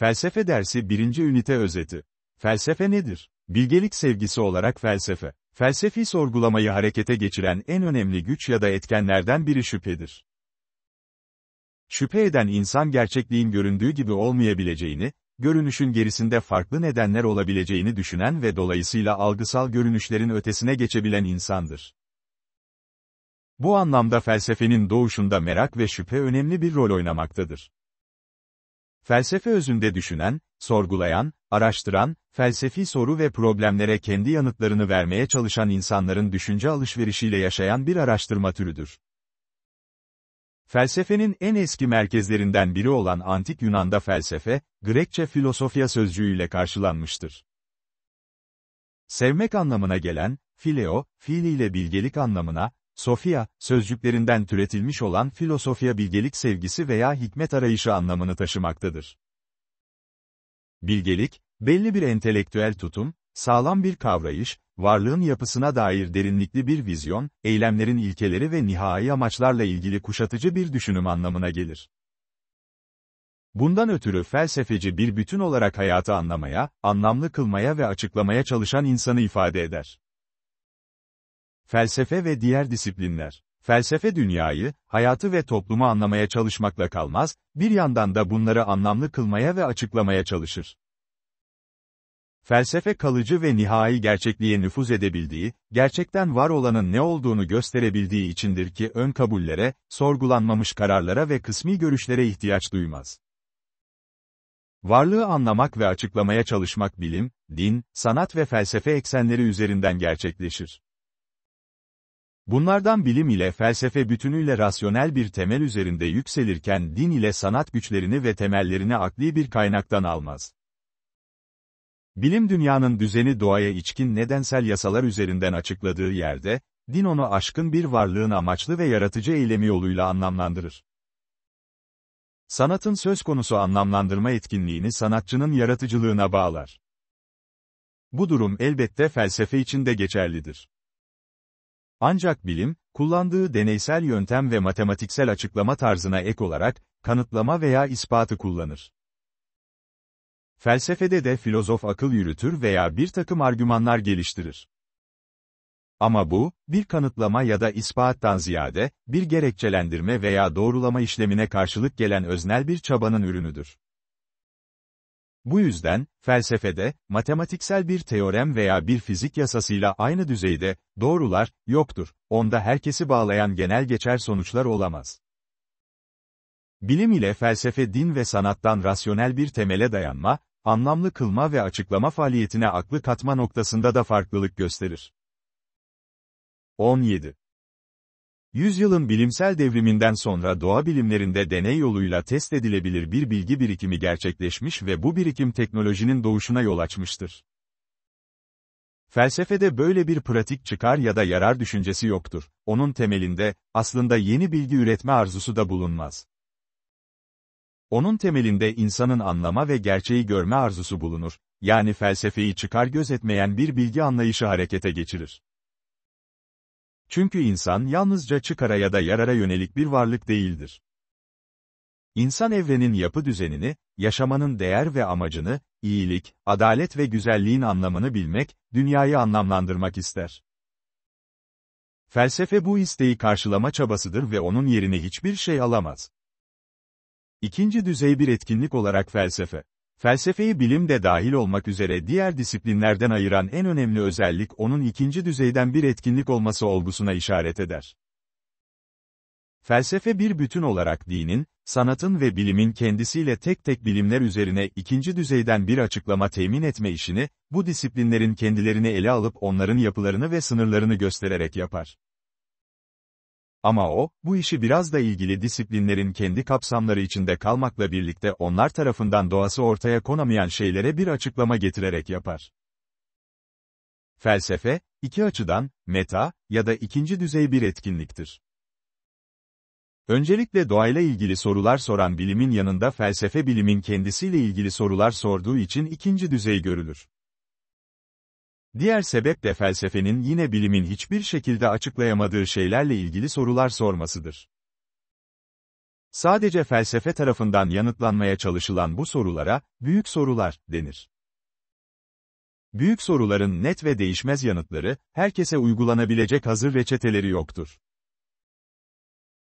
Felsefe dersi 1. ünite özeti. Felsefe nedir? Bilgelik sevgisi olarak felsefe. Felsefi sorgulamayı harekete geçiren en önemli güç ya da etkenlerden biri şüphedir. Şüphe eden insan gerçekliğin göründüğü gibi olmayabileceğini, görünüşün gerisinde farklı nedenler olabileceğini düşünen ve dolayısıyla algısal görünüşlerin ötesine geçebilen insandır. Bu anlamda felsefenin doğuşunda merak ve şüphe önemli bir rol oynamaktadır. Felsefe özünde düşünen, sorgulayan, araştıran, felsefi soru ve problemlere kendi yanıtlarını vermeye çalışan insanların düşünce alışverişiyle yaşayan bir araştırma türüdür. Felsefenin en eski merkezlerinden biri olan Antik Yunan'da felsefe, Grekçe filosofya sözcüğüyle karşılanmıştır. Sevmek anlamına gelen, fileo, fiil ile bilgelik anlamına, Sofia, sözcüklerinden türetilmiş olan filosofya bilgelik sevgisi veya hikmet arayışı anlamını taşımaktadır. Bilgelik, belli bir entelektüel tutum, sağlam bir kavrayış, varlığın yapısına dair derinlikli bir vizyon, eylemlerin ilkeleri ve nihai amaçlarla ilgili kuşatıcı bir düşünüm anlamına gelir. Bundan ötürü felsefeci bir bütün olarak hayatı anlamaya, anlamlı kılmaya ve açıklamaya çalışan insanı ifade eder. Felsefe ve diğer disiplinler. Felsefe dünyayı, hayatı ve toplumu anlamaya çalışmakla kalmaz, bir yandan da bunları anlamlı kılmaya ve açıklamaya çalışır. Felsefe kalıcı ve nihai gerçekliğe nüfuz edebildiği, gerçekten var olanın ne olduğunu gösterebildiği içindir ki ön kabullere, sorgulanmamış kararlara ve kısmi görüşlere ihtiyaç duymaz. Varlığı anlamak ve açıklamaya çalışmak bilim, din, sanat ve felsefe eksenleri üzerinden gerçekleşir. Bunlardan bilim ile felsefe bütünüyle rasyonel bir temel üzerinde yükselirken din ile sanat güçlerini ve temellerini akli bir kaynaktan almaz. Bilim dünyanın düzeni doğaya içkin nedensel yasalar üzerinden açıkladığı yerde, din onu aşkın bir varlığın amaçlı ve yaratıcı eylemi yoluyla anlamlandırır. Sanatın söz konusu anlamlandırma etkinliğini sanatçının yaratıcılığına bağlar. Bu durum elbette felsefe için de geçerlidir. Ancak bilim, kullandığı deneysel yöntem ve matematiksel açıklama tarzına ek olarak, kanıtlama veya ispatı kullanır. Felsefede de filozof akıl yürütür veya bir takım argümanlar geliştirir. Ama bu, bir kanıtlama ya da ispattan ziyade, bir gerekçelendirme veya doğrulama işlemine karşılık gelen öznel bir çabanın ürünüdür. Bu yüzden, felsefede, matematiksel bir teorem veya bir fizik yasasıyla aynı düzeyde, doğrular, yoktur, onda herkesi bağlayan genel geçer sonuçlar olamaz. Bilim ile felsefe din ve sanattan rasyonel bir temele dayanma, anlamlı kılma ve açıklama faaliyetine aklı katma noktasında da farklılık gösterir. 17. Yüzyılın bilimsel devriminden sonra doğa bilimlerinde deney yoluyla test edilebilir bir bilgi birikimi gerçekleşmiş ve bu birikim teknolojinin doğuşuna yol açmıştır. Felsefede böyle bir pratik çıkar ya da yarar düşüncesi yoktur. Onun temelinde, aslında yeni bilgi üretme arzusu da bulunmaz. Onun temelinde insanın anlama ve gerçeği görme arzusu bulunur. Yani felsefeyi çıkar göz etmeyen bir bilgi anlayışı harekete geçirir. Çünkü insan yalnızca çıkara ya da yarara yönelik bir varlık değildir. İnsan evrenin yapı düzenini, yaşamanın değer ve amacını, iyilik, adalet ve güzelliğin anlamını bilmek, dünyayı anlamlandırmak ister. Felsefe bu isteği karşılama çabasıdır ve onun yerine hiçbir şey alamaz. İkinci düzey bir etkinlik olarak felsefe. Felsefeyi bilim de dahil olmak üzere diğer disiplinlerden ayıran en önemli özellik onun ikinci düzeyden bir etkinlik olması olgusuna işaret eder. Felsefe bir bütün olarak dinin, sanatın ve bilimin kendisiyle tek tek bilimler üzerine ikinci düzeyden bir açıklama temin etme işini, bu disiplinlerin kendilerini ele alıp onların yapılarını ve sınırlarını göstererek yapar. Ama o, bu işi biraz da ilgili disiplinlerin kendi kapsamları içinde kalmakla birlikte onlar tarafından doğası ortaya konamayan şeylere bir açıklama getirerek yapar. Felsefe, iki açıdan, meta ya da ikinci düzey bir etkinliktir. Öncelikle doğayla ilgili sorular soran bilimin yanında felsefe bilimin kendisiyle ilgili sorular sorduğu için ikinci düzey görülür. Diğer sebep de felsefenin yine bilimin hiçbir şekilde açıklayamadığı şeylerle ilgili sorular sormasıdır. Sadece felsefe tarafından yanıtlanmaya çalışılan bu sorulara, büyük sorular, denir. Büyük soruların net ve değişmez yanıtları, herkese uygulanabilecek hazır reçeteleri yoktur.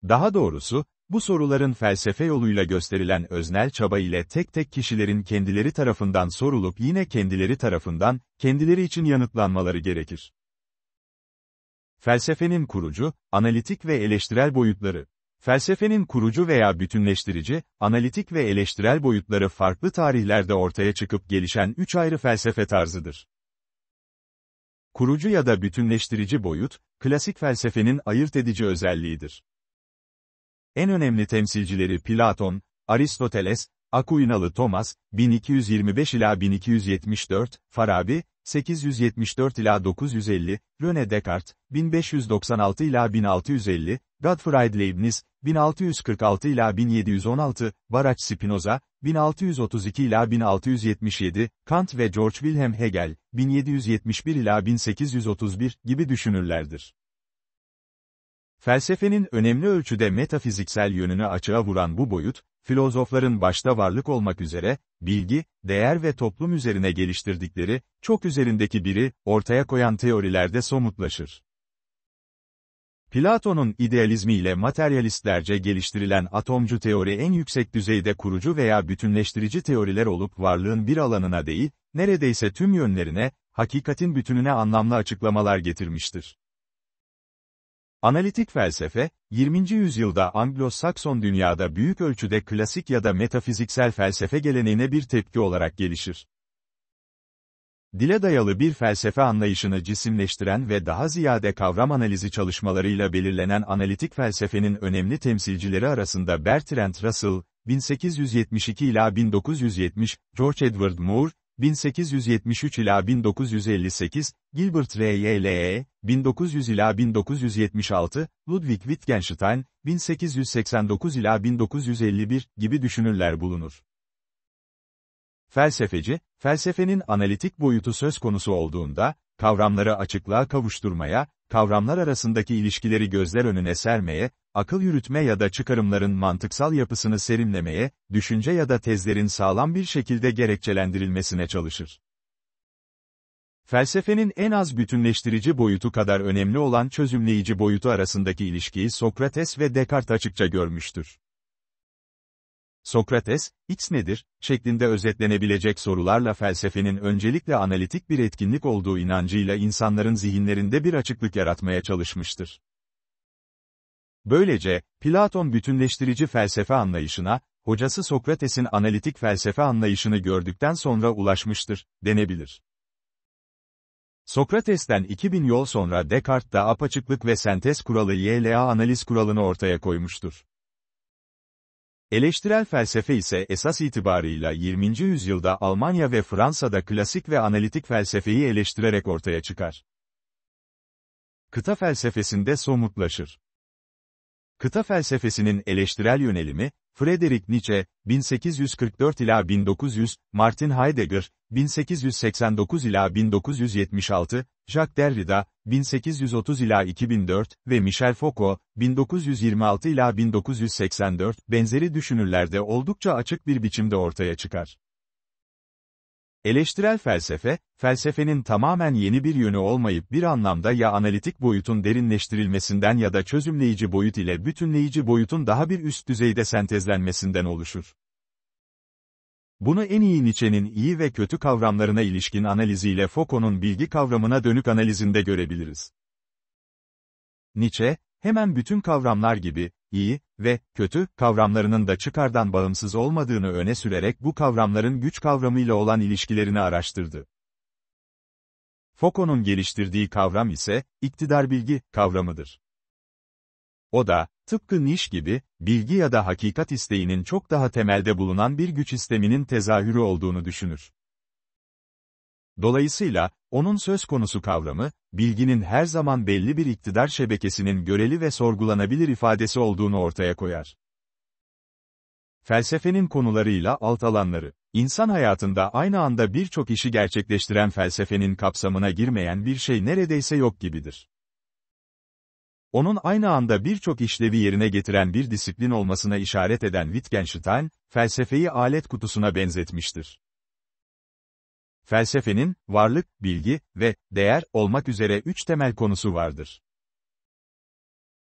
Daha doğrusu, bu soruların felsefe yoluyla gösterilen öznel çaba ile tek tek kişilerin kendileri tarafından sorulup yine kendileri tarafından, kendileri için yanıtlanmaları gerekir. Felsefenin kurucu, analitik ve eleştirel boyutları Felsefenin kurucu veya bütünleştirici, analitik ve eleştirel boyutları farklı tarihlerde ortaya çıkıp gelişen üç ayrı felsefe tarzıdır. Kurucu ya da bütünleştirici boyut, klasik felsefenin ayırt edici özelliğidir. En önemli temsilcileri Platon, Aristoteles, Akuinalı Thomas, 1225 ila 1274, Farabi, 874 ila 950, Rene Descartes, 1596 ila 1650, Gottfried Leibniz, 1646 ila 1716, Barak Spinoza, 1632 ila 1677, Kant ve George Wilhelm Hegel, 1771 ila 1831 gibi düşünürlerdir. Felsefenin önemli ölçüde metafiziksel yönünü açığa vuran bu boyut, filozofların başta varlık olmak üzere, bilgi, değer ve toplum üzerine geliştirdikleri, çok üzerindeki biri, ortaya koyan teorilerde somutlaşır. Platon'un idealizmiyle materyalistlerce geliştirilen atomcu teori en yüksek düzeyde kurucu veya bütünleştirici teoriler olup varlığın bir alanına değil, neredeyse tüm yönlerine, hakikatin bütününe anlamlı açıklamalar getirmiştir. Analitik felsefe, 20. yüzyılda Anglo-Sakson dünyada büyük ölçüde klasik ya da metafiziksel felsefe geleneğine bir tepki olarak gelişir. Dile dayalı bir felsefe anlayışını cisimleştiren ve daha ziyade kavram analizi çalışmalarıyla belirlenen analitik felsefenin önemli temsilcileri arasında Bertrand Russell, 1872 ila 1970, George Edward Moore, 1873 ila 1958, Gilbert R.Y.L.E., 1900 ila 1976, Ludwig Wittgenstein, 1889 ila 1951 gibi düşünürler bulunur. Felsefeci, felsefenin analitik boyutu söz konusu olduğunda, kavramları açıklığa kavuşturmaya, kavramlar arasındaki ilişkileri gözler önüne sermeye, akıl yürütme ya da çıkarımların mantıksal yapısını serimlemeye, düşünce ya da tezlerin sağlam bir şekilde gerekçelendirilmesine çalışır. Felsefenin en az bütünleştirici boyutu kadar önemli olan çözümleyici boyutu arasındaki ilişkiyi Sokrates ve Descartes açıkça görmüştür. Sokrates, X nedir, şeklinde özetlenebilecek sorularla felsefenin öncelikle analitik bir etkinlik olduğu inancıyla insanların zihinlerinde bir açıklık yaratmaya çalışmıştır. Böylece, Platon bütünleştirici felsefe anlayışına, hocası Sokrates'in analitik felsefe anlayışını gördükten sonra ulaşmıştır, denebilir. Sokrates'ten 2000 yol sonra Descartes da apaçıklık ve sentez kuralı YLA analiz kuralını ortaya koymuştur. Eleştirel felsefe ise esas itibarıyla 20. yüzyılda Almanya ve Fransa'da klasik ve analitik felsefeyi eleştirerek ortaya çıkar. Kıta felsefesinde somutlaşır. Kıta felsefesinin eleştirel yönelimi, Friedrich Nietzsche, 1844 ila 1900, Martin Heidegger, 1889 ila 1976, Jacques Derrida, 1830 ila 2004 ve Michel Foucault, 1926 ila 1984 benzeri düşünürlerde oldukça açık bir biçimde ortaya çıkar. Eleştirel felsefe, felsefenin tamamen yeni bir yönü olmayıp bir anlamda ya analitik boyutun derinleştirilmesinden ya da çözümleyici boyut ile bütünleyici boyutun daha bir üst düzeyde sentezlenmesinden oluşur. Bunu en iyi Nietzsche'nin iyi ve kötü kavramlarına ilişkin analiziyle Foucault'un bilgi kavramına dönük analizinde görebiliriz. Nietzsche, Hemen bütün kavramlar gibi, iyi ve kötü kavramlarının da çıkardan bağımsız olmadığını öne sürerek bu kavramların güç kavramıyla olan ilişkilerini araştırdı. Foucault'un geliştirdiği kavram ise, iktidar bilgi kavramıdır. O da, tıpkı niş gibi, bilgi ya da hakikat isteğinin çok daha temelde bulunan bir güç isteminin tezahürü olduğunu düşünür. Dolayısıyla, onun söz konusu kavramı, bilginin her zaman belli bir iktidar şebekesinin göreli ve sorgulanabilir ifadesi olduğunu ortaya koyar. Felsefenin konularıyla alt alanları, insan hayatında aynı anda birçok işi gerçekleştiren felsefenin kapsamına girmeyen bir şey neredeyse yok gibidir. Onun aynı anda birçok işlevi yerine getiren bir disiplin olmasına işaret eden Wittgenstein, felsefeyi alet kutusuna benzetmiştir. Felsefenin, varlık, bilgi ve değer olmak üzere üç temel konusu vardır.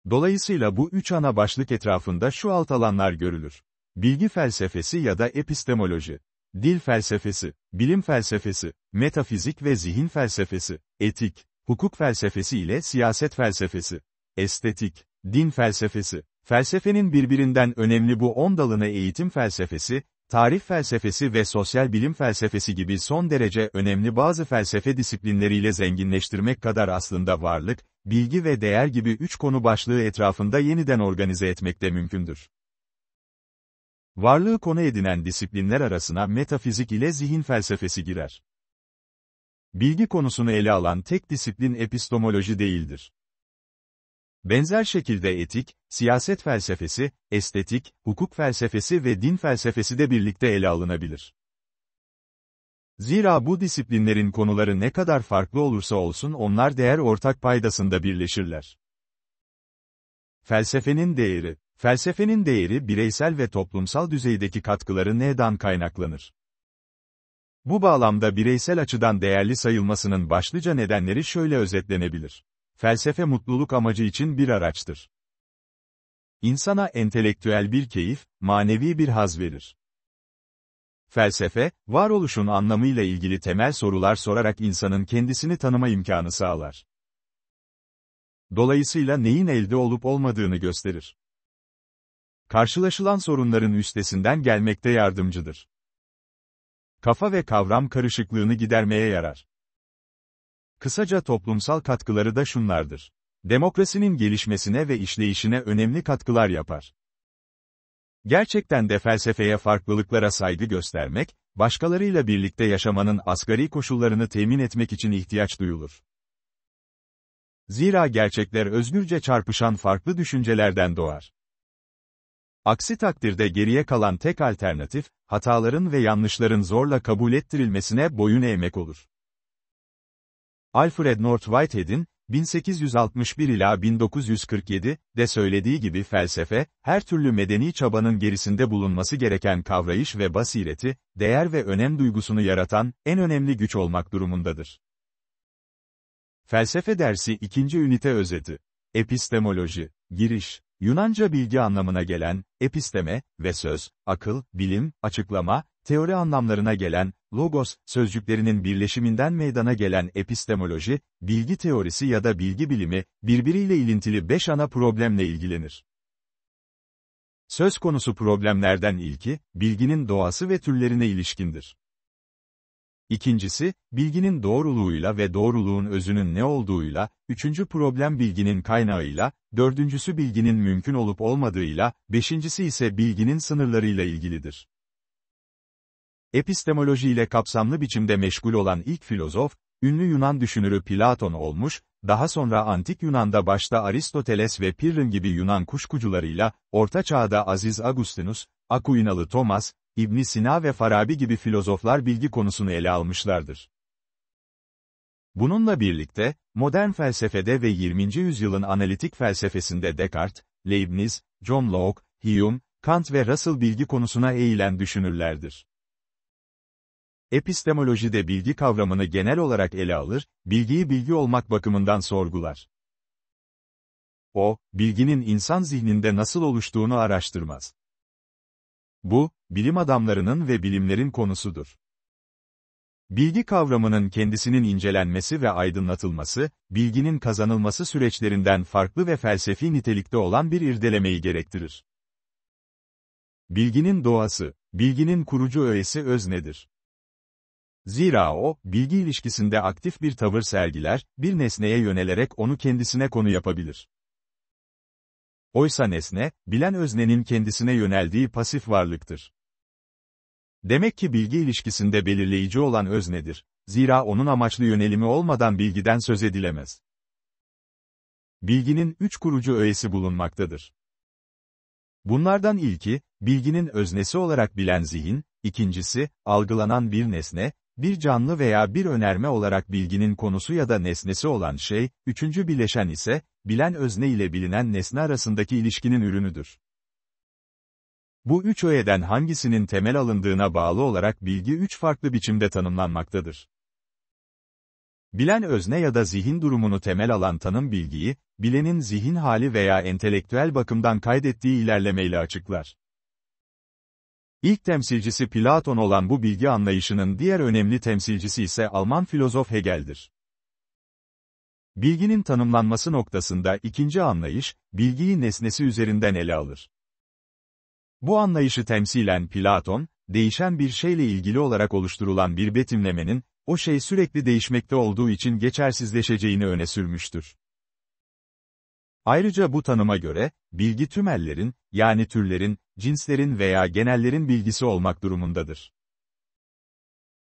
Dolayısıyla bu üç ana başlık etrafında şu alt alanlar görülür. Bilgi felsefesi ya da epistemoloji, dil felsefesi, bilim felsefesi, metafizik ve zihin felsefesi, etik, hukuk felsefesi ile siyaset felsefesi, estetik, din felsefesi, Felsefenin birbirinden önemli bu on dalına eğitim felsefesi, tarih felsefesi ve sosyal bilim felsefesi gibi son derece önemli bazı felsefe disiplinleriyle zenginleştirmek kadar aslında varlık, bilgi ve değer gibi üç konu başlığı etrafında yeniden organize etmek de mümkündür. Varlığı konu edinen disiplinler arasına metafizik ile zihin felsefesi girer. Bilgi konusunu ele alan tek disiplin epistemoloji değildir. Benzer şekilde etik, siyaset felsefesi, estetik, hukuk felsefesi ve din felsefesi de birlikte ele alınabilir. Zira bu disiplinlerin konuları ne kadar farklı olursa olsun onlar değer ortak paydasında birleşirler. Felsefenin değeri Felsefenin değeri bireysel ve toplumsal düzeydeki katkıları neden kaynaklanır? Bu bağlamda bireysel açıdan değerli sayılmasının başlıca nedenleri şöyle özetlenebilir felsefe mutluluk amacı için bir araçtır. İnsana entelektüel bir keyif, manevi bir haz verir. Felsefe, varoluşun anlamıyla ilgili temel sorular sorarak insanın kendisini tanıma imkanı sağlar. Dolayısıyla neyin elde olup olmadığını gösterir. Karşılaşılan sorunların üstesinden gelmekte yardımcıdır. Kafa ve kavram karışıklığını gidermeye yarar. Kısaca toplumsal katkıları da şunlardır. Demokrasinin gelişmesine ve işleyişine önemli katkılar yapar. Gerçekten de felsefeye farklılıklara saygı göstermek, başkalarıyla birlikte yaşamanın asgari koşullarını temin etmek için ihtiyaç duyulur. Zira gerçekler özgürce çarpışan farklı düşüncelerden doğar. Aksi takdirde geriye kalan tek alternatif, hataların ve yanlışların zorla kabul ettirilmesine boyun eğmek olur. Alfred North Whitehead'in, 1861 ila 1947, de söylediği gibi felsefe, her türlü medeni çabanın gerisinde bulunması gereken kavrayış ve basireti, değer ve önem duygusunu yaratan, en önemli güç olmak durumundadır. Felsefe dersi 2. ünite özeti. Epistemoloji, giriş, Yunanca bilgi anlamına gelen, episteme ve söz, akıl, bilim, açıklama, teori anlamlarına gelen, logos, sözcüklerinin birleşiminden meydana gelen epistemoloji, bilgi teorisi ya da bilgi bilimi, birbiriyle ilintili beş ana problemle ilgilenir. Söz konusu problemlerden ilki, bilginin doğası ve türlerine ilişkindir. İkincisi, bilginin doğruluğuyla ve doğruluğun özünün ne olduğuyla, üçüncü problem bilginin kaynağıyla, dördüncüsü bilginin mümkün olup olmadığıyla, beşincisi ise bilginin sınırlarıyla ilgilidir. Epistemolojiyle kapsamlı biçimde meşgul olan ilk filozof, ünlü Yunan düşünürü Platon olmuş, daha sonra Antik Yunan'da başta Aristoteles ve Pyrrhon gibi Yunan kuşkucularıyla, Orta Çağ'da Aziz Agustinus, Akuinalı Thomas, İbn Sina ve Farabi gibi filozoflar bilgi konusunu ele almışlardır. Bununla birlikte, modern felsefede ve 20. yüzyılın analitik felsefesinde Descartes, Leibniz, John Locke, Hume, Kant ve Russell bilgi konusuna eğilen düşünürlerdir. Epistemolojide bilgi kavramını genel olarak ele alır, bilgiyi bilgi olmak bakımından sorgular. O, bilginin insan zihninde nasıl oluştuğunu araştırmaz. Bu, bilim adamlarının ve bilimlerin konusudur. Bilgi kavramının kendisinin incelenmesi ve aydınlatılması, bilginin kazanılması süreçlerinden farklı ve felsefi nitelikte olan bir irdelemeyi gerektirir. Bilginin doğası, bilginin kurucu öğesi nedir? Zira o, bilgi ilişkisinde aktif bir tavır sergiler, bir nesneye yönelerek onu kendisine konu yapabilir. Oysa nesne, bilen öznenin kendisine yöneldiği pasif varlıktır. Demek ki bilgi ilişkisinde belirleyici olan öznedir. Zira onun amaçlı yönelimi olmadan bilgiden söz edilemez. Bilginin üç kurucu öğesi bulunmaktadır. Bunlardan ilki, bilginin öznesi olarak bilen zihin, ikincisi, algılanan bir nesne, bir canlı veya bir önerme olarak bilginin konusu ya da nesnesi olan şey, üçüncü bileşen ise, bilen özne ile bilinen nesne arasındaki ilişkinin ürünüdür. Bu üç öğeden hangisinin temel alındığına bağlı olarak bilgi üç farklı biçimde tanımlanmaktadır. Bilen özne ya da zihin durumunu temel alan tanım bilgiyi, bilenin zihin hali veya entelektüel bakımdan kaydettiği ilerlemeyle açıklar. İlk temsilcisi Platon olan bu bilgi anlayışının diğer önemli temsilcisi ise Alman filozof Hegel'dir. Bilginin tanımlanması noktasında ikinci anlayış, bilgiyi nesnesi üzerinden ele alır. Bu anlayışı temsilen Platon, değişen bir şeyle ilgili olarak oluşturulan bir betimlemenin, o şey sürekli değişmekte olduğu için geçersizleşeceğini öne sürmüştür. Ayrıca bu tanıma göre, bilgi tümellerin, yani türlerin, cinslerin veya genellerin bilgisi olmak durumundadır.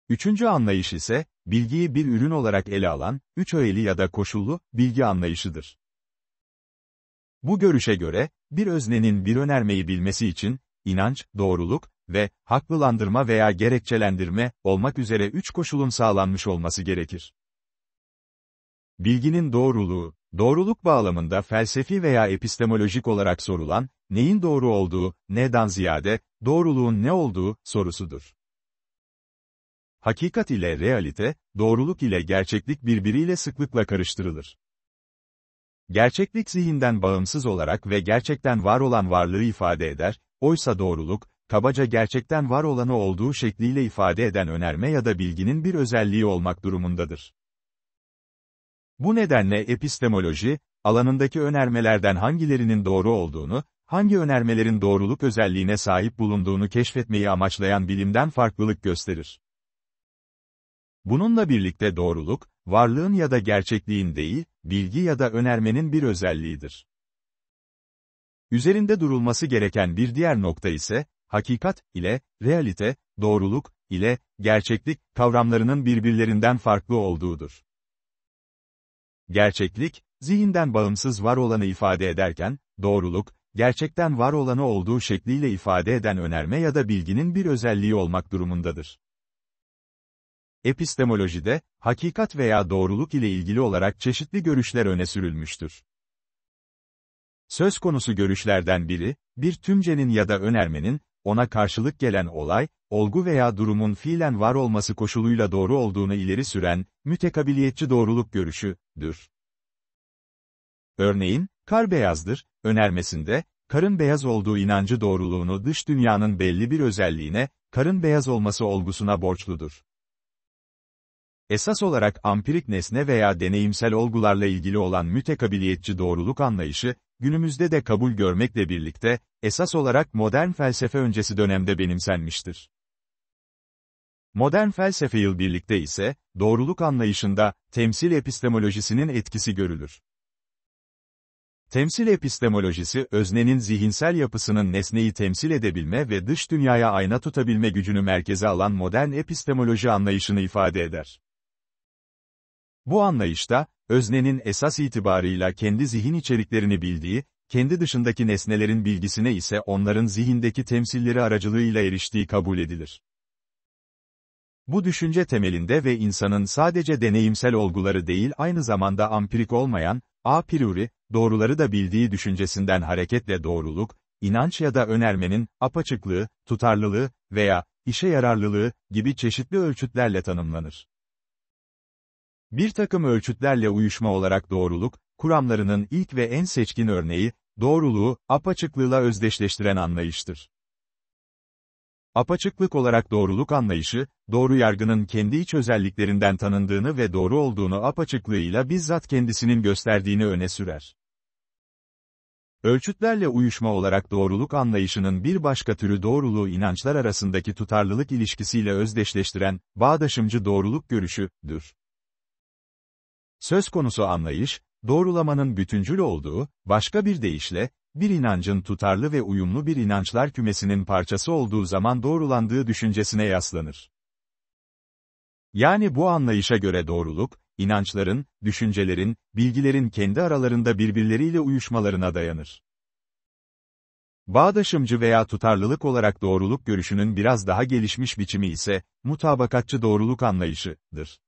Üçüncü anlayış ise, bilgiyi bir ürün olarak ele alan, üç öğeli ya da koşullu, bilgi anlayışıdır. Bu görüşe göre, bir öznenin bir önermeyi bilmesi için, inanç, doğruluk ve haklılandırma veya gerekçelendirme olmak üzere üç koşulun sağlanmış olması gerekir. Bilginin doğruluğu, Doğruluk bağlamında felsefi veya epistemolojik olarak sorulan, neyin doğru olduğu, neden ziyade, doğruluğun ne olduğu sorusudur. Hakikat ile realite, doğruluk ile gerçeklik birbiriyle sıklıkla karıştırılır. Gerçeklik zihinden bağımsız olarak ve gerçekten var olan varlığı ifade eder, oysa doğruluk, kabaca gerçekten var olanı olduğu şekliyle ifade eden önerme ya da bilginin bir özelliği olmak durumundadır. Bu nedenle epistemoloji, alanındaki önermelerden hangilerinin doğru olduğunu, hangi önermelerin doğruluk özelliğine sahip bulunduğunu keşfetmeyi amaçlayan bilimden farklılık gösterir. Bununla birlikte doğruluk, varlığın ya da gerçekliğin değil, bilgi ya da önermenin bir özelliğidir. Üzerinde durulması gereken bir diğer nokta ise, hakikat ile realite, doğruluk ile gerçeklik kavramlarının birbirlerinden farklı olduğudur. Gerçeklik, zihinden bağımsız var olanı ifade ederken, doğruluk, gerçekten var olanı olduğu şekliyle ifade eden önerme ya da bilginin bir özelliği olmak durumundadır. Epistemolojide, hakikat veya doğruluk ile ilgili olarak çeşitli görüşler öne sürülmüştür. Söz konusu görüşlerden biri, bir tümcenin ya da önermenin, ona karşılık gelen olay, olgu veya durumun fiilen var olması koşuluyla doğru olduğunu ileri süren, mütekabiliyetçi doğruluk görüşüdür. Örneğin, kar beyazdır, önermesinde, karın beyaz olduğu inancı doğruluğunu dış dünyanın belli bir özelliğine, karın beyaz olması olgusuna borçludur. Esas olarak ampirik nesne veya deneyimsel olgularla ilgili olan mütekabiliyetçi doğruluk anlayışı, günümüzde de kabul görmekle birlikte, esas olarak modern felsefe öncesi dönemde benimsenmiştir. Modern felsefe yıl birlikte ise, doğruluk anlayışında, temsil epistemolojisinin etkisi görülür. Temsil epistemolojisi, öznenin zihinsel yapısının nesneyi temsil edebilme ve dış dünyaya ayna tutabilme gücünü merkeze alan modern epistemoloji anlayışını ifade eder. Bu anlayışta, öznenin esas itibarıyla kendi zihin içeriklerini bildiği, kendi dışındaki nesnelerin bilgisine ise onların zihindeki temsilleri aracılığıyla eriştiği kabul edilir. Bu düşünce temelinde ve insanın sadece deneyimsel olguları değil aynı zamanda ampirik olmayan, a priori, doğruları da bildiği düşüncesinden hareketle doğruluk, inanç ya da önermenin apaçıklığı, tutarlılığı veya işe yararlılığı gibi çeşitli ölçütlerle tanımlanır. Bir takım ölçütlerle uyuşma olarak doğruluk, kuramlarının ilk ve en seçkin örneği, doğruluğu, apaçıklığıyla özdeşleştiren anlayıştır. Apaçıklık olarak doğruluk anlayışı, doğru yargının kendi iç özelliklerinden tanındığını ve doğru olduğunu apaçıklığıyla bizzat kendisinin gösterdiğini öne sürer. Ölçütlerle uyuşma olarak doğruluk anlayışının bir başka türü doğruluğu inançlar arasındaki tutarlılık ilişkisiyle özdeşleştiren, bağdaşımcı doğruluk görüşüdür. Söz konusu anlayış, doğrulamanın bütüncül olduğu, başka bir deyişle, bir inancın tutarlı ve uyumlu bir inançlar kümesinin parçası olduğu zaman doğrulandığı düşüncesine yaslanır. Yani bu anlayışa göre doğruluk, inançların, düşüncelerin, bilgilerin kendi aralarında birbirleriyle uyuşmalarına dayanır. Bağdaşımcı veya tutarlılık olarak doğruluk görüşünün biraz daha gelişmiş biçimi ise, mutabakatçı doğruluk anlayışıdır.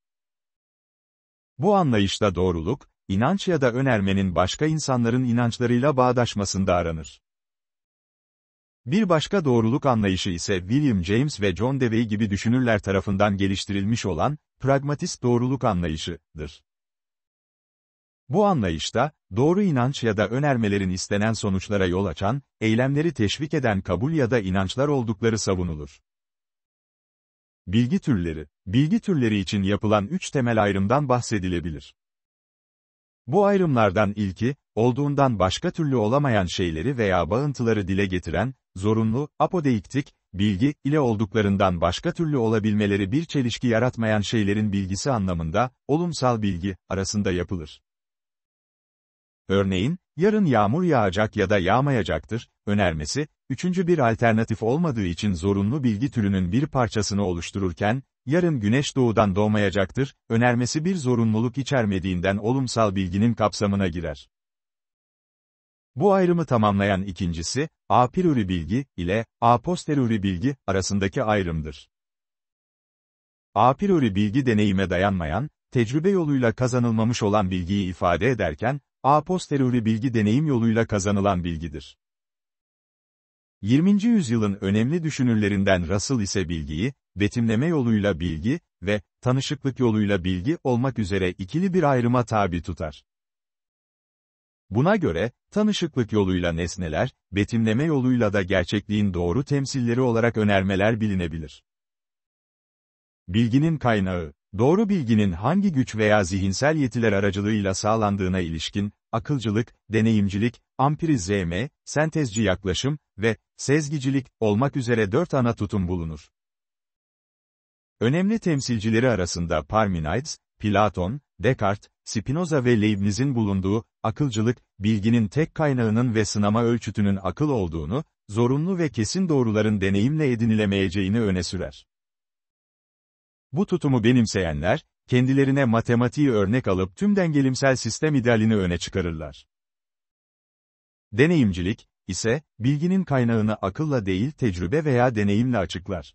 Bu anlayışta doğruluk, inanç ya da önermenin başka insanların inançlarıyla bağdaşmasında aranır. Bir başka doğruluk anlayışı ise William James ve John Dewey gibi düşünürler tarafından geliştirilmiş olan, pragmatist doğruluk anlayışıdır. Bu anlayışta, doğru inanç ya da önermelerin istenen sonuçlara yol açan, eylemleri teşvik eden kabul ya da inançlar oldukları savunulur. Bilgi türleri, bilgi türleri için yapılan üç temel ayrımdan bahsedilebilir. Bu ayrımlardan ilki, olduğundan başka türlü olamayan şeyleri veya bağıntıları dile getiren, zorunlu, apodeiktik, bilgi ile olduklarından başka türlü olabilmeleri bir çelişki yaratmayan şeylerin bilgisi anlamında, olumsal bilgi, arasında yapılır örneğin, yarın yağmur yağacak ya da yağmayacaktır, önermesi, üçüncü bir alternatif olmadığı için zorunlu bilgi türünün bir parçasını oluştururken, yarın güneş doğudan doğmayacaktır, önermesi bir zorunluluk içermediğinden olumsal bilginin kapsamına girer. Bu ayrımı tamamlayan ikincisi, a priori bilgi ile a posteriori bilgi arasındaki ayrımdır. A priori bilgi deneyime dayanmayan, tecrübe yoluyla kazanılmamış olan bilgiyi ifade ederken, a posteriori bilgi deneyim yoluyla kazanılan bilgidir. 20. yüzyılın önemli düşünürlerinden Russell ise bilgiyi, betimleme yoluyla bilgi ve tanışıklık yoluyla bilgi olmak üzere ikili bir ayrıma tabi tutar. Buna göre, tanışıklık yoluyla nesneler, betimleme yoluyla da gerçekliğin doğru temsilleri olarak önermeler bilinebilir. Bilginin kaynağı Doğru bilginin hangi güç veya zihinsel yetiler aracılığıyla sağlandığına ilişkin, akılcılık, deneyimcilik, ampirizm, sentezci yaklaşım ve sezgicilik olmak üzere dört ana tutum bulunur. Önemli temsilcileri arasında Parmenides, Platon, Descartes, Spinoza ve Leibniz'in bulunduğu, akılcılık, bilginin tek kaynağının ve sınama ölçütünün akıl olduğunu, zorunlu ve kesin doğruların deneyimle edinilemeyeceğini öne sürer. Bu tutumu benimseyenler, kendilerine matematiği örnek alıp tüm dengelimsel sistem idealini öne çıkarırlar. Deneyimcilik, ise, bilginin kaynağını akılla değil tecrübe veya deneyimle açıklar.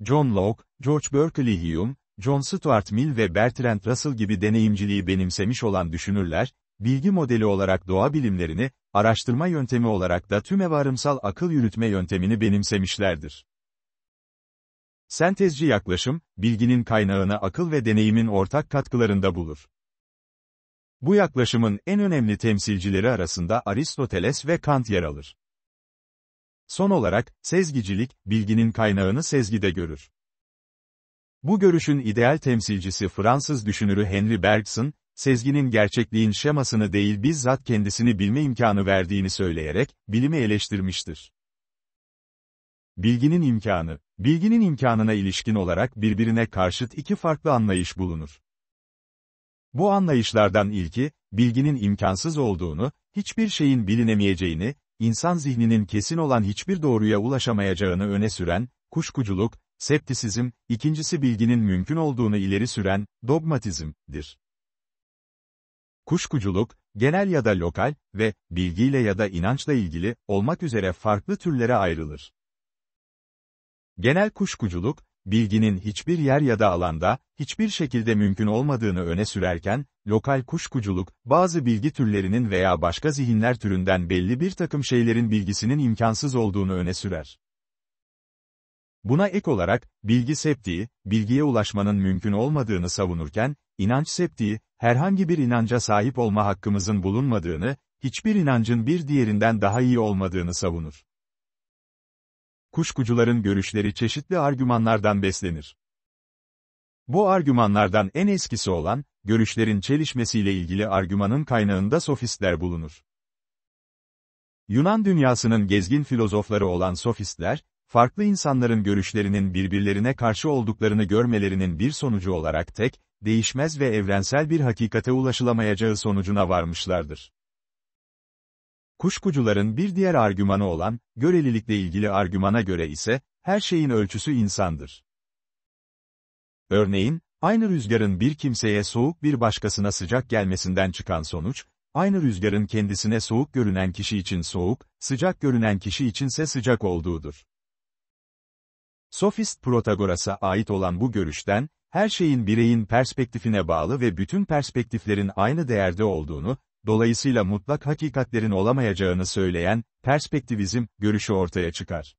John Locke, George Berkeley Hume, John Stuart Mill ve Bertrand Russell gibi deneyimciliği benimsemiş olan düşünürler, bilgi modeli olarak doğa bilimlerini, araştırma yöntemi olarak da tüm tümevarımsal akıl yürütme yöntemini benimsemişlerdir. Sentezci yaklaşım, bilginin kaynağını akıl ve deneyimin ortak katkılarında bulur. Bu yaklaşımın en önemli temsilcileri arasında Aristoteles ve Kant yer alır. Son olarak, sezgicilik, bilginin kaynağını sezgide görür. Bu görüşün ideal temsilcisi Fransız düşünürü Henry Bergson, sezginin gerçekliğin şemasını değil bizzat kendisini bilme imkanı verdiğini söyleyerek, bilimi eleştirmiştir. Bilginin imkanı, bilginin imkanına ilişkin olarak birbirine karşıt iki farklı anlayış bulunur. Bu anlayışlardan ilki, bilginin imkansız olduğunu, hiçbir şeyin bilinemeyeceğini, insan zihninin kesin olan hiçbir doğruya ulaşamayacağını öne süren, kuşkuculuk, septisizm, ikincisi bilginin mümkün olduğunu ileri süren, dogmatizmdir. Kuşkuculuk, genel ya da lokal ve bilgiyle ya da inançla ilgili olmak üzere farklı türlere ayrılır. Genel kuşkuculuk, bilginin hiçbir yer ya da alanda, hiçbir şekilde mümkün olmadığını öne sürerken, lokal kuşkuculuk, bazı bilgi türlerinin veya başka zihinler türünden belli bir takım şeylerin bilgisinin imkansız olduğunu öne sürer. Buna ek olarak, bilgi septiği, bilgiye ulaşmanın mümkün olmadığını savunurken, inanç septiği, herhangi bir inanca sahip olma hakkımızın bulunmadığını, hiçbir inancın bir diğerinden daha iyi olmadığını savunur kuşkucuların görüşleri çeşitli argümanlardan beslenir. Bu argümanlardan en eskisi olan, görüşlerin çelişmesiyle ilgili argümanın kaynağında sofistler bulunur. Yunan dünyasının gezgin filozofları olan sofistler, farklı insanların görüşlerinin birbirlerine karşı olduklarını görmelerinin bir sonucu olarak tek, değişmez ve evrensel bir hakikate ulaşılamayacağı sonucuna varmışlardır. Kuşkucuların bir diğer argümanı olan, görelilikle ilgili argümana göre ise, her şeyin ölçüsü insandır. Örneğin, aynı rüzgarın bir kimseye soğuk bir başkasına sıcak gelmesinden çıkan sonuç, aynı rüzgarın kendisine soğuk görünen kişi için soğuk, sıcak görünen kişi içinse sıcak olduğudur. Sofist Protagoras'a ait olan bu görüşten, her şeyin bireyin perspektifine bağlı ve bütün perspektiflerin aynı değerde olduğunu, dolayısıyla mutlak hakikatlerin olamayacağını söyleyen, perspektivizm, görüşü ortaya çıkar.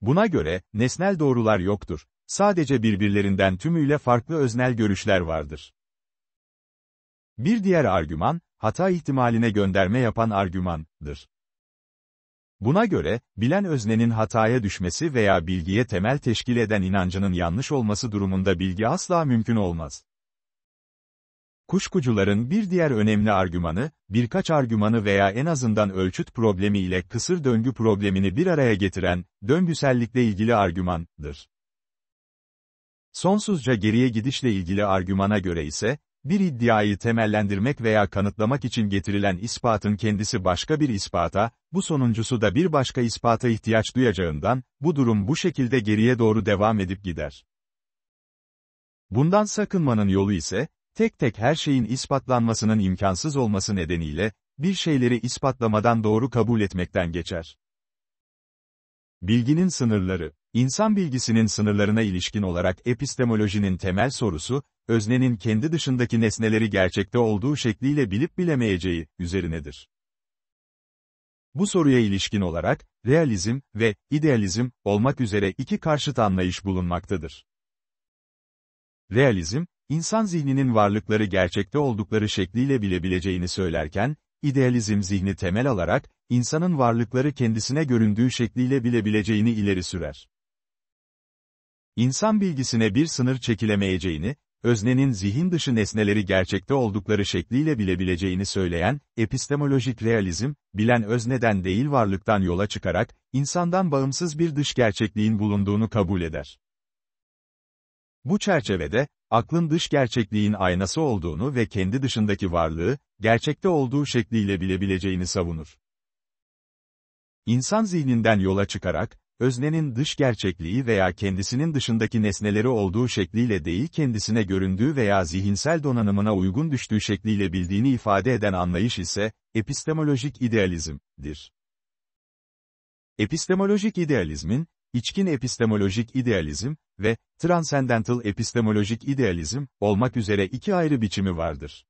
Buna göre, nesnel doğrular yoktur, sadece birbirlerinden tümüyle farklı öznel görüşler vardır. Bir diğer argüman, hata ihtimaline gönderme yapan argümandır. Buna göre, bilen öznenin hataya düşmesi veya bilgiye temel teşkil eden inancının yanlış olması durumunda bilgi asla mümkün olmaz. Kuşkucuların bir diğer önemli argümanı, birkaç argümanı veya en azından ölçüt problemi ile kısır döngü problemini bir araya getiren, döngüsellikle ilgili argümandır. Sonsuzca geriye gidişle ilgili argümana göre ise, bir iddiayı temellendirmek veya kanıtlamak için getirilen ispatın kendisi başka bir ispata, bu sonuncusu da bir başka ispata ihtiyaç duyacağından, bu durum bu şekilde geriye doğru devam edip gider. Bundan sakınmanın yolu ise, Tek tek her şeyin ispatlanmasının imkansız olması nedeniyle, bir şeyleri ispatlamadan doğru kabul etmekten geçer. Bilginin sınırları insan bilgisinin sınırlarına ilişkin olarak epistemolojinin temel sorusu, öznenin kendi dışındaki nesneleri gerçekte olduğu şekliyle bilip bilemeyeceği, üzerinedir. Bu soruya ilişkin olarak, realizm ve idealizm, olmak üzere iki karşıt anlayış bulunmaktadır. Realizm, İnsan zihninin varlıkları gerçekte oldukları şekliyle bilebileceğini söylerken, idealizm zihni temel alarak, insanın varlıkları kendisine göründüğü şekliyle bilebileceğini ileri sürer. İnsan bilgisine bir sınır çekilemeyeceğini, öznenin zihin dışı nesneleri gerçekte oldukları şekliyle bilebileceğini söyleyen, epistemolojik realizm, bilen özneden değil varlıktan yola çıkarak, insandan bağımsız bir dış gerçekliğin bulunduğunu kabul eder. Bu çerçevede, aklın dış gerçekliğin aynası olduğunu ve kendi dışındaki varlığı, gerçekte olduğu şekliyle bilebileceğini savunur. İnsan zihninden yola çıkarak, öznenin dış gerçekliği veya kendisinin dışındaki nesneleri olduğu şekliyle değil kendisine göründüğü veya zihinsel donanımına uygun düştüğü şekliyle bildiğini ifade eden anlayış ise, epistemolojik idealizmdir. Epistemolojik idealizmin, içkin epistemolojik idealizm ve transcendental epistemolojik idealizm olmak üzere iki ayrı biçimi vardır.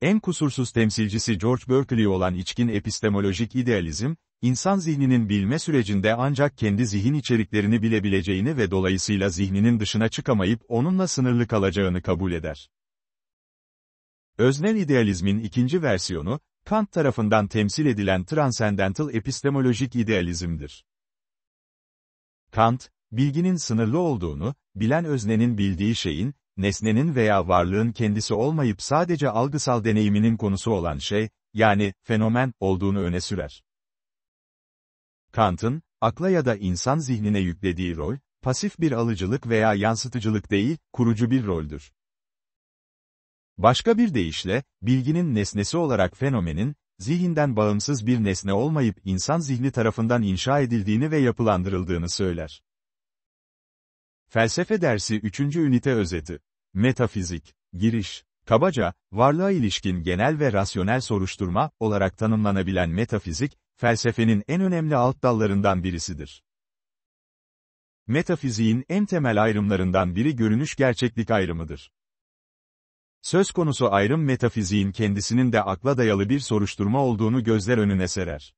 En kusursuz temsilcisi George Berkeley olan içkin epistemolojik idealizm, insan zihninin bilme sürecinde ancak kendi zihin içeriklerini bilebileceğini ve dolayısıyla zihninin dışına çıkamayıp onunla sınırlı kalacağını kabul eder. Öznel idealizmin ikinci versiyonu, Kant tarafından temsil edilen transcendental epistemolojik idealizmdir. Kant, bilginin sınırlı olduğunu, bilen öznenin bildiği şeyin, nesnenin veya varlığın kendisi olmayıp sadece algısal deneyiminin konusu olan şey, yani fenomen olduğunu öne sürer. Kant'ın, akla ya da insan zihnine yüklediği rol, pasif bir alıcılık veya yansıtıcılık değil, kurucu bir roldür. Başka bir deyişle, bilginin nesnesi olarak fenomenin, zihinden bağımsız bir nesne olmayıp insan zihni tarafından inşa edildiğini ve yapılandırıldığını söyler. Felsefe dersi 3. ünite özeti. Metafizik. Giriş. Kabaca, varlığa ilişkin genel ve rasyonel soruşturma olarak tanımlanabilen metafizik, felsefenin en önemli alt dallarından birisidir. Metafiziğin en temel ayrımlarından biri görünüş gerçeklik ayrımıdır. Söz konusu ayrım metafiziğin kendisinin de akla dayalı bir soruşturma olduğunu gözler önüne serer.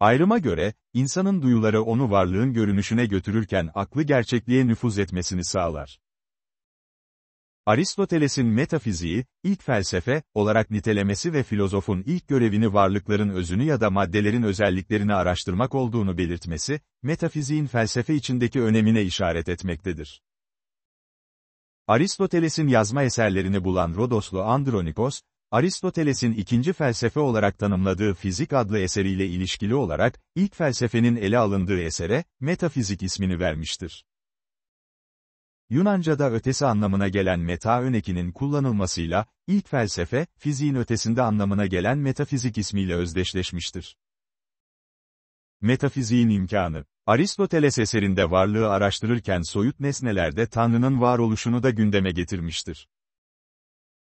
Ayrıma göre, insanın duyuları onu varlığın görünüşüne götürürken aklı gerçekliğe nüfuz etmesini sağlar. Aristoteles'in metafiziği, ilk felsefe, olarak nitelemesi ve filozofun ilk görevini varlıkların özünü ya da maddelerin özelliklerini araştırmak olduğunu belirtmesi, metafiziğin felsefe içindeki önemine işaret etmektedir. Aristoteles'in yazma eserlerini bulan Rodoslu Andronikos, Aristoteles'in ikinci felsefe olarak tanımladığı fizik adlı eseriyle ilişkili olarak, ilk felsefenin ele alındığı esere, metafizik ismini vermiştir. Yunanca'da ötesi anlamına gelen meta önekinin kullanılmasıyla, ilk felsefe, fiziğin ötesinde anlamına gelen metafizik ismiyle özdeşleşmiştir. Metafiziğin imkanı Aristoteles eserinde varlığı araştırırken soyut nesnelerde Tanrı'nın varoluşunu da gündeme getirmiştir.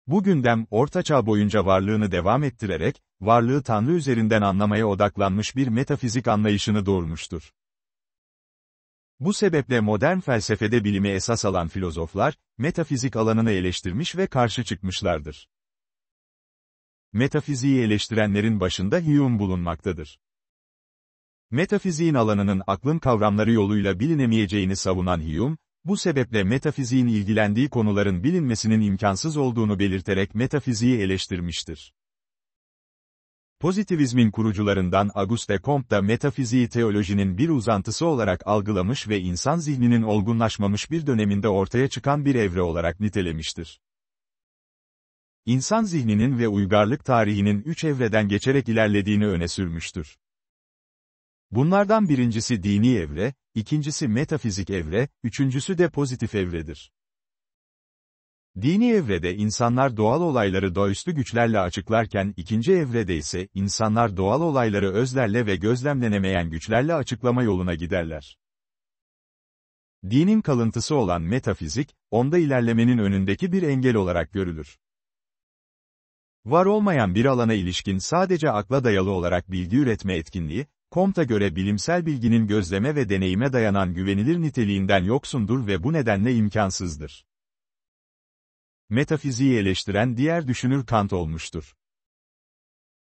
Bu gündem, ortaçağ boyunca varlığını devam ettirerek, varlığı Tanrı üzerinden anlamaya odaklanmış bir metafizik anlayışını doğurmuştur. Bu sebeple modern felsefede bilimi esas alan filozoflar, metafizik alanını eleştirmiş ve karşı çıkmışlardır. Metafiziği eleştirenlerin başında Hume bulunmaktadır. Metafiziğin alanının aklın kavramları yoluyla bilinemeyeceğini savunan Hume, bu sebeple metafiziğin ilgilendiği konuların bilinmesinin imkansız olduğunu belirterek metafiziği eleştirmiştir. Pozitivizmin kurucularından Auguste Comte da metafiziği teolojinin bir uzantısı olarak algılamış ve insan zihninin olgunlaşmamış bir döneminde ortaya çıkan bir evre olarak nitelemiştir. İnsan zihninin ve uygarlık tarihinin üç evreden geçerek ilerlediğini öne sürmüştür. Bunlardan birincisi dini evre, ikincisi metafizik evre, üçüncüsü de pozitif evredir. Dini evrede insanlar doğal olayları doğaüstü güçlerle açıklarken ikinci evrede ise insanlar doğal olayları özlerle ve gözlemlenemeyen güçlerle açıklama yoluna giderler. Dinin kalıntısı olan metafizik, onda ilerlemenin önündeki bir engel olarak görülür. Var olmayan bir alana ilişkin sadece akla dayalı olarak bilgi üretme etkinliği, Comte'a göre bilimsel bilginin gözleme ve deneyime dayanan güvenilir niteliğinden yoksundur ve bu nedenle imkansızdır. Metafiziği eleştiren diğer düşünür Kant olmuştur.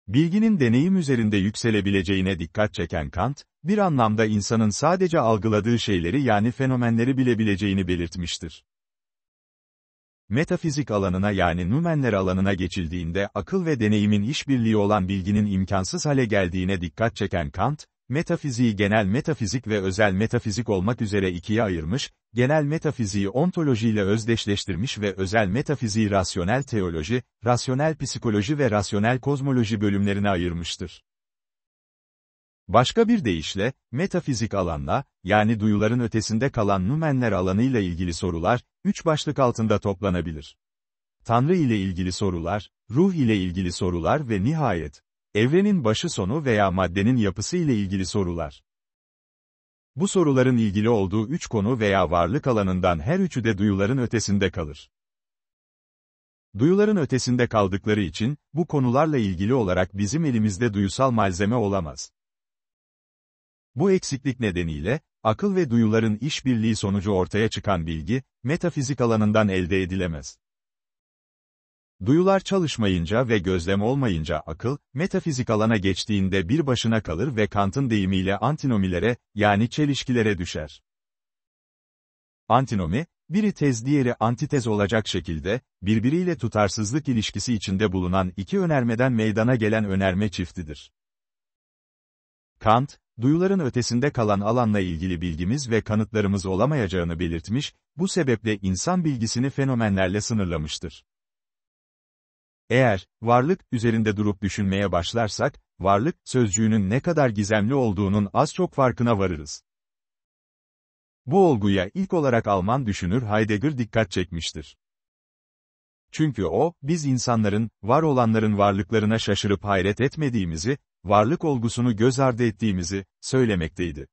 Bilginin deneyim üzerinde yükselebileceğine dikkat çeken Kant, bir anlamda insanın sadece algıladığı şeyleri yani fenomenleri bilebileceğini belirtmiştir. Metafizik alanına yani Numenler alanına geçildiğinde akıl ve deneyimin işbirliği olan bilginin imkansız hale geldiğine dikkat çeken Kant, metafiziği genel metafizik ve özel metafizik olmak üzere ikiye ayırmış, genel metafiziği ontolojiyle özdeşleştirmiş ve özel metafiziği rasyonel teoloji, rasyonel psikoloji ve rasyonel kozmoloji bölümlerine ayırmıştır. Başka bir deyişle, metafizik alanla, yani duyuların ötesinde kalan numenler alanıyla ilgili sorular, üç başlık altında toplanabilir. Tanrı ile ilgili sorular, ruh ile ilgili sorular ve nihayet, evrenin başı sonu veya maddenin yapısı ile ilgili sorular. Bu soruların ilgili olduğu üç konu veya varlık alanından her üçü de duyuların ötesinde kalır. Duyuların ötesinde kaldıkları için, bu konularla ilgili olarak bizim elimizde duyusal malzeme olamaz. Bu eksiklik nedeniyle, akıl ve duyuların işbirliği sonucu ortaya çıkan bilgi, metafizik alanından elde edilemez. Duyular çalışmayınca ve gözlem olmayınca akıl, metafizik alana geçtiğinde bir başına kalır ve Kant'ın deyimiyle antinomilere, yani çelişkilere düşer. Antinomi, biri tez diğeri antitez olacak şekilde, birbiriyle tutarsızlık ilişkisi içinde bulunan iki önermeden meydana gelen önerme çiftidir. Kant, duyuların ötesinde kalan alanla ilgili bilgimiz ve kanıtlarımız olamayacağını belirtmiş, bu sebeple insan bilgisini fenomenlerle sınırlamıştır. Eğer, varlık, üzerinde durup düşünmeye başlarsak, varlık, sözcüğünün ne kadar gizemli olduğunun az çok farkına varırız. Bu olguya ilk olarak Alman düşünür Heidegger dikkat çekmiştir. Çünkü o, biz insanların, var olanların varlıklarına şaşırıp hayret etmediğimizi, varlık olgusunu göz ardı ettiğimizi söylemekteydi.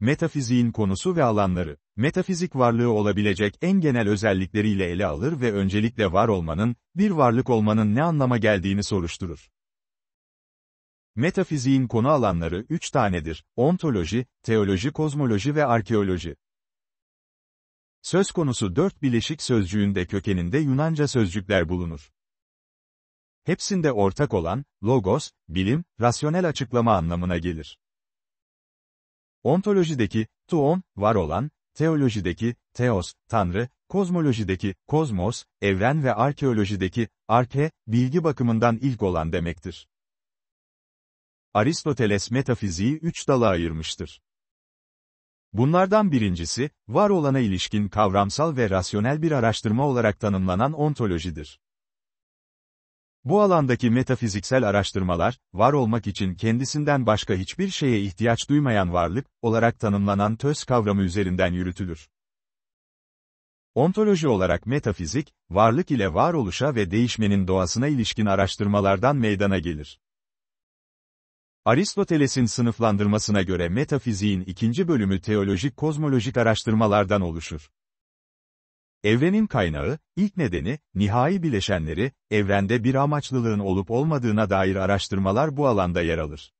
Metafiziğin konusu ve alanları, metafizik varlığı olabilecek en genel özellikleriyle ele alır ve öncelikle var olmanın, bir varlık olmanın ne anlama geldiğini soruşturur. Metafiziğin konu alanları üç tanedir, ontoloji, teoloji kozmoloji ve arkeoloji. Söz konusu dört bileşik sözcüğün de kökeninde Yunanca sözcükler bulunur. Hepsinde ortak olan, logos, bilim, rasyonel açıklama anlamına gelir. Ontolojideki, tuon, var olan, teolojideki, teos, tanrı, kozmolojideki, kozmos, evren ve arkeolojideki, arke, bilgi bakımından ilk olan demektir. Aristoteles metafiziği üç dala ayırmıştır. Bunlardan birincisi, var olana ilişkin kavramsal ve rasyonel bir araştırma olarak tanımlanan ontolojidir. Bu alandaki metafiziksel araştırmalar, var olmak için kendisinden başka hiçbir şeye ihtiyaç duymayan varlık, olarak tanımlanan töz kavramı üzerinden yürütülür. Ontoloji olarak metafizik, varlık ile varoluşa ve değişmenin doğasına ilişkin araştırmalardan meydana gelir. Aristoteles'in sınıflandırmasına göre metafiziğin ikinci bölümü teolojik kozmolojik araştırmalardan oluşur. Evrenin kaynağı, ilk nedeni, nihai bileşenleri, evrende bir amaçlılığın olup olmadığına dair araştırmalar bu alanda yer alır.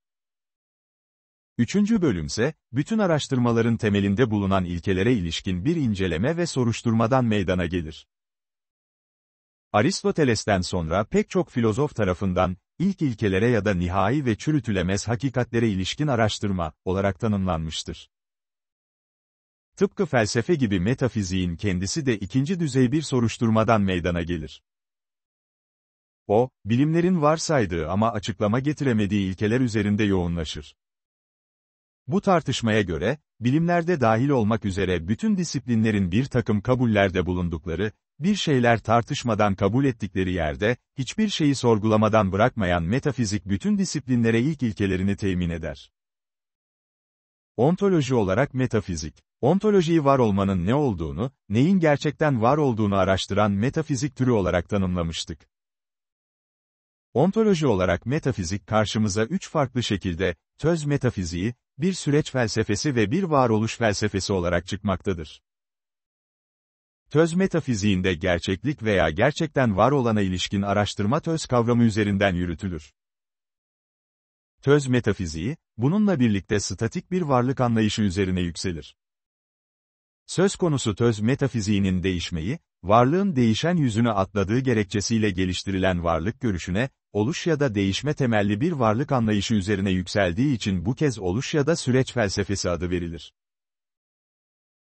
Üçüncü bölümse, bütün araştırmaların temelinde bulunan ilkelere ilişkin bir inceleme ve soruşturmadan meydana gelir. Aristoteles'ten sonra pek çok filozof tarafından, ilk ilkelere ya da nihai ve çürütülemez hakikatlere ilişkin araştırma olarak tanımlanmıştır. Tıpkı felsefe gibi metafiziğin kendisi de ikinci düzey bir soruşturmadan meydana gelir. O, bilimlerin varsaydığı ama açıklama getiremediği ilkeler üzerinde yoğunlaşır. Bu tartışmaya göre, bilimlerde dahil olmak üzere bütün disiplinlerin bir takım kabullerde bulundukları, bir şeyler tartışmadan kabul ettikleri yerde, hiçbir şeyi sorgulamadan bırakmayan metafizik bütün disiplinlere ilk ilkelerini temin eder. Ontoloji olarak metafizik Ontolojiyi var olmanın ne olduğunu, neyin gerçekten var olduğunu araştıran metafizik türü olarak tanımlamıştık. Ontoloji olarak metafizik karşımıza üç farklı şekilde, töz metafiziği, bir süreç felsefesi ve bir varoluş felsefesi olarak çıkmaktadır. Töz metafiziğinde gerçeklik veya gerçekten var olana ilişkin araştırma töz kavramı üzerinden yürütülür. Töz metafiziği, bununla birlikte statik bir varlık anlayışı üzerine yükselir. Söz konusu töz metafiziğinin değişmeyi, varlığın değişen yüzünü atladığı gerekçesiyle geliştirilen varlık görüşüne, oluş ya da değişme temelli bir varlık anlayışı üzerine yükseldiği için bu kez oluş ya da süreç felsefesi adı verilir.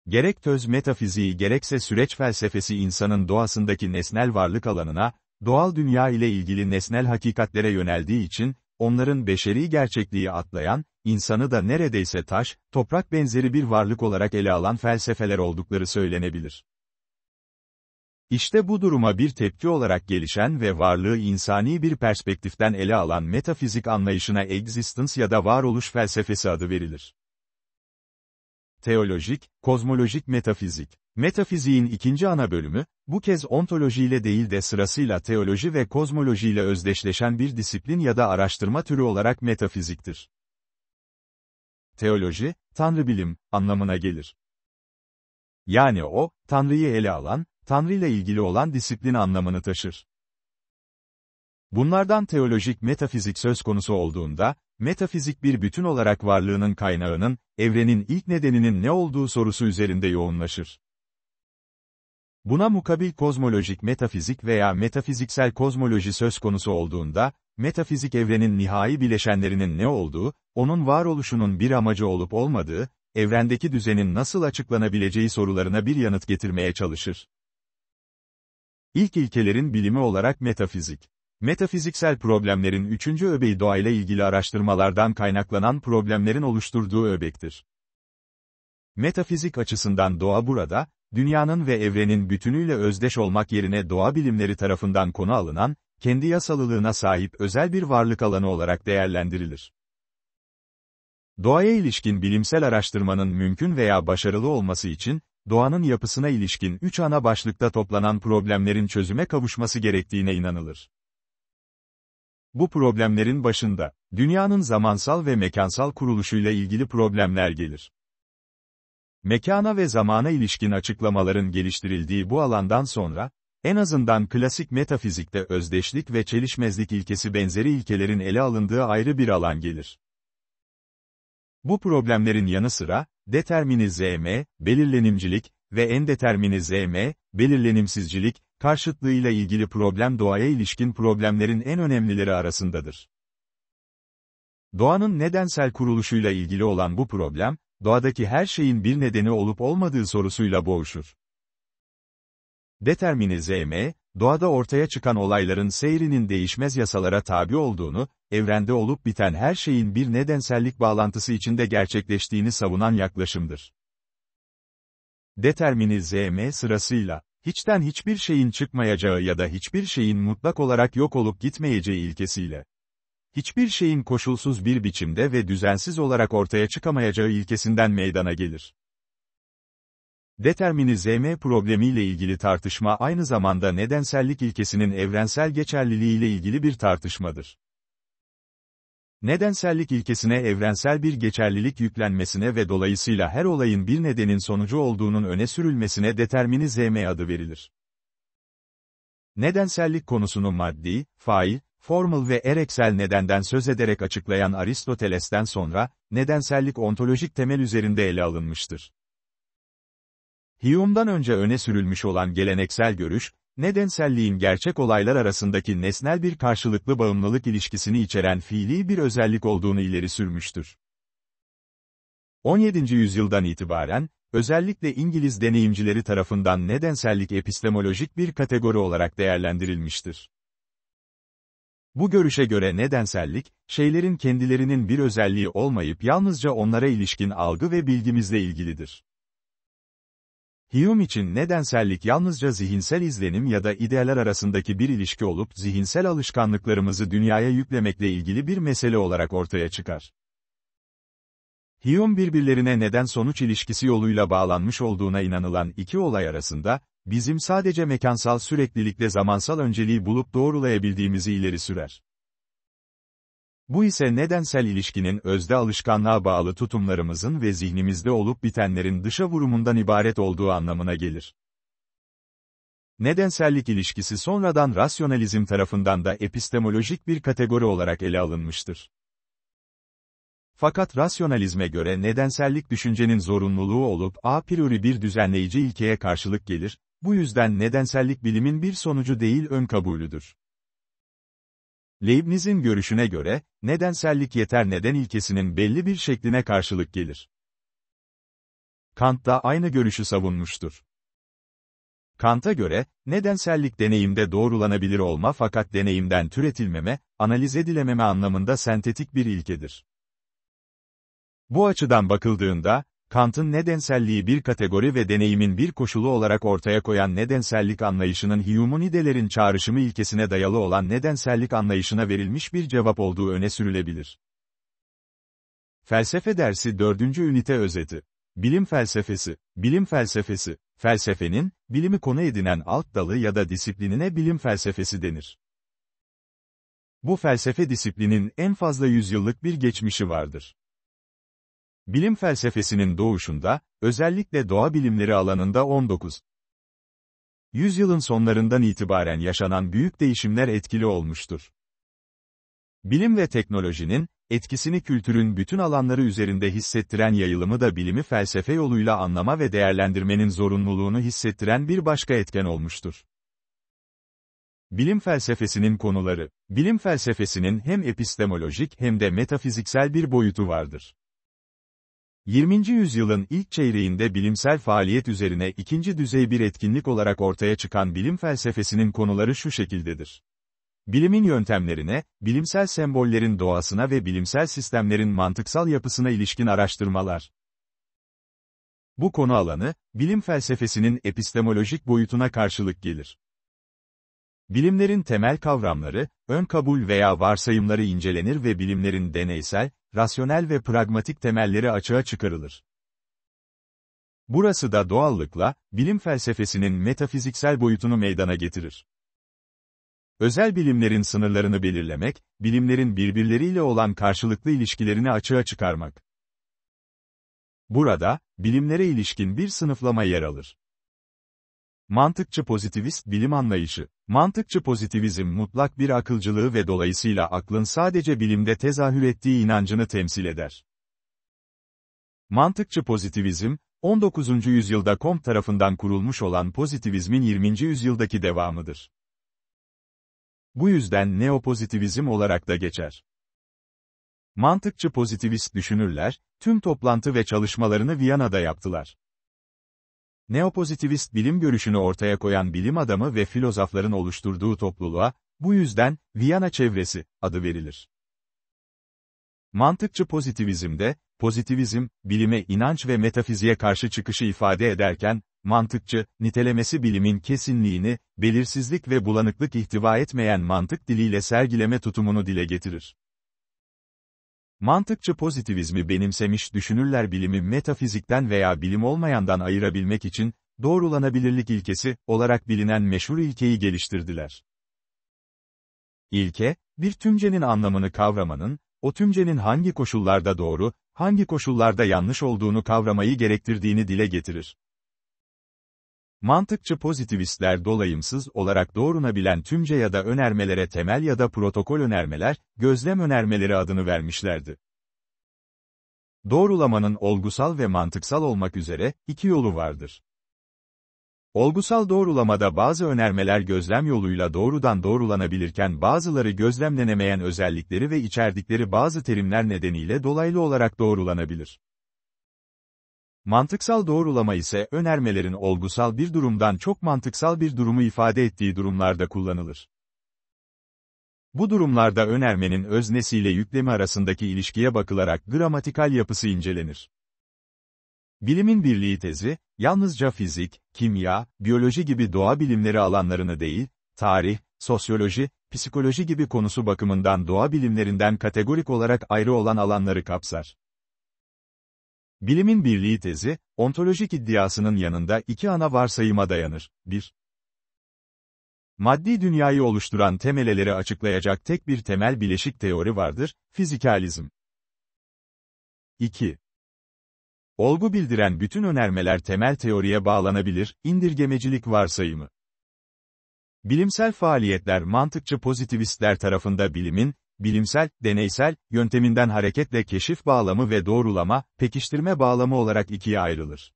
Gerek töz metafiziği gerekse süreç felsefesi insanın doğasındaki nesnel varlık alanına, doğal dünya ile ilgili nesnel hakikatlere yöneldiği için, onların beşeri gerçekliği atlayan, insanı da neredeyse taş, toprak benzeri bir varlık olarak ele alan felsefeler oldukları söylenebilir. İşte bu duruma bir tepki olarak gelişen ve varlığı insani bir perspektiften ele alan metafizik anlayışına existence ya da varoluş felsefesi adı verilir. Teolojik, kozmolojik metafizik. Metafiziğin ikinci ana bölümü, bu kez ontolojiyle değil de sırasıyla teoloji ve kozmolojiyle özdeşleşen bir disiplin ya da araştırma türü olarak metafiziktir teoloji, Tanrı tanrıbilim anlamına gelir. Yani o, Tanrı'yı ele alan, Tanrı'yla ilgili olan disiplin anlamını taşır. Bunlardan teolojik metafizik söz konusu olduğunda, metafizik bir bütün olarak varlığının kaynağının, evrenin ilk nedeninin ne olduğu sorusu üzerinde yoğunlaşır. Buna mukabil kozmolojik metafizik veya metafiziksel kozmoloji söz konusu olduğunda, metafizik evrenin nihai bileşenlerinin ne olduğu, onun varoluşunun bir amacı olup olmadığı, evrendeki düzenin nasıl açıklanabileceği sorularına bir yanıt getirmeye çalışır. İlk ilkelerin bilimi olarak metafizik. Metafiziksel problemlerin üçüncü öbeği doğayla ilgili araştırmalardan kaynaklanan problemlerin oluşturduğu öbektir. Metafizik açısından doğa burada, dünyanın ve evrenin bütünüyle özdeş olmak yerine doğa bilimleri tarafından konu alınan, kendi yasalılığına sahip özel bir varlık alanı olarak değerlendirilir. Doğaya ilişkin bilimsel araştırmanın mümkün veya başarılı olması için, doğanın yapısına ilişkin üç ana başlıkta toplanan problemlerin çözüme kavuşması gerektiğine inanılır. Bu problemlerin başında, dünyanın zamansal ve mekansal kuruluşuyla ilgili problemler gelir. Mekana ve zamana ilişkin açıklamaların geliştirildiği bu alandan sonra, en azından klasik metafizikte özdeşlik ve çelişmezlik ilkesi benzeri ilkelerin ele alındığı ayrı bir alan gelir. Bu problemlerin yanı sıra, determinizm, belirlenimcilik ve endeterminizm, belirlenimsizcilik, karşıtlığıyla ilgili problem doğaya ilişkin problemlerin en önemlileri arasındadır. Doğanın nedensel kuruluşuyla ilgili olan bu problem, doğadaki her şeyin bir nedeni olup olmadığı sorusuyla boğuşur. Determinizm, doğada ortaya çıkan olayların seyrinin değişmez yasalara tabi olduğunu, evrende olup biten her şeyin bir nedensellik bağlantısı içinde gerçekleştiğini savunan yaklaşımdır. Determinizm sırasıyla, hiçten hiçbir şeyin çıkmayacağı ya da hiçbir şeyin mutlak olarak yok olup gitmeyeceği ilkesiyle, hiçbir şeyin koşulsuz bir biçimde ve düzensiz olarak ortaya çıkamayacağı ilkesinden meydana gelir. Determinizm problemiyle ilgili tartışma aynı zamanda nedensellik ilkesinin evrensel geçerliliğiyle ilgili bir tartışmadır. Nedensellik ilkesine evrensel bir geçerlilik yüklenmesine ve dolayısıyla her olayın bir nedenin sonucu olduğunun öne sürülmesine determinizm adı verilir. Nedensellik konusunu maddi, fail, formal ve ereksel nedenden söz ederek açıklayan Aristoteles'ten sonra, nedensellik ontolojik temel üzerinde ele alınmıştır. Hume'dan önce öne sürülmüş olan geleneksel görüş, nedenselliğin gerçek olaylar arasındaki nesnel bir karşılıklı bağımlılık ilişkisini içeren fiili bir özellik olduğunu ileri sürmüştür. 17. yüzyıldan itibaren, özellikle İngiliz deneyimcileri tarafından nedensellik epistemolojik bir kategori olarak değerlendirilmiştir. Bu görüşe göre nedensellik, şeylerin kendilerinin bir özelliği olmayıp yalnızca onlara ilişkin algı ve bilgimizle ilgilidir. Hume için nedensellik yalnızca zihinsel izlenim ya da idealler arasındaki bir ilişki olup zihinsel alışkanlıklarımızı dünyaya yüklemekle ilgili bir mesele olarak ortaya çıkar. Hume birbirlerine neden-sonuç ilişkisi yoluyla bağlanmış olduğuna inanılan iki olay arasında, bizim sadece mekansal süreklilikle zamansal önceliği bulup doğrulayabildiğimizi ileri sürer. Bu ise nedensel ilişkinin özde alışkanlığa bağlı tutumlarımızın ve zihnimizde olup bitenlerin dışa vurumundan ibaret olduğu anlamına gelir. Nedensellik ilişkisi sonradan rasyonalizm tarafından da epistemolojik bir kategori olarak ele alınmıştır. Fakat rasyonalizme göre nedensellik düşüncenin zorunluluğu olup a priori bir düzenleyici ilkeye karşılık gelir, bu yüzden nedensellik bilimin bir sonucu değil ön kabulüdür. Leibniz'in görüşüne göre, nedensellik yeter neden ilkesinin belli bir şekline karşılık gelir. Kant da aynı görüşü savunmuştur. Kant'a göre, nedensellik deneyimde doğrulanabilir olma fakat deneyimden türetilmeme, analiz edilememe anlamında sentetik bir ilkedir. Bu açıdan bakıldığında, Kant'ın nedenselliği bir kategori ve deneyimin bir koşulu olarak ortaya koyan nedensellik anlayışının Humanidelerin çağrışımı ilkesine dayalı olan nedensellik anlayışına verilmiş bir cevap olduğu öne sürülebilir. Felsefe dersi 4. ünite özeti. Bilim felsefesi. Bilim felsefesi, felsefenin, bilimi konu edinen alt dalı ya da disiplinine bilim felsefesi denir. Bu felsefe disiplinin en fazla yüzyıllık bir geçmişi vardır. Bilim felsefesinin doğuşunda, özellikle doğa bilimleri alanında 19. Yüzyılın sonlarından itibaren yaşanan büyük değişimler etkili olmuştur. Bilim ve teknolojinin, etkisini kültürün bütün alanları üzerinde hissettiren yayılımı da bilimi felsefe yoluyla anlama ve değerlendirmenin zorunluluğunu hissettiren bir başka etken olmuştur. Bilim felsefesinin konuları, bilim felsefesinin hem epistemolojik hem de metafiziksel bir boyutu vardır. 20. yüzyılın ilk çeyreğinde bilimsel faaliyet üzerine ikinci düzey bir etkinlik olarak ortaya çıkan bilim felsefesinin konuları şu şekildedir. Bilimin yöntemlerine, bilimsel sembollerin doğasına ve bilimsel sistemlerin mantıksal yapısına ilişkin araştırmalar. Bu konu alanı, bilim felsefesinin epistemolojik boyutuna karşılık gelir. Bilimlerin temel kavramları, ön kabul veya varsayımları incelenir ve bilimlerin deneysel, rasyonel ve pragmatik temelleri açığa çıkarılır. Burası da doğallıkla, bilim felsefesinin metafiziksel boyutunu meydana getirir. Özel bilimlerin sınırlarını belirlemek, bilimlerin birbirleriyle olan karşılıklı ilişkilerini açığa çıkarmak. Burada, bilimlere ilişkin bir sınıflama yer alır. Mantıkçı pozitivist bilim anlayışı Mantıkçı pozitivizm mutlak bir akılcılığı ve dolayısıyla aklın sadece bilimde tezahür ettiği inancını temsil eder. Mantıkçı pozitivizm, 19. yüzyılda Comte tarafından kurulmuş olan pozitivizmin 20. yüzyıldaki devamıdır. Bu yüzden neopozitivizm olarak da geçer. Mantıkçı pozitivist düşünürler, tüm toplantı ve çalışmalarını Viyana'da yaptılar neopozitivist bilim görüşünü ortaya koyan bilim adamı ve filozofların oluşturduğu topluluğa, bu yüzden, Viyana çevresi, adı verilir. Mantıkçı pozitivizmde, pozitivizm, bilime inanç ve metafiziğe karşı çıkışı ifade ederken, mantıkçı, nitelemesi bilimin kesinliğini, belirsizlik ve bulanıklık ihtiva etmeyen mantık diliyle sergileme tutumunu dile getirir. Mantıkçı pozitivizmi benimsemiş düşünürler bilimi metafizikten veya bilim olmayandan ayırabilmek için, doğrulanabilirlik ilkesi, olarak bilinen meşhur ilkeyi geliştirdiler. İlke, bir tümcenin anlamını kavramanın, o tümcenin hangi koşullarda doğru, hangi koşullarda yanlış olduğunu kavramayı gerektirdiğini dile getirir. Mantıkçı pozitivistler dolayımsız olarak doğrunabilen tümce ya da önermelere temel ya da protokol önermeler, gözlem önermeleri adını vermişlerdi. Doğrulamanın olgusal ve mantıksal olmak üzere, iki yolu vardır. Olgusal doğrulamada bazı önermeler gözlem yoluyla doğrudan doğrulanabilirken bazıları gözlemlenemeyen özellikleri ve içerdikleri bazı terimler nedeniyle dolaylı olarak doğrulanabilir. Mantıksal doğrulama ise önermelerin olgusal bir durumdan çok mantıksal bir durumu ifade ettiği durumlarda kullanılır. Bu durumlarda önermenin öznesiyle yüklemi arasındaki ilişkiye bakılarak gramatikal yapısı incelenir. Bilimin birliği tezi, yalnızca fizik, kimya, biyoloji gibi doğa bilimleri alanlarını değil, tarih, sosyoloji, psikoloji gibi konusu bakımından doğa bilimlerinden kategorik olarak ayrı olan alanları kapsar. Bilimin birliği tezi, ontolojik iddiasının yanında iki ana varsayıma dayanır. 1. Maddi dünyayı oluşturan temeleleri açıklayacak tek bir temel bileşik teori vardır, fizikalizm. 2. Olgu bildiren bütün önermeler temel teoriye bağlanabilir, indirgemecilik varsayımı. Bilimsel faaliyetler mantıkçı pozitivistler tarafında bilimin, bilimsel, deneysel, yönteminden hareketle keşif bağlamı ve doğrulama, pekiştirme bağlamı olarak ikiye ayrılır.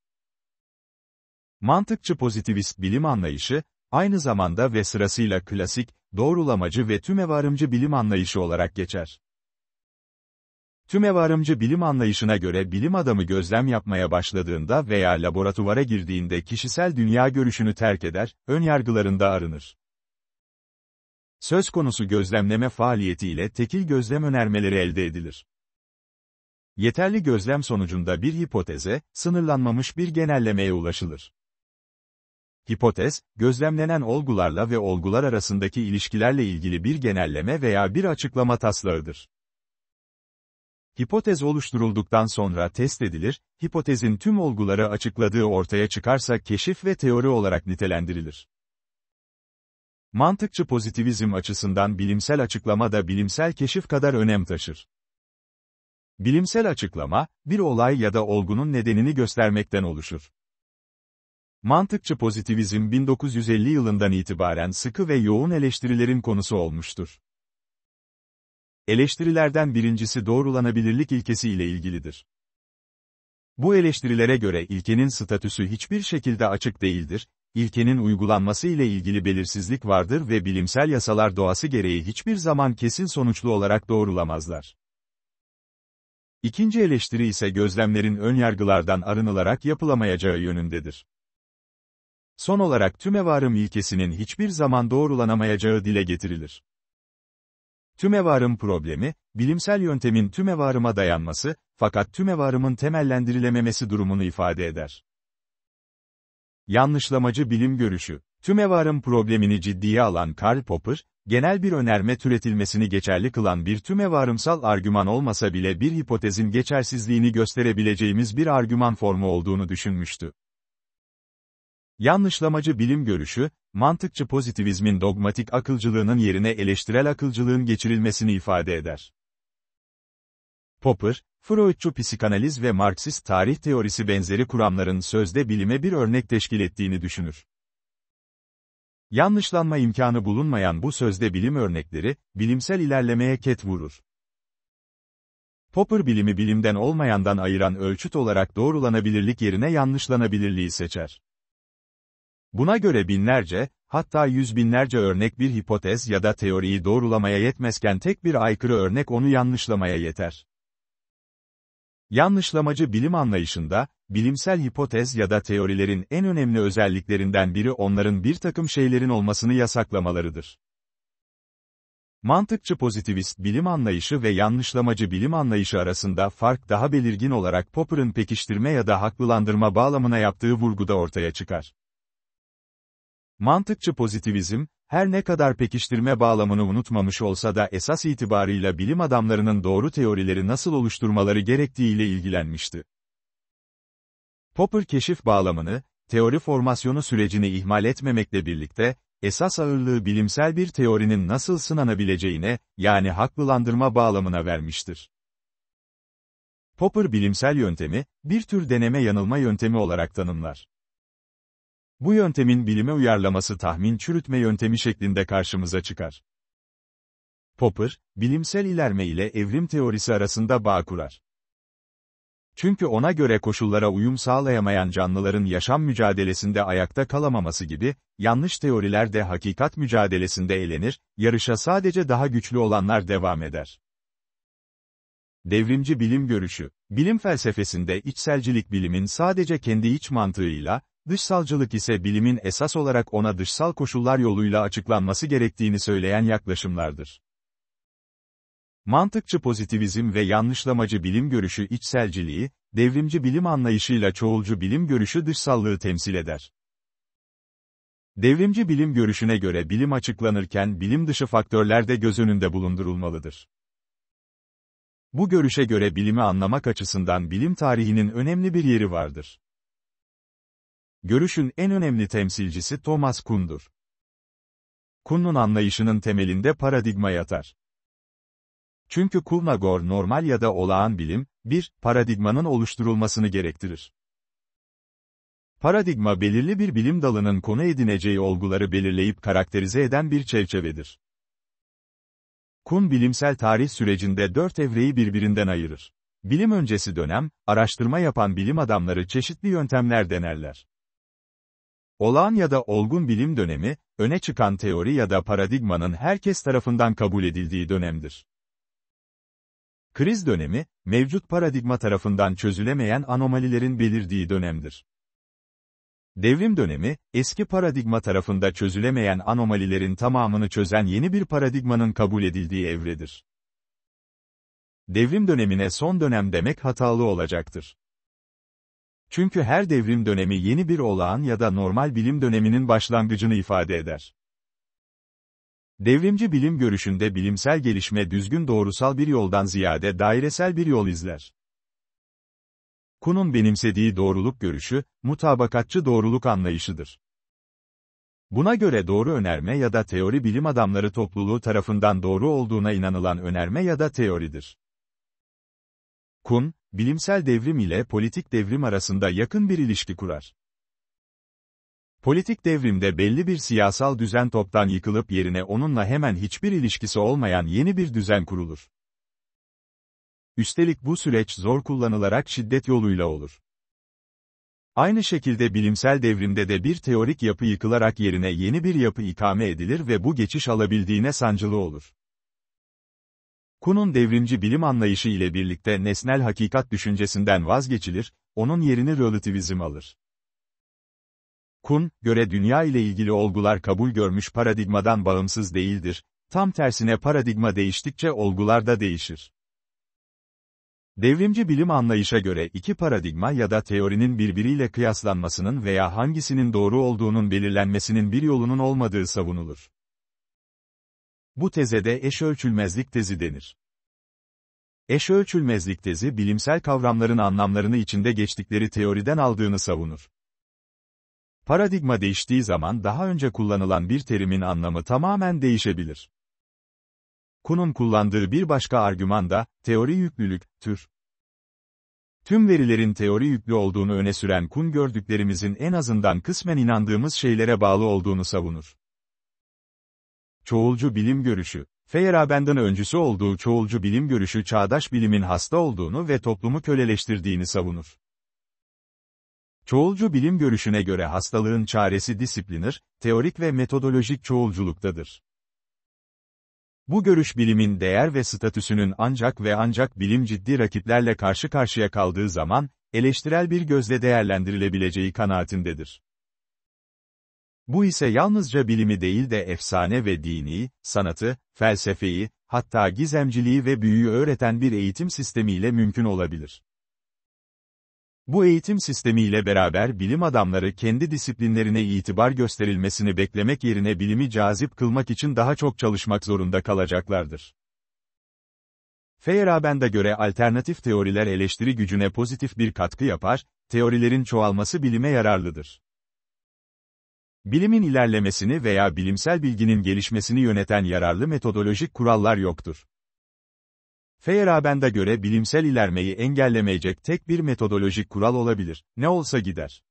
Mantıkçı pozitivist bilim anlayışı, aynı zamanda ve sırasıyla klasik, doğrulamacı ve tümevarımcı bilim anlayışı olarak geçer. Tümevarımcı bilim anlayışına göre bilim adamı gözlem yapmaya başladığında veya laboratuvara girdiğinde kişisel dünya görüşünü terk eder, ön yargılarında arınır söz konusu gözlemleme faaliyetiyle tekil gözlem önermeleri elde edilir. Yeterli gözlem sonucunda bir hipoteze, sınırlanmamış bir genellemeye ulaşılır. Hipotez, gözlemlenen olgularla ve olgular arasındaki ilişkilerle ilgili bir genelleme veya bir açıklama taslağıdır. Hipotez oluşturulduktan sonra test edilir, hipotezin tüm olguları açıkladığı ortaya çıkarsa keşif ve teori olarak nitelendirilir. Mantıkçı pozitivizm açısından bilimsel açıklama da bilimsel keşif kadar önem taşır. Bilimsel açıklama, bir olay ya da olgunun nedenini göstermekten oluşur. Mantıkçı pozitivizm 1950 yılından itibaren sıkı ve yoğun eleştirilerin konusu olmuştur. Eleştirilerden birincisi doğrulanabilirlik ilkesi ile ilgilidir. Bu eleştirilere göre ilkenin statüsü hiçbir şekilde açık değildir, ilkenin uygulanması ile ilgili belirsizlik vardır ve bilimsel yasalar doğası gereği hiçbir zaman kesin sonuçlu olarak doğrulamazlar. İkinci eleştiri ise gözlemlerin önyargılardan arınılarak yapılamayacağı yönündedir. Son olarak tümevarım ilkesinin hiçbir zaman doğrulanamayacağı dile getirilir. Tümevarım problemi, bilimsel yöntemin tümevarıma dayanması, fakat tümevarımın temellendirilememesi durumunu ifade eder. Yanlışlamacı bilim görüşü, tüm evarın problemini ciddiye alan Karl Popper, genel bir önerme türetilmesini geçerli kılan bir tümevarımsal argüman olmasa bile bir hipotezin geçersizliğini gösterebileceğimiz bir argüman formu olduğunu düşünmüştü. Yanlışlamacı bilim görüşü, mantıkçı pozitivizmin dogmatik akılcılığının yerine eleştirel akılcılığın geçirilmesini ifade eder. Popper, Freudçu psikanaliz ve Marksist tarih teorisi benzeri kuramların sözde bilime bir örnek teşkil ettiğini düşünür. Yanlışlanma imkanı bulunmayan bu sözde bilim örnekleri, bilimsel ilerlemeye ket vurur. Popper bilimi bilimden olmayandan ayıran ölçüt olarak doğrulanabilirlik yerine yanlışlanabilirliği seçer. Buna göre binlerce, hatta yüz binlerce örnek bir hipotez ya da teoriyi doğrulamaya yetmezken tek bir aykırı örnek onu yanlışlamaya yeter. Yanlışlamacı bilim anlayışında, bilimsel hipotez ya da teorilerin en önemli özelliklerinden biri onların bir takım şeylerin olmasını yasaklamalarıdır. Mantıkçı pozitivist bilim anlayışı ve yanlışlamacı bilim anlayışı arasında fark daha belirgin olarak Popper'ın pekiştirme ya da haklılandırma bağlamına yaptığı vurguda ortaya çıkar. Mantıkçı pozitivizm, her ne kadar pekiştirme bağlamını unutmamış olsa da esas itibarıyla bilim adamlarının doğru teorileri nasıl oluşturmaları gerektiğiyle ilgilenmişti. Popper keşif bağlamını, teori formasyonu sürecini ihmal etmemekle birlikte, esas ağırlığı bilimsel bir teorinin nasıl sınanabileceğine, yani haklılandırma bağlamına vermiştir. Popper bilimsel yöntemi, bir tür deneme yanılma yöntemi olarak tanımlar. Bu yöntemin bilime uyarlaması tahmin çürütme yöntemi şeklinde karşımıza çıkar. Popper, bilimsel ilerme ile evrim teorisi arasında bağ kurar. Çünkü ona göre koşullara uyum sağlayamayan canlıların yaşam mücadelesinde ayakta kalamaması gibi, yanlış teoriler de hakikat mücadelesinde elenir, yarışa sadece daha güçlü olanlar devam eder. Devrimci bilim görüşü, bilim felsefesinde içselcilik bilimin sadece kendi iç mantığıyla, Dışsalcılık ise bilimin esas olarak ona dışsal koşullar yoluyla açıklanması gerektiğini söyleyen yaklaşımlardır. Mantıkçı pozitivizm ve yanlışlamacı bilim görüşü içselciliği, devrimci bilim anlayışıyla çoğulcu bilim görüşü dışsallığı temsil eder. Devrimci bilim görüşüne göre bilim açıklanırken bilim dışı faktörler de göz önünde bulundurulmalıdır. Bu görüşe göre bilimi anlamak açısından bilim tarihinin önemli bir yeri vardır görüşün en önemli temsilcisi Thomas Kuhn'dur. Kuhn'un anlayışının temelinde paradigma yatar. Çünkü Kuhnagor normal ya da olağan bilim, bir paradigmanın oluşturulmasını gerektirir. Paradigma belirli bir bilim dalının konu edineceği olguları belirleyip karakterize eden bir çerçevedir. Kuhn bilimsel tarih sürecinde dört evreyi birbirinden ayırır. Bilim öncesi dönem, araştırma yapan bilim adamları çeşitli yöntemler denerler. Olağan ya da olgun bilim dönemi, öne çıkan teori ya da paradigmanın herkes tarafından kabul edildiği dönemdir. Kriz dönemi, mevcut paradigma tarafından çözülemeyen anomalilerin belirdiği dönemdir. Devrim dönemi, eski paradigma tarafında çözülemeyen anomalilerin tamamını çözen yeni bir paradigmanın kabul edildiği evredir. Devrim dönemine son dönem demek hatalı olacaktır. Çünkü her devrim dönemi yeni bir olağan ya da normal bilim döneminin başlangıcını ifade eder. Devrimci bilim görüşünde bilimsel gelişme düzgün doğrusal bir yoldan ziyade dairesel bir yol izler. Kuhn'un benimsediği doğruluk görüşü, mutabakatçı doğruluk anlayışıdır. Buna göre doğru önerme ya da teori bilim adamları topluluğu tarafından doğru olduğuna inanılan önerme ya da teoridir. Kuhn, bilimsel devrim ile politik devrim arasında yakın bir ilişki kurar. Politik devrimde belli bir siyasal düzen toptan yıkılıp yerine onunla hemen hiçbir ilişkisi olmayan yeni bir düzen kurulur. Üstelik bu süreç zor kullanılarak şiddet yoluyla olur. Aynı şekilde bilimsel devrimde de bir teorik yapı yıkılarak yerine yeni bir yapı ikame edilir ve bu geçiş alabildiğine sancılı olur. Kuhn'un devrimci bilim anlayışı ile birlikte nesnel hakikat düşüncesinden vazgeçilir, onun yerini relativizm alır. Kuhn, göre dünya ile ilgili olgular kabul görmüş paradigmadan bağımsız değildir, tam tersine paradigma değiştikçe olgular da değişir. Devrimci bilim anlayışa göre iki paradigma ya da teorinin birbiriyle kıyaslanmasının veya hangisinin doğru olduğunun belirlenmesinin bir yolunun olmadığı savunulur. Bu teze de eş ölçülmezlik tezi denir. Eş ölçülmezlik tezi bilimsel kavramların anlamlarını içinde geçtikleri teoriden aldığını savunur. Paradigma değiştiği zaman daha önce kullanılan bir terimin anlamı tamamen değişebilir. Kuhn'un kullandığı bir başka argüman da, teori yüklülük, tür. Tüm verilerin teori yüklü olduğunu öne süren Kuhn gördüklerimizin en azından kısmen inandığımız şeylere bağlı olduğunu savunur çoğulcu bilim görüşü, Feyerabend'in öncüsü olduğu çoğulcu bilim görüşü çağdaş bilimin hasta olduğunu ve toplumu köleleştirdiğini savunur. Çoğulcu bilim görüşüne göre hastalığın çaresi disiplinir, teorik ve metodolojik çoğulculuktadır. Bu görüş bilimin değer ve statüsünün ancak ve ancak bilim ciddi rakiplerle karşı karşıya kaldığı zaman, eleştirel bir gözle değerlendirilebileceği kanaatindedir. Bu ise yalnızca bilimi değil de efsane ve dini, sanatı, felsefeyi, hatta gizemciliği ve büyüyü öğreten bir eğitim sistemiyle mümkün olabilir. Bu eğitim sistemiyle beraber bilim adamları kendi disiplinlerine itibar gösterilmesini beklemek yerine bilimi cazip kılmak için daha çok çalışmak zorunda kalacaklardır. Feyerabend'e göre alternatif teoriler eleştiri gücüne pozitif bir katkı yapar, teorilerin çoğalması bilime yararlıdır. Bilimin ilerlemesini veya bilimsel bilginin gelişmesini yöneten yararlı metodolojik kurallar yoktur. Feyerabend'a göre bilimsel ilermeyi engellemeyecek tek bir metodolojik kural olabilir, ne olsa gider.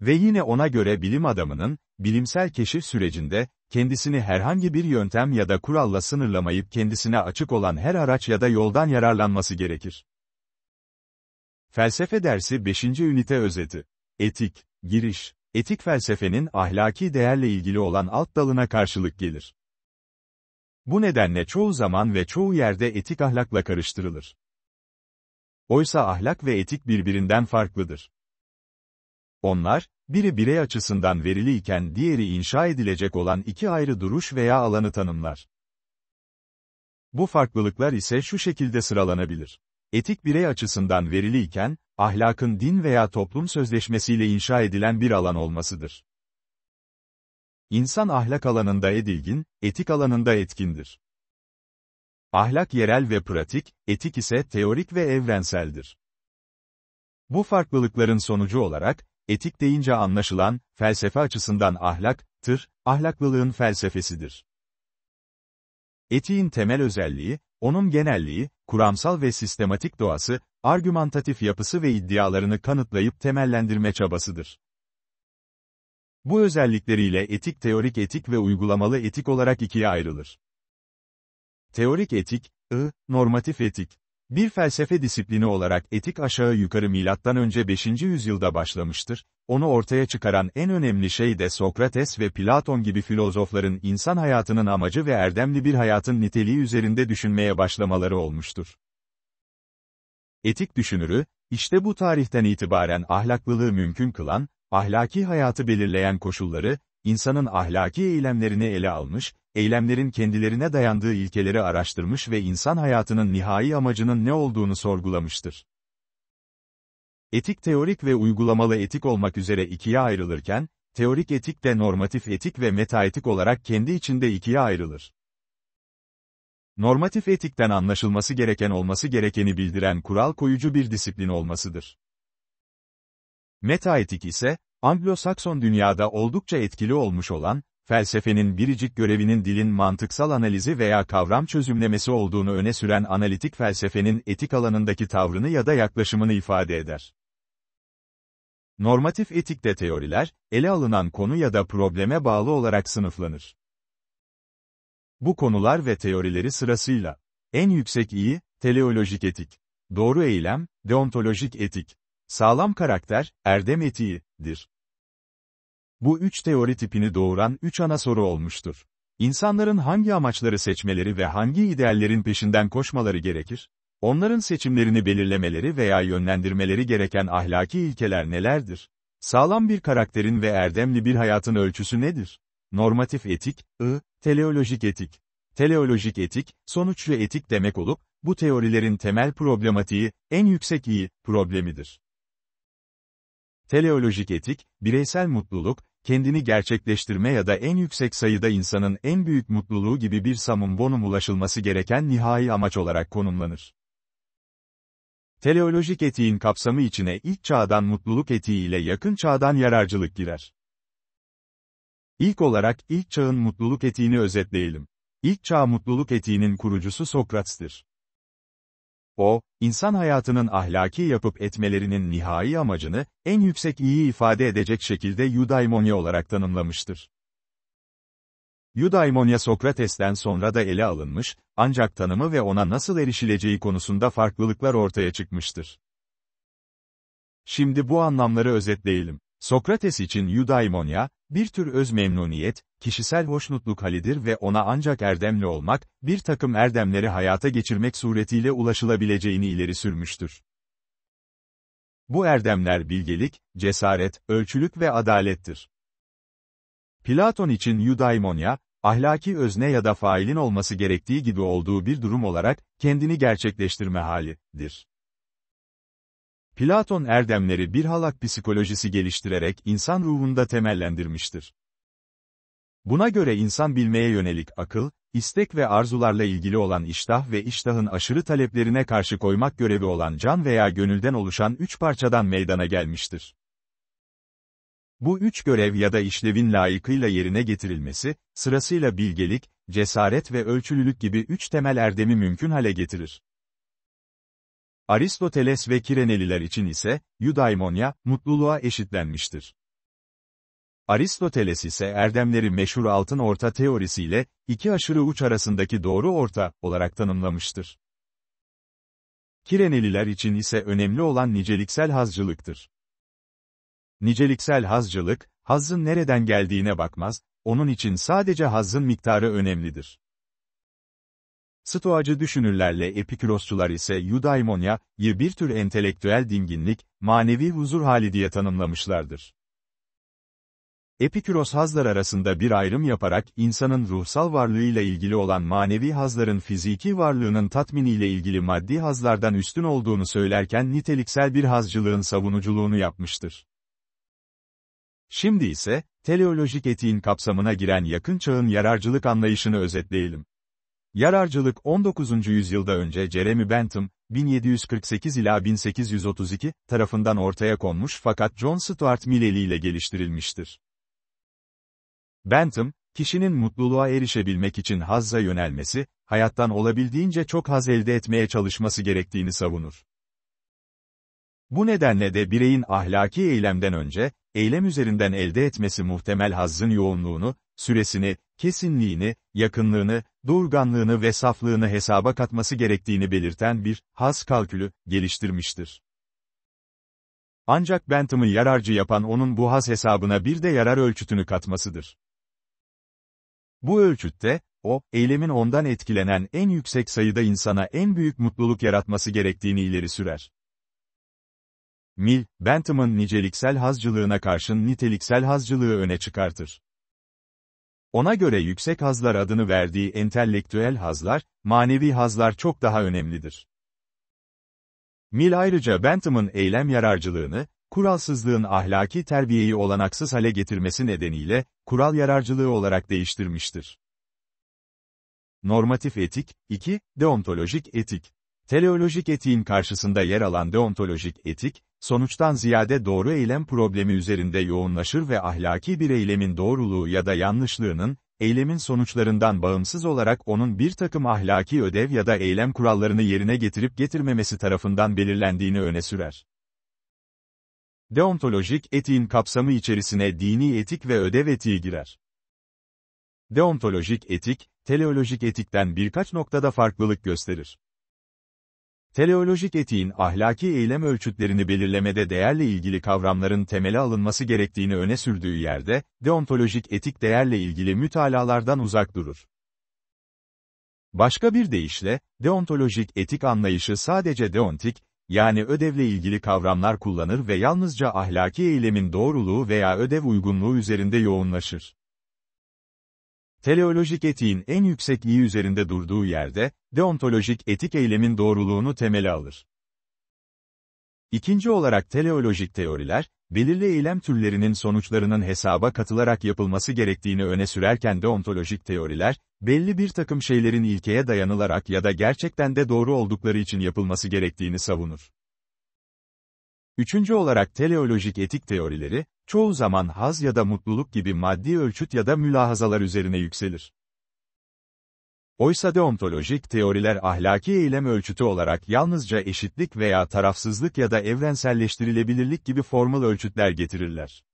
Ve yine ona göre bilim adamının, bilimsel keşif sürecinde, kendisini herhangi bir yöntem ya da kuralla sınırlamayıp kendisine açık olan her araç ya da yoldan yararlanması gerekir. Felsefe dersi 5. ünite özeti. Etik, giriş etik felsefenin ahlaki değerle ilgili olan alt dalına karşılık gelir. Bu nedenle çoğu zaman ve çoğu yerde etik ahlakla karıştırılır. Oysa ahlak ve etik birbirinden farklıdır. Onlar, biri birey açısından veriliyken diğeri inşa edilecek olan iki ayrı duruş veya alanı tanımlar. Bu farklılıklar ise şu şekilde sıralanabilir. Etik birey açısından veriliyken, ahlakın din veya toplum sözleşmesiyle inşa edilen bir alan olmasıdır. İnsan ahlak alanında edilgin, etik alanında etkindir. Ahlak yerel ve pratik, etik ise teorik ve evrenseldir. Bu farklılıkların sonucu olarak, etik deyince anlaşılan, felsefe açısından ahlak, tır, ahlaklılığın felsefesidir. Etiğin temel özelliği, onun genelliği, kuramsal ve sistematik doğası, argümantatif yapısı ve iddialarını kanıtlayıp temellendirme çabasıdır. Bu özellikleriyle etik teorik etik ve uygulamalı etik olarak ikiye ayrılır. Teorik etik, I, normatif etik. Bir felsefe disiplini olarak etik aşağı yukarı MÖ 5. yüzyılda başlamıştır. Onu ortaya çıkaran en önemli şey de Sokrates ve Platon gibi filozofların insan hayatının amacı ve erdemli bir hayatın niteliği üzerinde düşünmeye başlamaları olmuştur etik düşünürü, işte bu tarihten itibaren ahlaklılığı mümkün kılan, ahlaki hayatı belirleyen koşulları, insanın ahlaki eylemlerini ele almış, eylemlerin kendilerine dayandığı ilkeleri araştırmış ve insan hayatının nihai amacının ne olduğunu sorgulamıştır. Etik teorik ve uygulamalı etik olmak üzere ikiye ayrılırken, teorik etik de normatif etik ve metaetik olarak kendi içinde ikiye ayrılır normatif etikten anlaşılması gereken olması gerekeni bildiren kural koyucu bir disiplin olmasıdır. Metaetik ise, Anglo-Sakson dünyada oldukça etkili olmuş olan, felsefenin biricik görevinin dilin mantıksal analizi veya kavram çözümlemesi olduğunu öne süren analitik felsefenin etik alanındaki tavrını ya da yaklaşımını ifade eder. Normatif etikte teoriler, ele alınan konu ya da probleme bağlı olarak sınıflanır. Bu konular ve teorileri sırasıyla, en yüksek iyi, teleolojik etik, doğru eylem, deontolojik etik, sağlam karakter, erdem etiğidir. Bu üç teori tipini doğuran üç ana soru olmuştur. İnsanların hangi amaçları seçmeleri ve hangi ideallerin peşinden koşmaları gerekir? Onların seçimlerini belirlemeleri veya yönlendirmeleri gereken ahlaki ilkeler nelerdir? Sağlam bir karakterin ve erdemli bir hayatın ölçüsü nedir? Normatif etik, I, Teleolojik etik. Teleolojik etik, sonuç ve etik demek olup, bu teorilerin temel problematiği, en yüksek iyi, problemidir. Teleolojik etik, bireysel mutluluk, kendini gerçekleştirme ya da en yüksek sayıda insanın en büyük mutluluğu gibi bir samun bonum ulaşılması gereken nihai amaç olarak konumlanır. Teleolojik etiğin kapsamı içine ilk çağdan mutluluk etiğiyle yakın çağdan yararcılık girer. İlk olarak ilk çağın mutluluk etiğini özetleyelim. İlk çağ mutluluk etiğinin kurucusu Sokrats'tır. O, insan hayatının ahlaki yapıp etmelerinin nihai amacını, en yüksek iyi ifade edecek şekilde eudaimonia olarak tanımlamıştır. Eudaimonia Sokrates'ten sonra da ele alınmış, ancak tanımı ve ona nasıl erişileceği konusunda farklılıklar ortaya çıkmıştır. Şimdi bu anlamları özetleyelim. Sokrates için eudaimonya, bir tür öz memnuniyet, kişisel hoşnutluk halidir ve ona ancak erdemli olmak, bir takım erdemleri hayata geçirmek suretiyle ulaşılabileceğini ileri sürmüştür. Bu erdemler bilgelik, cesaret, ölçülük ve adalettir. Platon için eudaimonya, ahlaki özne ya da failin olması gerektiği gibi olduğu bir durum olarak, kendini gerçekleştirme halidir. Platon erdemleri bir halak psikolojisi geliştirerek insan ruhunda temellendirmiştir. Buna göre insan bilmeye yönelik akıl, istek ve arzularla ilgili olan iştah ve iştahın aşırı taleplerine karşı koymak görevi olan can veya gönülden oluşan üç parçadan meydana gelmiştir. Bu üç görev ya da işlevin layıkıyla yerine getirilmesi, sırasıyla bilgelik, cesaret ve ölçülülük gibi üç temel erdemi mümkün hale getirir. Aristoteles ve Kireneliler için ise, eudaimonya, mutluluğa eşitlenmiştir. Aristoteles ise erdemleri meşhur altın orta teorisiyle, iki aşırı uç arasındaki doğru orta, olarak tanımlamıştır. Kireneliler için ise önemli olan niceliksel hazcılıktır. Niceliksel hazcılık, hazın nereden geldiğine bakmaz, onun için sadece hazın miktarı önemlidir. Stoacı düşünürlerle epikürosçular ise yudaimonya,'yı bir tür entelektüel dinginlik, manevi huzur hali diye tanımlamışlardır. Epikuros hazlar arasında bir ayrım yaparak insanın ruhsal varlığıyla ilgili olan manevi hazların fiziki varlığının tatminiyle ilgili maddi hazlardan üstün olduğunu söylerken niteliksel bir hazcılığın savunuculuğunu yapmıştır. Şimdi ise, teleolojik etiğin kapsamına giren yakın çağın yararcılık anlayışını özetleyelim. Yararcılık 19. yüzyılda önce Jeremy Bentham, 1748 ila 1832 tarafından ortaya konmuş fakat John Stuart Mill ile geliştirilmiştir. Bentham, kişinin mutluluğa erişebilmek için hazza yönelmesi, hayattan olabildiğince çok haz elde etmeye çalışması gerektiğini savunur. Bu nedenle de bireyin ahlaki eylemden önce, eylem üzerinden elde etmesi muhtemel hazzın yoğunluğunu, süresini, kesinliğini, yakınlığını, doğurganlığını ve saflığını hesaba katması gerektiğini belirten bir has kalkülü geliştirmiştir. Ancak Bentham'ı yararcı yapan onun bu has hesabına bir de yarar ölçütünü katmasıdır. Bu ölçütte, o, eylemin ondan etkilenen en yüksek sayıda insana en büyük mutluluk yaratması gerektiğini ileri sürer. Mill, Bentham'ın niceliksel hazcılığına karşın niteliksel hazcılığı öne çıkartır. Ona göre yüksek hazlar adını verdiği entelektüel hazlar, manevi hazlar çok daha önemlidir. Mill ayrıca Bentham'ın eylem yararcılığını, kuralsızlığın ahlaki terbiyeyi olanaksız hale getirmesi nedeniyle, kural yararcılığı olarak değiştirmiştir. Normatif etik, 2. Deontolojik etik. Teleolojik etiğin karşısında yer alan deontolojik etik, sonuçtan ziyade doğru eylem problemi üzerinde yoğunlaşır ve ahlaki bir eylemin doğruluğu ya da yanlışlığının, eylemin sonuçlarından bağımsız olarak onun bir takım ahlaki ödev ya da eylem kurallarını yerine getirip getirmemesi tarafından belirlendiğini öne sürer. Deontolojik etiğin kapsamı içerisine dini etik ve ödev etiği girer. Deontolojik etik, teleolojik etikten birkaç noktada farklılık gösterir. Teleolojik etiğin ahlaki eylem ölçütlerini belirlemede değerle ilgili kavramların temeli alınması gerektiğini öne sürdüğü yerde, deontolojik etik değerle ilgili mütalalardan uzak durur. Başka bir deyişle, deontolojik etik anlayışı sadece deontik, yani ödevle ilgili kavramlar kullanır ve yalnızca ahlaki eylemin doğruluğu veya ödev uygunluğu üzerinde yoğunlaşır teleolojik etiğin en yüksekliği üzerinde durduğu yerde, deontolojik etik eylemin doğruluğunu temele alır. İkinci olarak teleolojik teoriler, belirli eylem türlerinin sonuçlarının hesaba katılarak yapılması gerektiğini öne sürerken deontolojik teoriler, belli bir takım şeylerin ilkeye dayanılarak ya da gerçekten de doğru oldukları için yapılması gerektiğini savunur. Üçüncü olarak teleolojik etik teorileri, çoğu zaman haz ya da mutluluk gibi maddi ölçüt ya da mülahazalar üzerine yükselir. Oysa deontolojik teoriler ahlaki eylem ölçütü olarak yalnızca eşitlik veya tarafsızlık ya da evrenselleştirilebilirlik gibi formal ölçütler getirirler.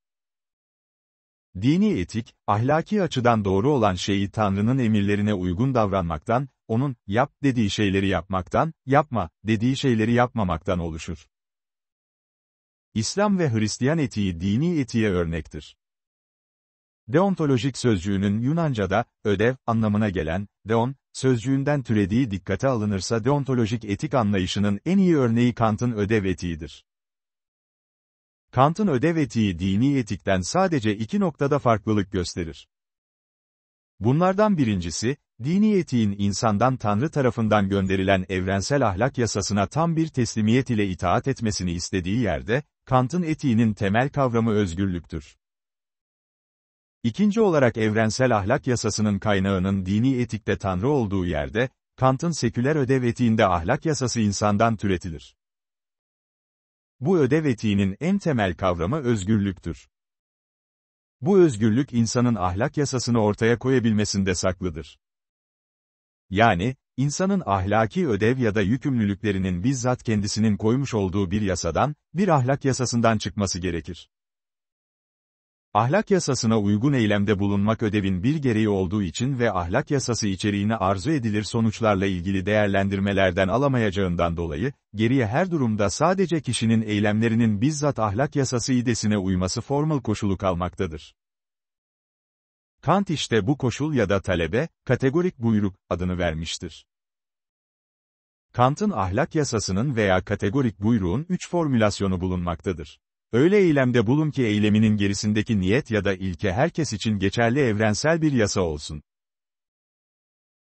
Dini etik, ahlaki açıdan doğru olan şeyi Tanrı'nın emirlerine uygun davranmaktan, onun, yap dediği şeyleri yapmaktan, yapma dediği şeyleri yapmamaktan oluşur. İslam ve Hristiyan etiği dini etiğe örnektir. Deontolojik sözcüğünün Yunanca'da, ödev, anlamına gelen, deon, sözcüğünden türediği dikkate alınırsa deontolojik etik anlayışının en iyi örneği Kant'ın ödev etiğidir. Kant'ın ödev etiği dini etikten sadece iki noktada farklılık gösterir. Bunlardan birincisi, dini etiğin insandan Tanrı tarafından gönderilen evrensel ahlak yasasına tam bir teslimiyet ile itaat etmesini istediği yerde, Kant'ın etiğinin temel kavramı özgürlüktür. İkinci olarak evrensel ahlak yasasının kaynağının dini etikte Tanrı olduğu yerde, Kant'ın seküler ödev etiğinde ahlak yasası insandan türetilir. Bu ödev etiğinin en temel kavramı özgürlüktür. Bu özgürlük insanın ahlak yasasını ortaya koyabilmesinde saklıdır. Yani, İnsanın ahlaki ödev ya da yükümlülüklerinin bizzat kendisinin koymuş olduğu bir yasadan, bir ahlak yasasından çıkması gerekir. Ahlak yasasına uygun eylemde bulunmak ödevin bir gereği olduğu için ve ahlak yasası içeriğini arzu edilir sonuçlarla ilgili değerlendirmelerden alamayacağından dolayı, geriye her durumda sadece kişinin eylemlerinin bizzat ahlak yasası idesine uyması formal koşulu kalmaktadır. Kant işte bu koşul ya da talebe, kategorik buyruk adını vermiştir. Kant'ın ahlak yasasının veya kategorik buyruğun üç formülasyonu bulunmaktadır. Öyle eylemde bulun ki eyleminin gerisindeki niyet ya da ilke herkes için geçerli evrensel bir yasa olsun.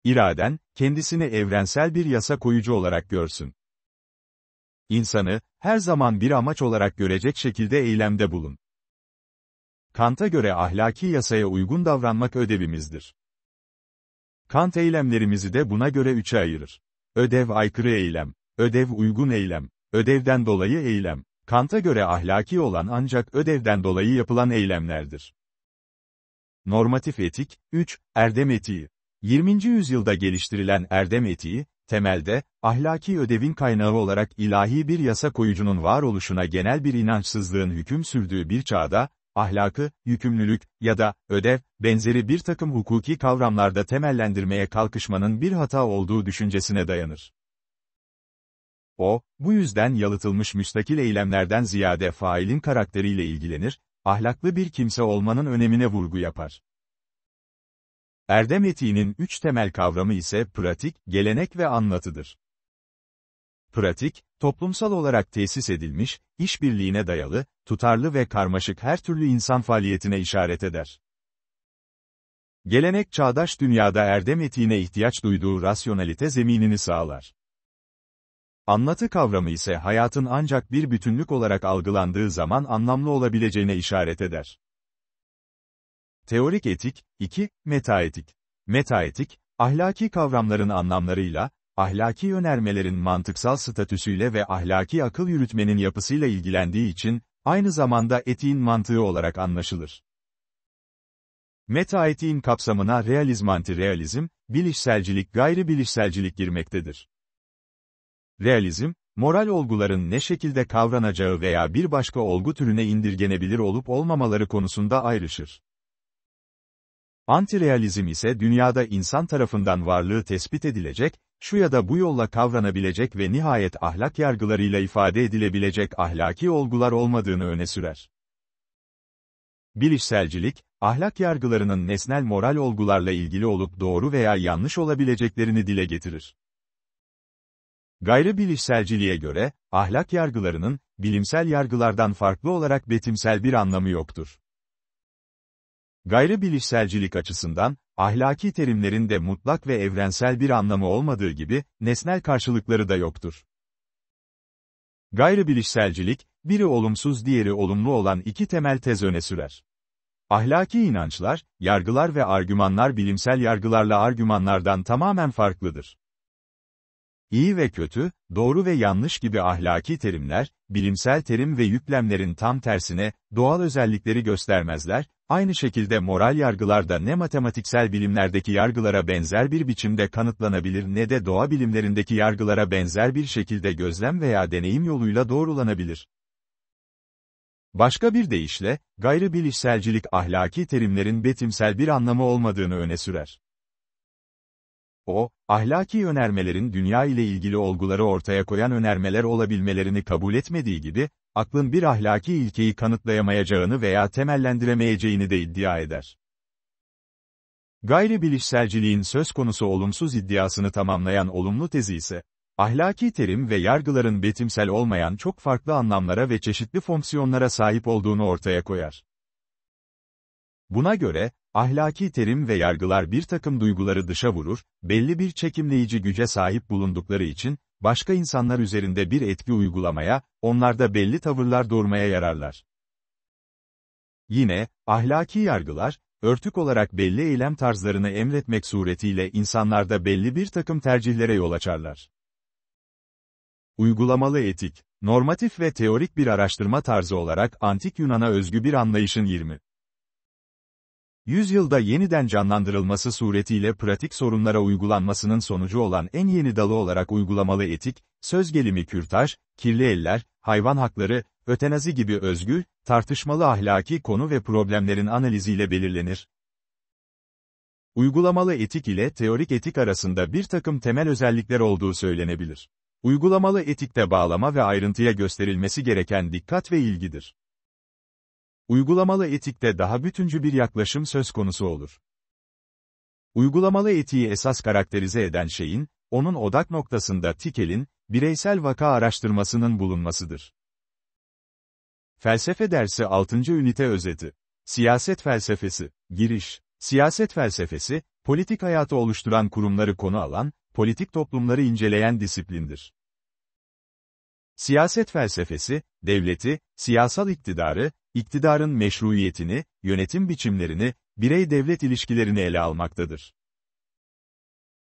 İraden, kendisini evrensel bir yasa koyucu olarak görsün. İnsanı, her zaman bir amaç olarak görecek şekilde eylemde bulun. Kant'a göre ahlaki yasaya uygun davranmak ödevimizdir. Kant eylemlerimizi de buna göre üçe ayırır. Ödev aykırı eylem, ödev uygun eylem, ödevden dolayı eylem, Kant'a göre ahlaki olan ancak ödevden dolayı yapılan eylemlerdir. Normatif etik, 3, erdem etiği. 20. yüzyılda geliştirilen erdem etiği, temelde, ahlaki ödevin kaynağı olarak ilahi bir yasa koyucunun varoluşuna genel bir inançsızlığın hüküm sürdüğü bir çağda, ahlakı, yükümlülük ya da ödev, benzeri bir takım hukuki kavramlarda temellendirmeye kalkışmanın bir hata olduğu düşüncesine dayanır. O, bu yüzden yalıtılmış müstakil eylemlerden ziyade failin karakteriyle ilgilenir, ahlaklı bir kimse olmanın önemine vurgu yapar. Erdem etiğinin üç temel kavramı ise pratik, gelenek ve anlatıdır pratik, toplumsal olarak tesis edilmiş, işbirliğine dayalı, tutarlı ve karmaşık her türlü insan faaliyetine işaret eder. Gelenek çağdaş dünyada erdem etiğine ihtiyaç duyduğu rasyonalite zeminini sağlar. Anlatı kavramı ise hayatın ancak bir bütünlük olarak algılandığı zaman anlamlı olabileceğine işaret eder. Teorik etik, 2. Metaetik. Metaetik, ahlaki kavramların anlamlarıyla, ahlaki önermelerin mantıksal statüsüyle ve ahlaki akıl yürütmenin yapısıyla ilgilendiği için, aynı zamanda etiğin mantığı olarak anlaşılır. Metaetiğin kapsamına realizm anti-realizm, bilişselcilik gayri bilişselcilik girmektedir. Realizm, moral olguların ne şekilde kavranacağı veya bir başka olgu türüne indirgenebilir olup olmamaları konusunda ayrışır. Antirealizm ise dünyada insan tarafından varlığı tespit edilecek, şu ya da bu yolla kavranabilecek ve nihayet ahlak yargılarıyla ifade edilebilecek ahlaki olgular olmadığını öne sürer. Bilişselcilik, ahlak yargılarının nesnel moral olgularla ilgili olup doğru veya yanlış olabileceklerini dile getirir. Gayrı bilişselciliğe göre, ahlak yargılarının, bilimsel yargılardan farklı olarak betimsel bir anlamı yoktur. Gayri bilişselcilik açısından, ahlaki terimlerin de mutlak ve evrensel bir anlamı olmadığı gibi, nesnel karşılıkları da yoktur. Gayri bilişselcilik, biri olumsuz diğeri olumlu olan iki temel tez öne sürer. Ahlaki inançlar, yargılar ve argümanlar bilimsel yargılarla argümanlardan tamamen farklıdır. İyi ve kötü, doğru ve yanlış gibi ahlaki terimler, bilimsel terim ve yüklemlerin tam tersine, doğal özellikleri göstermezler, aynı şekilde moral yargılar da ne matematiksel bilimlerdeki yargılara benzer bir biçimde kanıtlanabilir ne de doğa bilimlerindeki yargılara benzer bir şekilde gözlem veya deneyim yoluyla doğrulanabilir. Başka bir deyişle, gayri bilişselcilik ahlaki terimlerin betimsel bir anlamı olmadığını öne sürer. O, ahlaki önermelerin dünya ile ilgili olguları ortaya koyan önermeler olabilmelerini kabul etmediği gibi, aklın bir ahlaki ilkeyi kanıtlayamayacağını veya temellendiremeyeceğini de iddia eder. Gayri bilişselciliğin söz konusu olumsuz iddiasını tamamlayan olumlu tezi ise, ahlaki terim ve yargıların betimsel olmayan çok farklı anlamlara ve çeşitli fonksiyonlara sahip olduğunu ortaya koyar. Buna göre, Ahlaki terim ve yargılar bir takım duyguları dışa vurur, belli bir çekimleyici güce sahip bulundukları için, başka insanlar üzerinde bir etki uygulamaya, onlarda belli tavırlar doğurmaya yararlar. Yine, ahlaki yargılar, örtük olarak belli eylem tarzlarını emretmek suretiyle insanlarda belli bir takım tercihlere yol açarlar. Uygulamalı etik, normatif ve teorik bir araştırma tarzı olarak antik Yunan'a özgü bir anlayışın 20. Yüzyılda yeniden canlandırılması suretiyle pratik sorunlara uygulanmasının sonucu olan en yeni dalı olarak uygulamalı etik, söz gelimi kürtaj, kirli eller, hayvan hakları, ötenazi gibi özgür, tartışmalı ahlaki konu ve problemlerin analiziyle belirlenir. Uygulamalı etik ile teorik etik arasında bir takım temel özellikler olduğu söylenebilir. Uygulamalı etikte bağlama ve ayrıntıya gösterilmesi gereken dikkat ve ilgidir uygulamalı etikte daha bütüncü bir yaklaşım söz konusu olur. Uygulamalı etiği esas karakterize eden şeyin, onun odak noktasında Tikel'in, bireysel vaka araştırmasının bulunmasıdır. Felsefe dersi 6. ünite özeti. Siyaset felsefesi, giriş. Siyaset felsefesi, politik hayatı oluşturan kurumları konu alan, politik toplumları inceleyen disiplindir. Siyaset felsefesi, devleti, siyasal iktidarı, iktidarın meşruiyetini, yönetim biçimlerini, birey-devlet ilişkilerini ele almaktadır.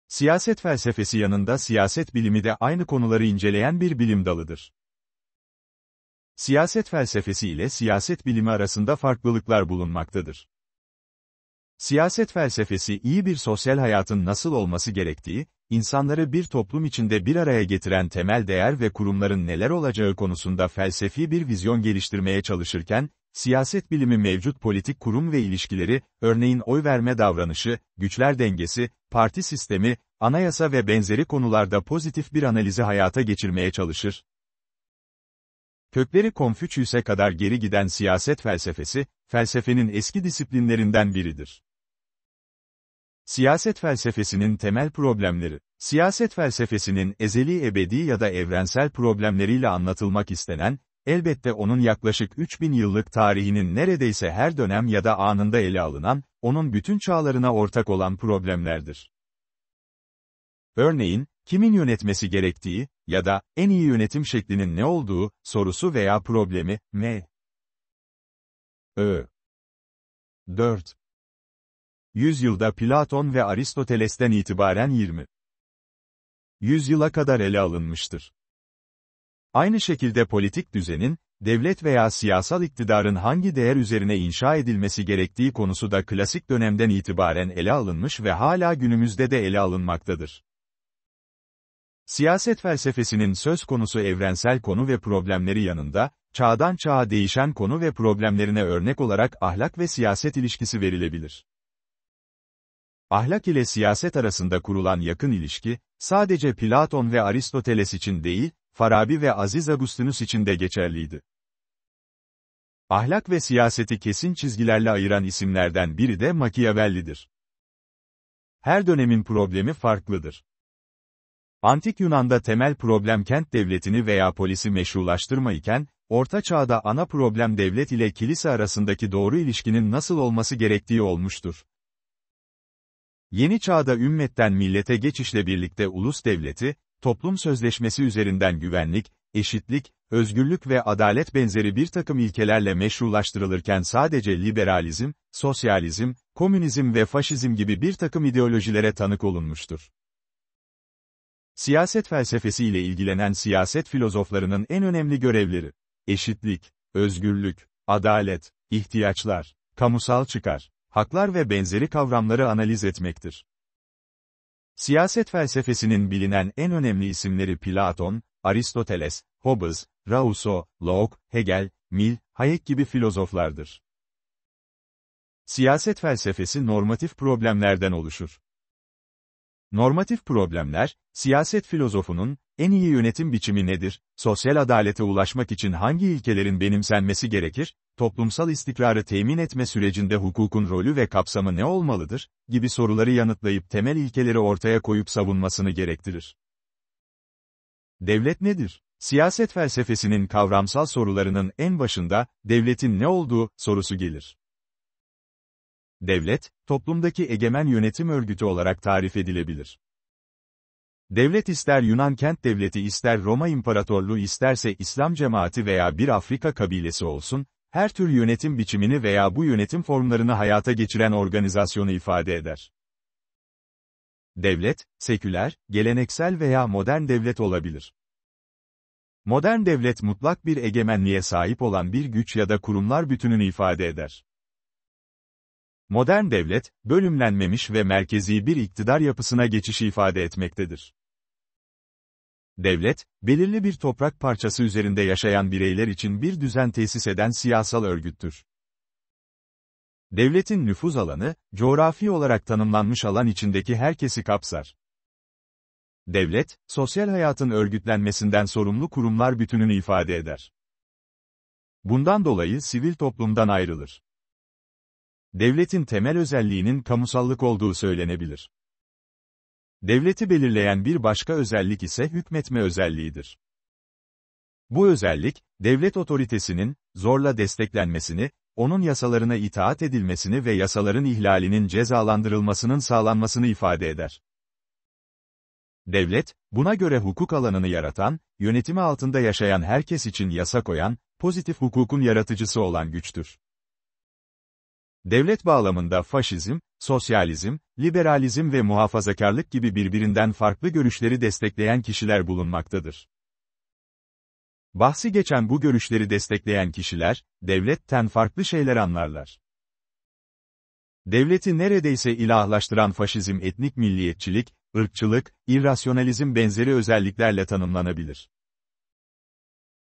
Siyaset felsefesi yanında siyaset bilimi de aynı konuları inceleyen bir bilim dalıdır. Siyaset felsefesi ile siyaset bilimi arasında farklılıklar bulunmaktadır. Siyaset felsefesi iyi bir sosyal hayatın nasıl olması gerektiği, insanları bir toplum içinde bir araya getiren temel değer ve kurumların neler olacağı konusunda felsefi bir vizyon geliştirmeye çalışırken, siyaset bilimi mevcut politik kurum ve ilişkileri, örneğin oy verme davranışı, güçler dengesi, parti sistemi, anayasa ve benzeri konularda pozitif bir analizi hayata geçirmeye çalışır. Kökleri Konfüçyüs'e kadar geri giden siyaset felsefesi, felsefenin eski disiplinlerinden biridir. Siyaset felsefesinin temel problemleri, siyaset felsefesinin ezeli ebedi ya da evrensel problemleriyle anlatılmak istenen, elbette onun yaklaşık 3000 yıllık tarihinin neredeyse her dönem ya da anında ele alınan, onun bütün çağlarına ortak olan problemlerdir. Örneğin, kimin yönetmesi gerektiği ya da en iyi yönetim şeklinin ne olduğu sorusu veya problemi M. Ö. 4. Yüzyılda Platon ve Aristoteles'ten itibaren 20. Yüzyıla kadar ele alınmıştır. Aynı şekilde politik düzenin, devlet veya siyasal iktidarın hangi değer üzerine inşa edilmesi gerektiği konusu da klasik dönemden itibaren ele alınmış ve hala günümüzde de ele alınmaktadır. Siyaset felsefesinin söz konusu evrensel konu ve problemleri yanında, çağdan çağa değişen konu ve problemlerine örnek olarak ahlak ve siyaset ilişkisi verilebilir. Ahlak ile siyaset arasında kurulan yakın ilişki, sadece Platon ve Aristoteles için değil, Farabi ve Aziz Agustinus için de geçerliydi. Ahlak ve siyaseti kesin çizgilerle ayıran isimlerden biri de Machiavelli'dir. Her dönemin problemi farklıdır. Antik Yunan'da temel problem kent devletini veya polisi meşrulaştırmayken, Orta Çağ'da ana problem devlet ile kilise arasındaki doğru ilişkinin nasıl olması gerektiği olmuştur. Yeni çağda ümmetten millete geçişle birlikte ulus devleti, toplum sözleşmesi üzerinden güvenlik, eşitlik, özgürlük ve adalet benzeri bir takım ilkelerle meşrulaştırılırken sadece liberalizm, sosyalizm, komünizm ve faşizm gibi bir takım ideolojilere tanık olunmuştur. Siyaset felsefesiyle ilgilenen siyaset filozoflarının en önemli görevleri, eşitlik, özgürlük, adalet, ihtiyaçlar, kamusal çıkar, haklar ve benzeri kavramları analiz etmektir. Siyaset felsefesinin bilinen en önemli isimleri Platon, Aristoteles, Hobbes, Rousseau, Locke, Hegel, Mill, Hayek gibi filozoflardır. Siyaset felsefesi normatif problemlerden oluşur. Normatif problemler, siyaset filozofunun, en iyi yönetim biçimi nedir, sosyal adalete ulaşmak için hangi ilkelerin benimsenmesi gerekir, toplumsal istikrarı temin etme sürecinde hukukun rolü ve kapsamı ne olmalıdır, gibi soruları yanıtlayıp temel ilkeleri ortaya koyup savunmasını gerektirir. Devlet nedir? Siyaset felsefesinin kavramsal sorularının en başında, devletin ne olduğu, sorusu gelir. Devlet, toplumdaki egemen yönetim örgütü olarak tarif edilebilir. Devlet ister Yunan kent devleti ister Roma İmparatorluğu isterse İslam cemaati veya bir Afrika kabilesi olsun, her tür yönetim biçimini veya bu yönetim formlarını hayata geçiren organizasyonu ifade eder. Devlet, seküler, geleneksel veya modern devlet olabilir. Modern devlet mutlak bir egemenliğe sahip olan bir güç ya da kurumlar bütününü ifade eder. Modern devlet, bölümlenmemiş ve merkezi bir iktidar yapısına geçişi ifade etmektedir. Devlet, belirli bir toprak parçası üzerinde yaşayan bireyler için bir düzen tesis eden siyasal örgüttür. Devletin nüfuz alanı, coğrafi olarak tanımlanmış alan içindeki herkesi kapsar. Devlet, sosyal hayatın örgütlenmesinden sorumlu kurumlar bütününü ifade eder. Bundan dolayı sivil toplumdan ayrılır. Devletin temel özelliğinin kamusallık olduğu söylenebilir. Devleti belirleyen bir başka özellik ise hükmetme özelliğidir. Bu özellik, devlet otoritesinin, zorla desteklenmesini, onun yasalarına itaat edilmesini ve yasaların ihlalinin cezalandırılmasının sağlanmasını ifade eder. Devlet, buna göre hukuk alanını yaratan, yönetimi altında yaşayan herkes için yasa koyan, pozitif hukukun yaratıcısı olan güçtür. Devlet bağlamında faşizm, sosyalizm, liberalizm ve muhafazakarlık gibi birbirinden farklı görüşleri destekleyen kişiler bulunmaktadır. Bahsi geçen bu görüşleri destekleyen kişiler, devletten farklı şeyler anlarlar. Devleti neredeyse ilahlaştıran faşizm etnik milliyetçilik, ırkçılık, irrasyonalizm benzeri özelliklerle tanımlanabilir.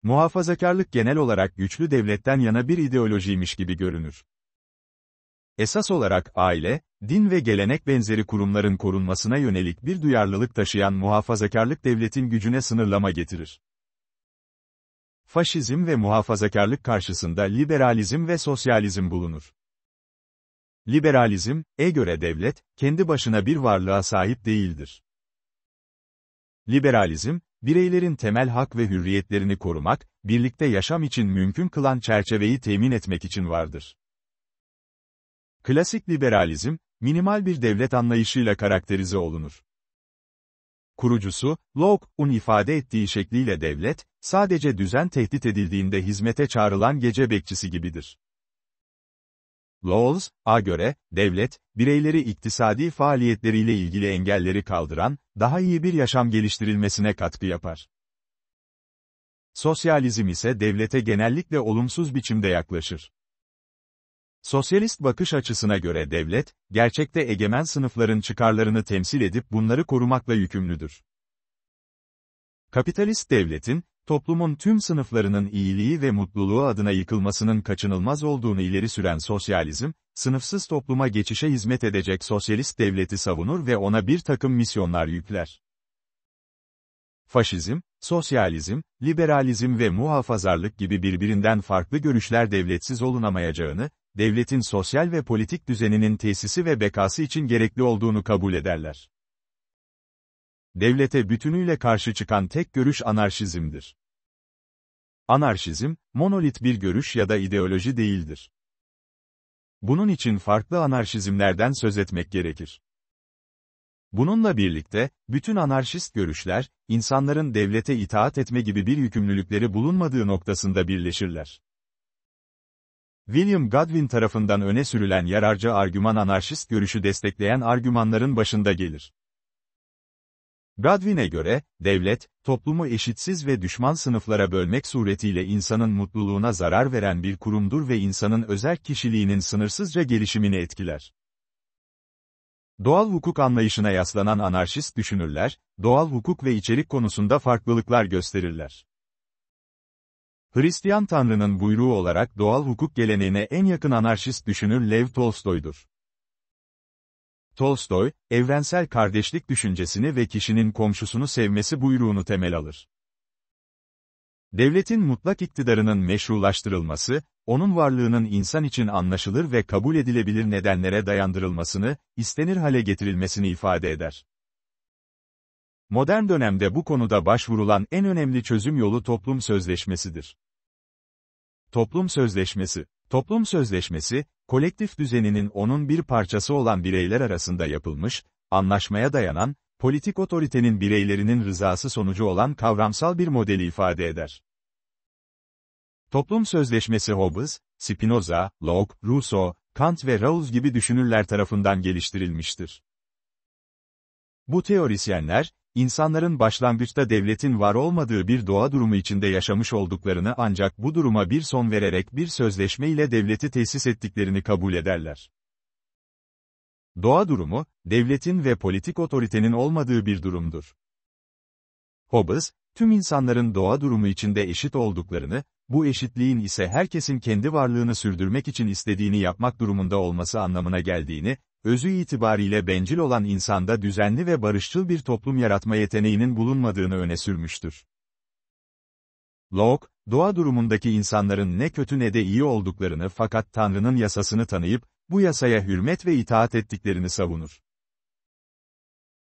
Muhafazakarlık genel olarak güçlü devletten yana bir ideolojiymiş gibi görünür esas olarak aile, din ve gelenek benzeri kurumların korunmasına yönelik bir duyarlılık taşıyan muhafazakarlık devletin gücüne sınırlama getirir. Faşizm ve muhafazakarlık karşısında liberalizm ve sosyalizm bulunur. Liberalizm, e göre devlet, kendi başına bir varlığa sahip değildir. Liberalizm, bireylerin temel hak ve hürriyetlerini korumak, birlikte yaşam için mümkün kılan çerçeveyi temin etmek için vardır. Klasik liberalizm, minimal bir devlet anlayışıyla karakterize olunur. Kurucusu, Locke'un ifade ettiği şekliyle devlet, sadece düzen tehdit edildiğinde hizmete çağrılan gece bekçisi gibidir. Lowells'a göre, devlet, bireyleri iktisadi faaliyetleriyle ilgili engelleri kaldıran, daha iyi bir yaşam geliştirilmesine katkı yapar. Sosyalizm ise devlete genellikle olumsuz biçimde yaklaşır. Sosyalist bakış açısına göre devlet, gerçekte egemen sınıfların çıkarlarını temsil edip bunları korumakla yükümlüdür. Kapitalist devletin, toplumun tüm sınıflarının iyiliği ve mutluluğu adına yıkılmasının kaçınılmaz olduğunu ileri süren sosyalizm, sınıfsız topluma geçişe hizmet edecek sosyalist devleti savunur ve ona bir takım misyonlar yükler. Faşizm, sosyalizm, liberalizm ve muhafazarlık gibi birbirinden farklı görüşler devletsiz olunamayacağını, devletin sosyal ve politik düzeninin tesisi ve bekası için gerekli olduğunu kabul ederler. Devlete bütünüyle karşı çıkan tek görüş anarşizmdir. Anarşizm, monolit bir görüş ya da ideoloji değildir. Bunun için farklı anarşizmlerden söz etmek gerekir. Bununla birlikte, bütün anarşist görüşler, insanların devlete itaat etme gibi bir yükümlülükleri bulunmadığı noktasında birleşirler. William Godwin tarafından öne sürülen yararcı argüman anarşist görüşü destekleyen argümanların başında gelir. Godwin'e göre, devlet, toplumu eşitsiz ve düşman sınıflara bölmek suretiyle insanın mutluluğuna zarar veren bir kurumdur ve insanın özel kişiliğinin sınırsızca gelişimini etkiler. Doğal hukuk anlayışına yaslanan anarşist düşünürler, doğal hukuk ve içerik konusunda farklılıklar gösterirler. Hristiyan Tanrı'nın buyruğu olarak doğal hukuk geleneğine en yakın anarşist düşünür Lev Tolstoy'dur. Tolstoy, evrensel kardeşlik düşüncesini ve kişinin komşusunu sevmesi buyruğunu temel alır. Devletin mutlak iktidarının meşrulaştırılması, onun varlığının insan için anlaşılır ve kabul edilebilir nedenlere dayandırılmasını, istenir hale getirilmesini ifade eder. Modern dönemde bu konuda başvurulan en önemli çözüm yolu toplum sözleşmesidir. Toplum Sözleşmesi Toplum sözleşmesi, kolektif düzeninin onun bir parçası olan bireyler arasında yapılmış, anlaşmaya dayanan, politik otoritenin bireylerinin rızası sonucu olan kavramsal bir modeli ifade eder. Toplum sözleşmesi Hobbes, Spinoza, Locke, Rousseau, Kant ve Rawls gibi düşünürler tarafından geliştirilmiştir. Bu teorisyenler, İnsanların başlangıçta devletin var olmadığı bir doğa durumu içinde yaşamış olduklarını ancak bu duruma bir son vererek bir sözleşme ile devleti tesis ettiklerini kabul ederler. Doğa durumu, devletin ve politik otoritenin olmadığı bir durumdur. Hobbes, tüm insanların doğa durumu içinde eşit olduklarını, bu eşitliğin ise herkesin kendi varlığını sürdürmek için istediğini yapmak durumunda olması anlamına geldiğini, özü itibariyle bencil olan insanda düzenli ve barışçıl bir toplum yaratma yeteneğinin bulunmadığını öne sürmüştür. Locke, doğa durumundaki insanların ne kötü ne de iyi olduklarını fakat Tanrı'nın yasasını tanıyıp, bu yasaya hürmet ve itaat ettiklerini savunur.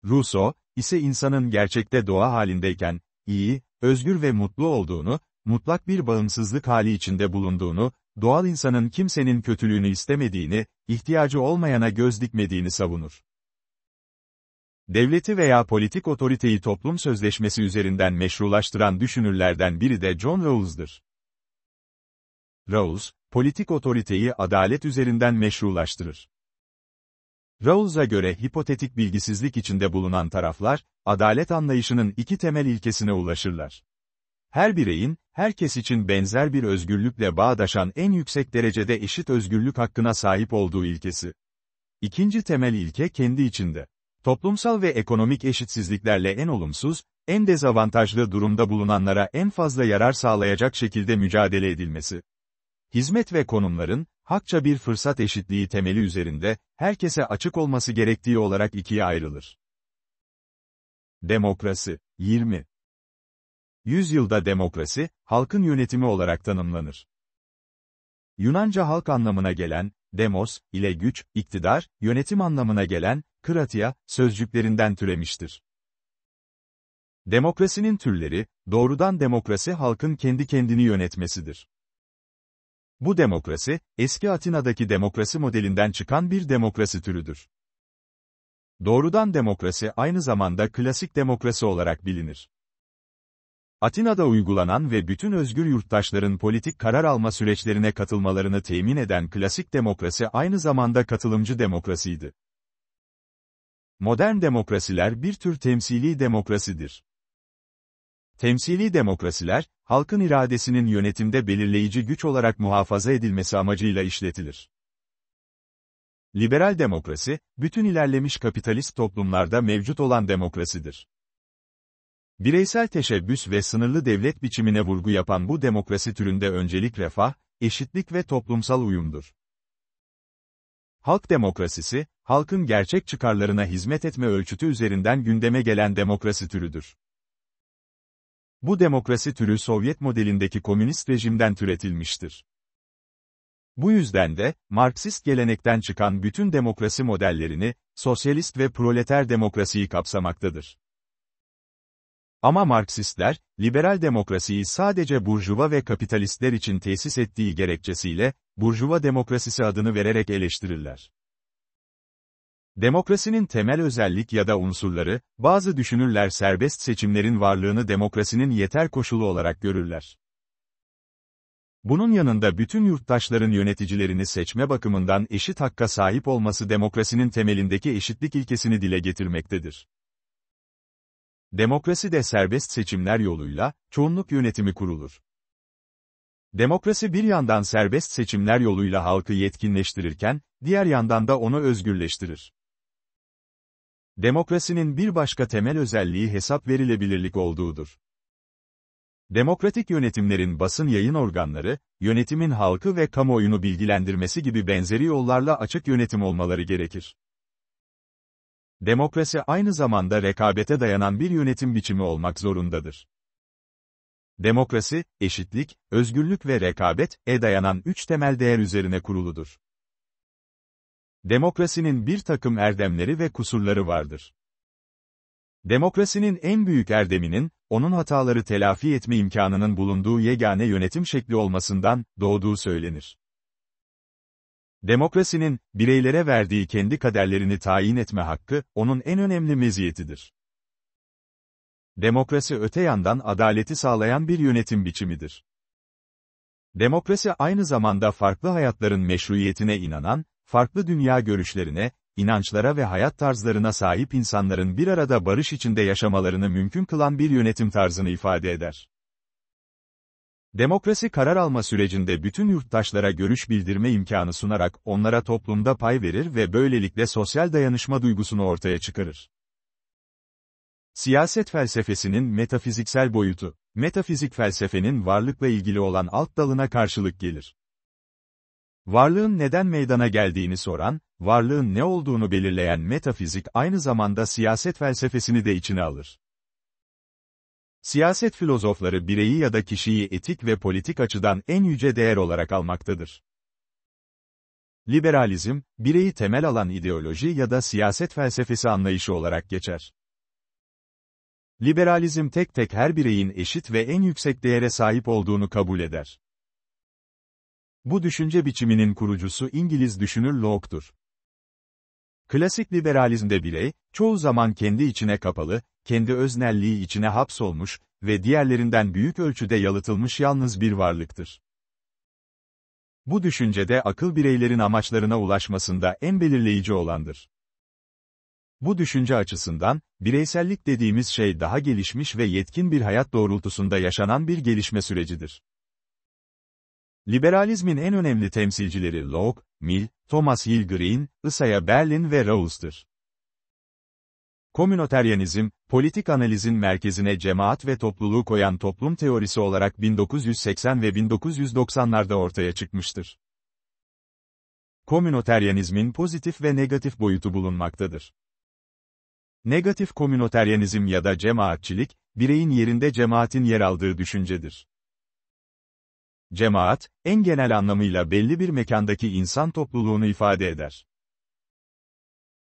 Rousseau, ise insanın gerçekte doğa halindeyken, iyi, özgür ve mutlu olduğunu, mutlak bir bağımsızlık hali içinde bulunduğunu, doğal insanın kimsenin kötülüğünü istemediğini, ihtiyacı olmayana göz dikmediğini savunur. Devleti veya politik otoriteyi toplum sözleşmesi üzerinden meşrulaştıran düşünürlerden biri de John Rawls'dır. Rawls, politik otoriteyi adalet üzerinden meşrulaştırır. Rawls'a göre hipotetik bilgisizlik içinde bulunan taraflar, adalet anlayışının iki temel ilkesine ulaşırlar. Her bireyin, herkes için benzer bir özgürlükle bağdaşan en yüksek derecede eşit özgürlük hakkına sahip olduğu ilkesi. İkinci temel ilke kendi içinde. Toplumsal ve ekonomik eşitsizliklerle en olumsuz, en dezavantajlı durumda bulunanlara en fazla yarar sağlayacak şekilde mücadele edilmesi. Hizmet ve konumların, hakça bir fırsat eşitliği temeli üzerinde, herkese açık olması gerektiği olarak ikiye ayrılır. Demokrasi 20. Yüzyılda demokrasi, halkın yönetimi olarak tanımlanır. Yunanca halk anlamına gelen, demos, ile güç, iktidar, yönetim anlamına gelen, kratia, sözcüklerinden türemiştir. Demokrasinin türleri, doğrudan demokrasi halkın kendi kendini yönetmesidir. Bu demokrasi, eski Atina'daki demokrasi modelinden çıkan bir demokrasi türüdür. Doğrudan demokrasi aynı zamanda klasik demokrasi olarak bilinir. Atina'da uygulanan ve bütün özgür yurttaşların politik karar alma süreçlerine katılmalarını temin eden klasik demokrasi aynı zamanda katılımcı demokrasiydi. Modern demokrasiler bir tür temsili demokrasidir. Temsili demokrasiler, halkın iradesinin yönetimde belirleyici güç olarak muhafaza edilmesi amacıyla işletilir. Liberal demokrasi, bütün ilerlemiş kapitalist toplumlarda mevcut olan demokrasidir. Bireysel teşebbüs ve sınırlı devlet biçimine vurgu yapan bu demokrasi türünde öncelik refah, eşitlik ve toplumsal uyumdur. Halk demokrasisi, halkın gerçek çıkarlarına hizmet etme ölçütü üzerinden gündeme gelen demokrasi türüdür. Bu demokrasi türü Sovyet modelindeki komünist rejimden türetilmiştir. Bu yüzden de, Marksist gelenekten çıkan bütün demokrasi modellerini, sosyalist ve proleter demokrasiyi kapsamaktadır. Ama Marksistler, liberal demokrasiyi sadece burjuva ve kapitalistler için tesis ettiği gerekçesiyle, burjuva demokrasisi adını vererek eleştirirler. Demokrasinin temel özellik ya da unsurları, bazı düşünürler serbest seçimlerin varlığını demokrasinin yeter koşulu olarak görürler. Bunun yanında bütün yurttaşların yöneticilerini seçme bakımından eşit hakka sahip olması demokrasinin temelindeki eşitlik ilkesini dile getirmektedir. Demokrasi de serbest seçimler yoluyla, çoğunluk yönetimi kurulur. Demokrasi bir yandan serbest seçimler yoluyla halkı yetkinleştirirken, diğer yandan da onu özgürleştirir. Demokrasinin bir başka temel özelliği hesap verilebilirlik olduğudur. Demokratik yönetimlerin basın yayın organları, yönetimin halkı ve kamuoyunu bilgilendirmesi gibi benzeri yollarla açık yönetim olmaları gerekir. Demokrasi aynı zamanda rekabete dayanan bir yönetim biçimi olmak zorundadır. Demokrasi, eşitlik, özgürlük ve rekabet, e dayanan üç temel değer üzerine kuruludur. Demokrasinin bir takım erdemleri ve kusurları vardır. Demokrasinin en büyük erdeminin, onun hataları telafi etme imkanının bulunduğu yegane yönetim şekli olmasından doğduğu söylenir. Demokrasinin, bireylere verdiği kendi kaderlerini tayin etme hakkı, onun en önemli meziyetidir. Demokrasi öte yandan adaleti sağlayan bir yönetim biçimidir. Demokrasi aynı zamanda farklı hayatların meşruiyetine inanan, farklı dünya görüşlerine, inançlara ve hayat tarzlarına sahip insanların bir arada barış içinde yaşamalarını mümkün kılan bir yönetim tarzını ifade eder. Demokrasi karar alma sürecinde bütün yurttaşlara görüş bildirme imkanı sunarak onlara toplumda pay verir ve böylelikle sosyal dayanışma duygusunu ortaya çıkarır. Siyaset felsefesinin metafiziksel boyutu, metafizik felsefenin varlıkla ilgili olan alt dalına karşılık gelir. Varlığın neden meydana geldiğini soran, varlığın ne olduğunu belirleyen metafizik aynı zamanda siyaset felsefesini de içine alır. Siyaset filozofları bireyi ya da kişiyi etik ve politik açıdan en yüce değer olarak almaktadır. Liberalizm, bireyi temel alan ideoloji ya da siyaset felsefesi anlayışı olarak geçer. Liberalizm tek tek her bireyin eşit ve en yüksek değere sahip olduğunu kabul eder. Bu düşünce biçiminin kurucusu İngiliz düşünür Locke'dur. Klasik liberalizmde birey, çoğu zaman kendi içine kapalı, kendi öznelliği içine hapsolmuş ve diğerlerinden büyük ölçüde yalıtılmış yalnız bir varlıktır. Bu düşüncede akıl bireylerin amaçlarına ulaşmasında en belirleyici olandır. Bu düşünce açısından, bireysellik dediğimiz şey daha gelişmiş ve yetkin bir hayat doğrultusunda yaşanan bir gelişme sürecidir. Liberalizmin en önemli temsilcileri Locke, Mill, Thomas Hill Green, Isaiah Berlin ve Rawls'tır. Komünoteryanizm, politik analizin merkezine cemaat ve topluluğu koyan toplum teorisi olarak 1980 ve 1990'larda ortaya çıkmıştır. Komünoteryanizmin pozitif ve negatif boyutu bulunmaktadır. Negatif komünoteryanizm ya da cemaatçilik, bireyin yerinde cemaatin yer aldığı düşüncedir. Cemaat, en genel anlamıyla belli bir mekandaki insan topluluğunu ifade eder.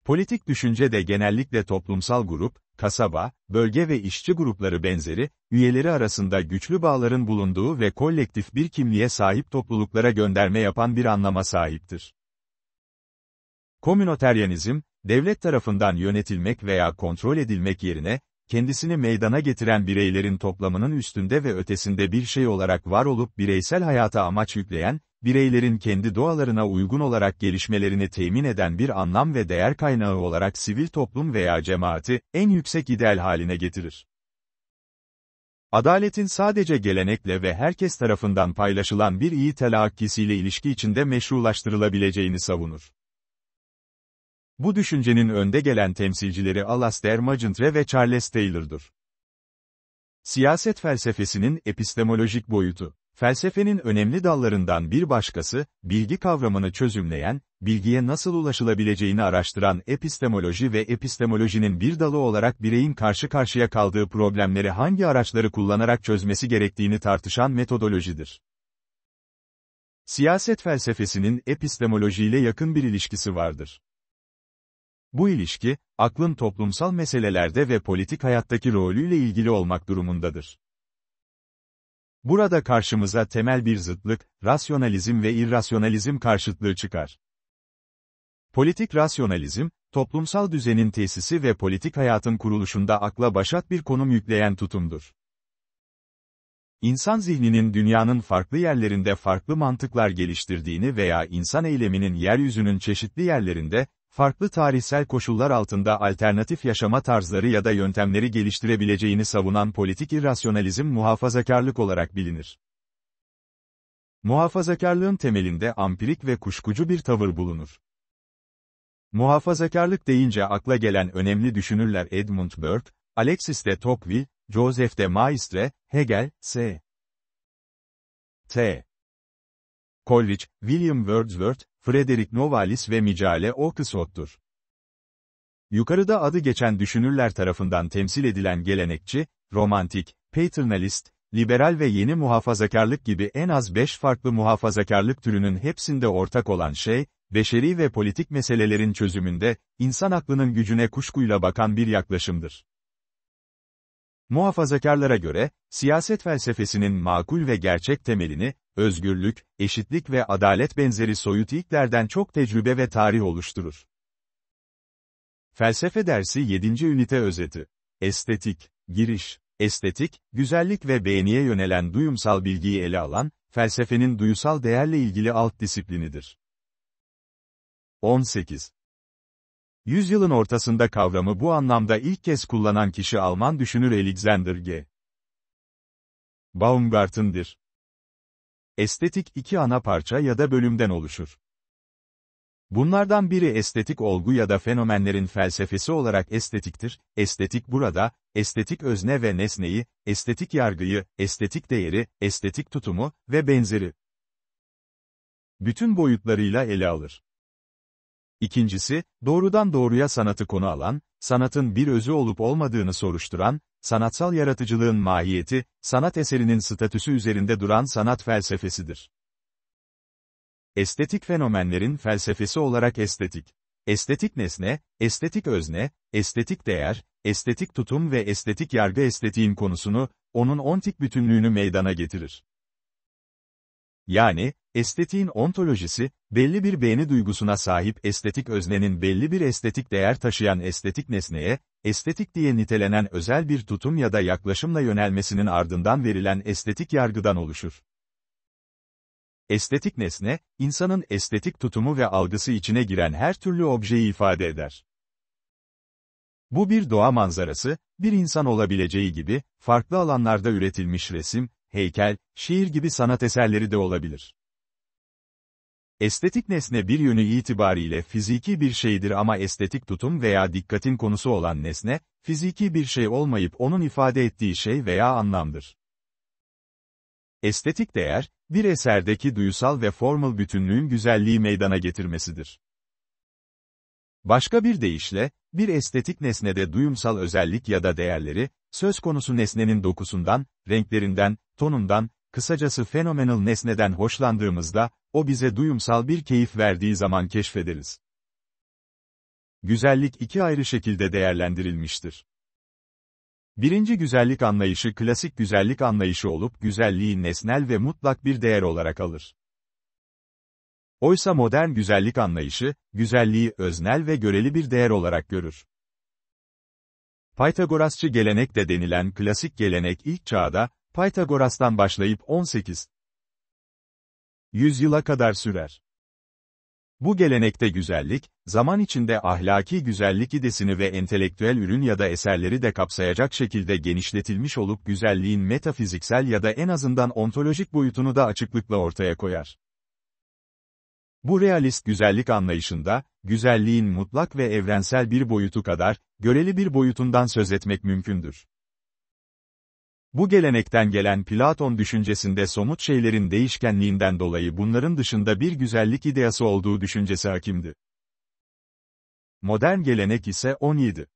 Politik düşünce de genellikle toplumsal grup, kasaba, bölge ve işçi grupları benzeri, üyeleri arasında güçlü bağların bulunduğu ve kolektif bir kimliğe sahip topluluklara gönderme yapan bir anlama sahiptir. Komünoteryanizm, devlet tarafından yönetilmek veya kontrol edilmek yerine, kendisini meydana getiren bireylerin toplamının üstünde ve ötesinde bir şey olarak var olup bireysel hayata amaç yükleyen, bireylerin kendi doğalarına uygun olarak gelişmelerini temin eden bir anlam ve değer kaynağı olarak sivil toplum veya cemaati, en yüksek ideal haline getirir. Adaletin sadece gelenekle ve herkes tarafından paylaşılan bir iyi telakkisiyle ilişki içinde meşrulaştırılabileceğini savunur. Bu düşüncenin önde gelen temsilcileri Alastair Macintyre ve Charles Taylor'dur. Siyaset felsefesinin epistemolojik boyutu. Felsefenin önemli dallarından bir başkası, bilgi kavramını çözümleyen, bilgiye nasıl ulaşılabileceğini araştıran epistemoloji ve epistemolojinin bir dalı olarak bireyin karşı karşıya kaldığı problemleri hangi araçları kullanarak çözmesi gerektiğini tartışan metodolojidir. Siyaset felsefesinin epistemolojiyle yakın bir ilişkisi vardır. Bu ilişki, aklın toplumsal meselelerde ve politik hayattaki rolüyle ilgili olmak durumundadır. Burada karşımıza temel bir zıtlık, rasyonalizm ve irrasyonalizm karşıtlığı çıkar. Politik rasyonalizm, toplumsal düzenin tesisi ve politik hayatın kuruluşunda akla başat bir konum yükleyen tutumdur. İnsan zihninin dünyanın farklı yerlerinde farklı mantıklar geliştirdiğini veya insan eyleminin yeryüzünün çeşitli yerlerinde, farklı tarihsel koşullar altında alternatif yaşama tarzları ya da yöntemleri geliştirebileceğini savunan politik irrasyonalizm muhafazakarlık olarak bilinir. Muhafazakarlığın temelinde ampirik ve kuşkucu bir tavır bulunur. Muhafazakarlık deyince akla gelen önemli düşünürler Edmund Burke, Alexis de Tocqueville, Joseph de Maistre, Hegel, S. T. Coleridge, William Wordsworth, Frederick Novalis ve Micale Okesot'tur. Yukarıda adı geçen düşünürler tarafından temsil edilen gelenekçi, romantik, paternalist, liberal ve yeni muhafazakarlık gibi en az beş farklı muhafazakarlık türünün hepsinde ortak olan şey, beşeri ve politik meselelerin çözümünde, insan aklının gücüne kuşkuyla bakan bir yaklaşımdır. Muhafazakarlara göre, siyaset felsefesinin makul ve gerçek temelini, özgürlük, eşitlik ve adalet benzeri soyut ilklerden çok tecrübe ve tarih oluşturur. Felsefe dersi 7. ünite özeti. Estetik, giriş. Estetik, güzellik ve beğeniye yönelen duyumsal bilgiyi ele alan, felsefenin duyusal değerle ilgili alt disiplinidir. 18. Yüzyılın ortasında kavramı bu anlamda ilk kez kullanan kişi Alman düşünür Alexander G. Baumgarten'dir. Estetik iki ana parça ya da bölümden oluşur. Bunlardan biri estetik olgu ya da fenomenlerin felsefesi olarak estetiktir. Estetik burada, estetik özne ve nesneyi, estetik yargıyı, estetik değeri, estetik tutumu ve benzeri. Bütün boyutlarıyla ele alır. İkincisi, doğrudan doğruya sanatı konu alan, sanatın bir özü olup olmadığını soruşturan, sanatsal yaratıcılığın mahiyeti, sanat eserinin statüsü üzerinde duran sanat felsefesidir. Estetik fenomenlerin felsefesi olarak estetik. Estetik nesne, estetik özne, estetik değer, estetik tutum ve estetik yargı estetiğin konusunu, onun ontik bütünlüğünü meydana getirir. Yani, estetiğin ontolojisi, belli bir beğeni duygusuna sahip estetik öznenin belli bir estetik değer taşıyan estetik nesneye, estetik diye nitelenen özel bir tutum ya da yaklaşımla yönelmesinin ardından verilen estetik yargıdan oluşur. Estetik nesne, insanın estetik tutumu ve algısı içine giren her türlü objeyi ifade eder. Bu bir doğa manzarası, bir insan olabileceği gibi, farklı alanlarda üretilmiş resim, heykel, şiir gibi sanat eserleri de olabilir. Estetik nesne bir yönü itibariyle fiziki bir şeydir ama estetik tutum veya dikkatin konusu olan nesne, fiziki bir şey olmayıp onun ifade ettiği şey veya anlamdır. Estetik değer, bir eserdeki duysal ve formal bütünlüğün güzelliği meydana getirmesidir. Başka bir deyişle, bir estetik nesnede duyumsal özellik ya da değerleri, söz konusu nesnenin dokusundan, renklerinden, tonundan, kısacası fenomenal nesneden hoşlandığımızda, o bize duyumsal bir keyif verdiği zaman keşfederiz. Güzellik iki ayrı şekilde değerlendirilmiştir. Birinci güzellik anlayışı klasik güzellik anlayışı olup güzelliği nesnel ve mutlak bir değer olarak alır. Oysa modern güzellik anlayışı, güzelliği öznel ve göreli bir değer olarak görür. Pythagorasçı gelenek de denilen klasik gelenek ilk çağda, Pythagoras'tan başlayıp 18. yüzyıla kadar sürer. Bu gelenekte güzellik, zaman içinde ahlaki güzellik idesini ve entelektüel ürün ya da eserleri de kapsayacak şekilde genişletilmiş olup güzelliğin metafiziksel ya da en azından ontolojik boyutunu da açıklıkla ortaya koyar. Bu realist güzellik anlayışında, güzelliğin mutlak ve evrensel bir boyutu kadar, göreli bir boyutundan söz etmek mümkündür. Bu gelenekten gelen Platon düşüncesinde somut şeylerin değişkenliğinden dolayı bunların dışında bir güzellik ideası olduğu düşüncesi hakimdi. Modern gelenek ise 17.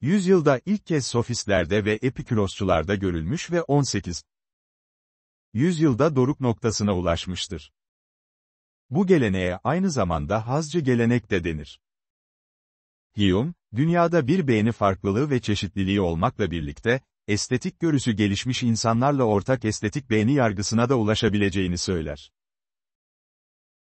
Yüzyılda ilk kez sofistlerde ve epikürosçularda görülmüş ve 18. Yüzyılda doruk noktasına ulaşmıştır. Bu geleneğe aynı zamanda hazcı gelenek de denir. Hume, dünyada bir beğeni farklılığı ve çeşitliliği olmakla birlikte, estetik görüsü gelişmiş insanlarla ortak estetik beğeni yargısına da ulaşabileceğini söyler.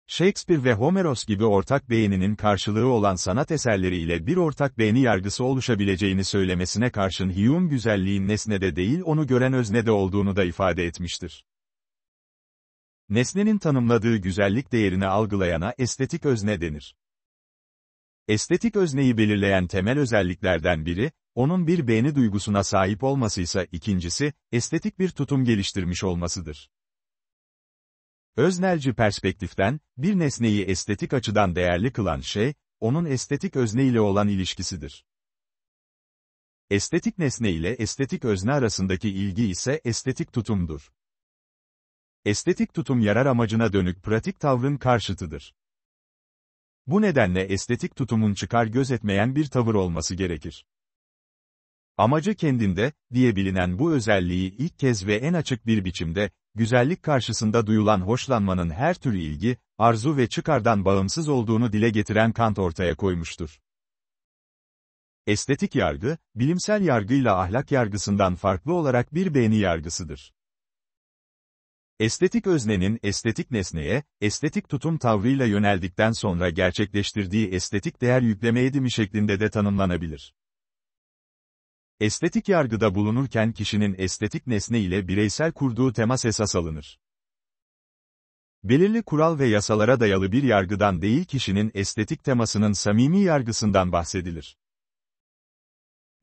Shakespeare ve Homeros gibi ortak beğeninin karşılığı olan sanat eserleriyle bir ortak beğeni yargısı oluşabileceğini söylemesine karşın Hume güzelliğin nesnede değil onu gören öznede olduğunu da ifade etmiştir. Nesnenin tanımladığı güzellik değerini algılayana estetik özne denir. Estetik özneyi belirleyen temel özelliklerden biri, onun bir beğeni duygusuna sahip olması ise ikincisi, estetik bir tutum geliştirmiş olmasıdır. Öznelci perspektiften, bir nesneyi estetik açıdan değerli kılan şey, onun estetik özne ile olan ilişkisidir. Estetik nesne ile estetik özne arasındaki ilgi ise estetik tutumdur. Estetik tutum yarar amacına dönük pratik tavrın karşıtıdır. Bu nedenle estetik tutumun çıkar gözetmeyen bir tavır olması gerekir. Amacı kendinde, diye bilinen bu özelliği ilk kez ve en açık bir biçimde, güzellik karşısında duyulan hoşlanmanın her türlü ilgi, arzu ve çıkardan bağımsız olduğunu dile getiren Kant ortaya koymuştur. Estetik yargı, bilimsel yargıyla ahlak yargısından farklı olarak bir beğeni yargısıdır. Estetik öznenin estetik nesneye, estetik tutum tavrıyla yöneldikten sonra gerçekleştirdiği estetik değer yükleme edimi şeklinde de tanımlanabilir. Estetik yargıda bulunurken kişinin estetik nesne ile bireysel kurduğu temas esas alınır. Belirli kural ve yasalara dayalı bir yargıdan değil kişinin estetik temasının samimi yargısından bahsedilir.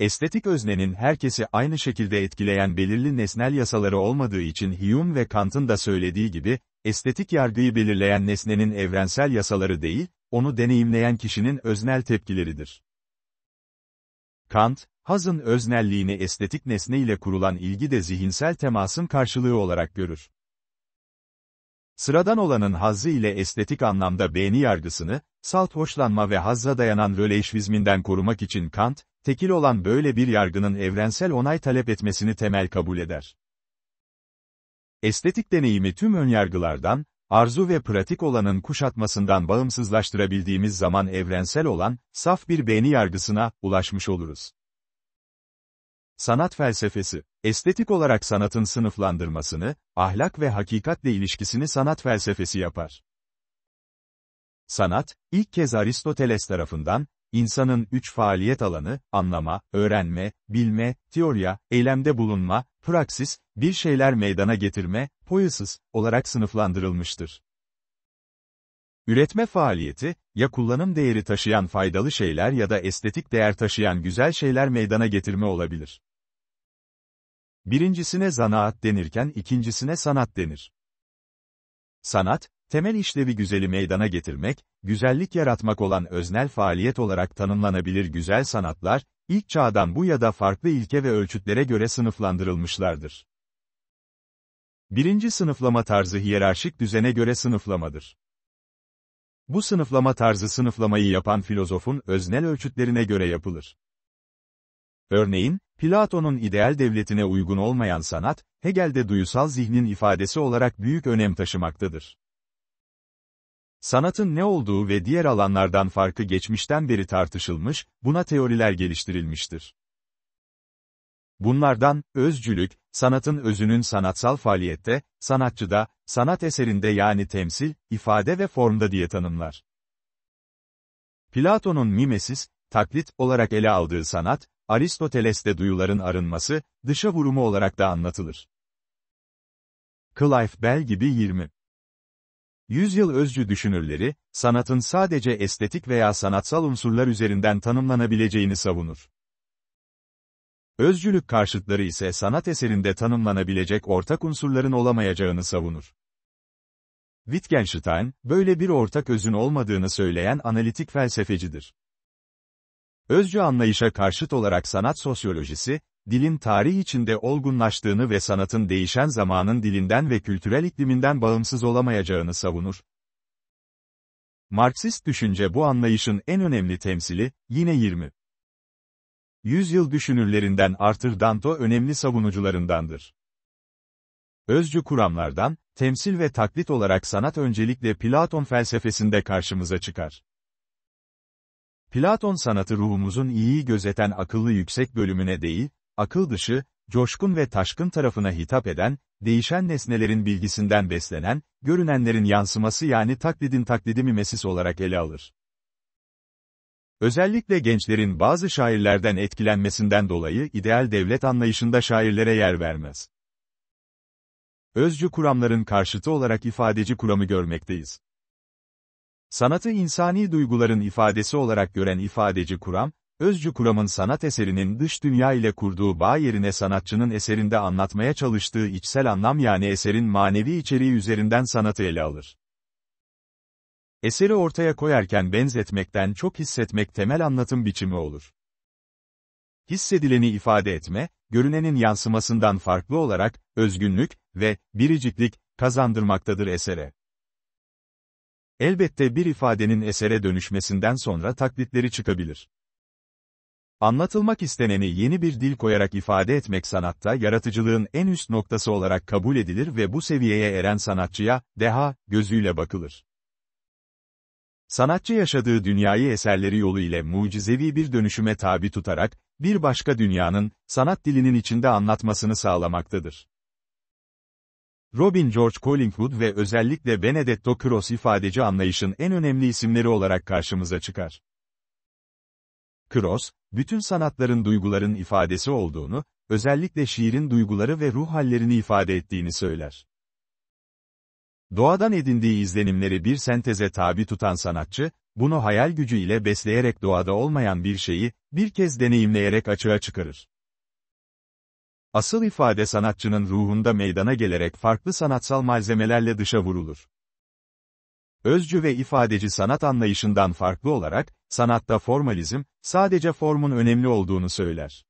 Estetik öznenin herkesi aynı şekilde etkileyen belirli nesnel yasaları olmadığı için Hume ve Kant'ın da söylediği gibi, estetik yargıyı belirleyen nesnenin evrensel yasaları değil, onu deneyimleyen kişinin öznel tepkileridir. Kant, Haz'ın öznelliğini estetik nesne ile kurulan ilgi de zihinsel temasın karşılığı olarak görür. Sıradan olanın hazzı ile estetik anlamda beğeni yargısını, salt hoşlanma ve hazza dayanan röleşvizminden korumak için Kant, tekil olan böyle bir yargının evrensel onay talep etmesini temel kabul eder. Estetik deneyimi tüm önyargılardan, arzu ve pratik olanın kuşatmasından bağımsızlaştırabildiğimiz zaman evrensel olan, saf bir beğeni yargısına ulaşmış oluruz. Sanat felsefesi, estetik olarak sanatın sınıflandırmasını, ahlak ve hakikatle ilişkisini sanat felsefesi yapar. Sanat, ilk kez Aristoteles tarafından, insanın üç faaliyet alanı, anlama, öğrenme, bilme, teoriya, eylemde bulunma, praksis, bir şeyler meydana getirme, poiesis, olarak sınıflandırılmıştır. Üretme faaliyeti, ya kullanım değeri taşıyan faydalı şeyler ya da estetik değer taşıyan güzel şeyler meydana getirme olabilir. Birincisine zanaat denirken ikincisine sanat denir. Sanat, temel işlevi güzeli meydana getirmek, güzellik yaratmak olan öznel faaliyet olarak tanımlanabilir güzel sanatlar, ilk çağdan bu ya da farklı ilke ve ölçütlere göre sınıflandırılmışlardır. Birinci sınıflama tarzı hiyerarşik düzene göre sınıflamadır. Bu sınıflama tarzı sınıflamayı yapan filozofun öznel ölçütlerine göre yapılır. Örneğin, Platon'un ideal devletine uygun olmayan sanat, Hegel'de duyusal zihnin ifadesi olarak büyük önem taşımaktadır. Sanatın ne olduğu ve diğer alanlardan farkı geçmişten beri tartışılmış, buna teoriler geliştirilmiştir. Bunlardan, özcülük, sanatın özünün sanatsal faaliyette, sanatçıda, sanat eserinde yani temsil, ifade ve formda diye tanımlar. Platon'un mimesis, taklit olarak ele aldığı sanat, Aristoteles'te duyuların arınması, dışa vurumu olarak da anlatılır. Clive Bell gibi 20. Yüzyıl özcü düşünürleri, sanatın sadece estetik veya sanatsal unsurlar üzerinden tanımlanabileceğini savunur. Özcülük karşıtları ise sanat eserinde tanımlanabilecek ortak unsurların olamayacağını savunur. Wittgenstein, böyle bir ortak özün olmadığını söyleyen analitik felsefecidir. Özcü anlayışa karşıt olarak sanat sosyolojisi, dilin tarih içinde olgunlaştığını ve sanatın değişen zamanın dilinden ve kültürel ikliminden bağımsız olamayacağını savunur. Marksist düşünce bu anlayışın en önemli temsili, yine 20. Yüzyıl düşünürlerinden Arthur Danto önemli savunucularındandır. Özcü kuramlardan, temsil ve taklit olarak sanat öncelikle Platon felsefesinde karşımıza çıkar. Platon sanatı ruhumuzun iyi gözeten akıllı yüksek bölümüne değil, akıl dışı, coşkun ve taşkın tarafına hitap eden, değişen nesnelerin bilgisinden beslenen, görünenlerin yansıması yani taklidin taklidi mimesis olarak ele alır. Özellikle gençlerin bazı şairlerden etkilenmesinden dolayı ideal devlet anlayışında şairlere yer vermez. Özcü kuramların karşıtı olarak ifadeci kuramı görmekteyiz. Sanatı insani duyguların ifadesi olarak gören ifadeci kuram, özcü kuramın sanat eserinin dış dünya ile kurduğu bağ yerine sanatçının eserinde anlatmaya çalıştığı içsel anlam yani eserin manevi içeriği üzerinden sanatı ele alır. Eseri ortaya koyarken benzetmekten çok hissetmek temel anlatım biçimi olur. Hissedileni ifade etme, görünenin yansımasından farklı olarak, özgünlük ve biriciklik kazandırmaktadır esere. Elbette bir ifadenin esere dönüşmesinden sonra taklitleri çıkabilir. Anlatılmak isteneni yeni bir dil koyarak ifade etmek sanatta yaratıcılığın en üst noktası olarak kabul edilir ve bu seviyeye eren sanatçıya, deha, gözüyle bakılır. Sanatçı yaşadığı dünyayı eserleri yolu ile mucizevi bir dönüşüme tabi tutarak, bir başka dünyanın, sanat dilinin içinde anlatmasını sağlamaktadır. Robin George Collingwood ve özellikle Benedetto Cross ifadeci anlayışın en önemli isimleri olarak karşımıza çıkar. Cross, bütün sanatların duyguların ifadesi olduğunu, özellikle şiirin duyguları ve ruh hallerini ifade ettiğini söyler. Doğadan edindiği izlenimleri bir senteze tabi tutan sanatçı, bunu hayal gücü ile besleyerek doğada olmayan bir şeyi, bir kez deneyimleyerek açığa çıkarır. Asıl ifade sanatçının ruhunda meydana gelerek farklı sanatsal malzemelerle dışa vurulur. Özcü ve ifadeci sanat anlayışından farklı olarak, sanatta formalizm, sadece formun önemli olduğunu söyler.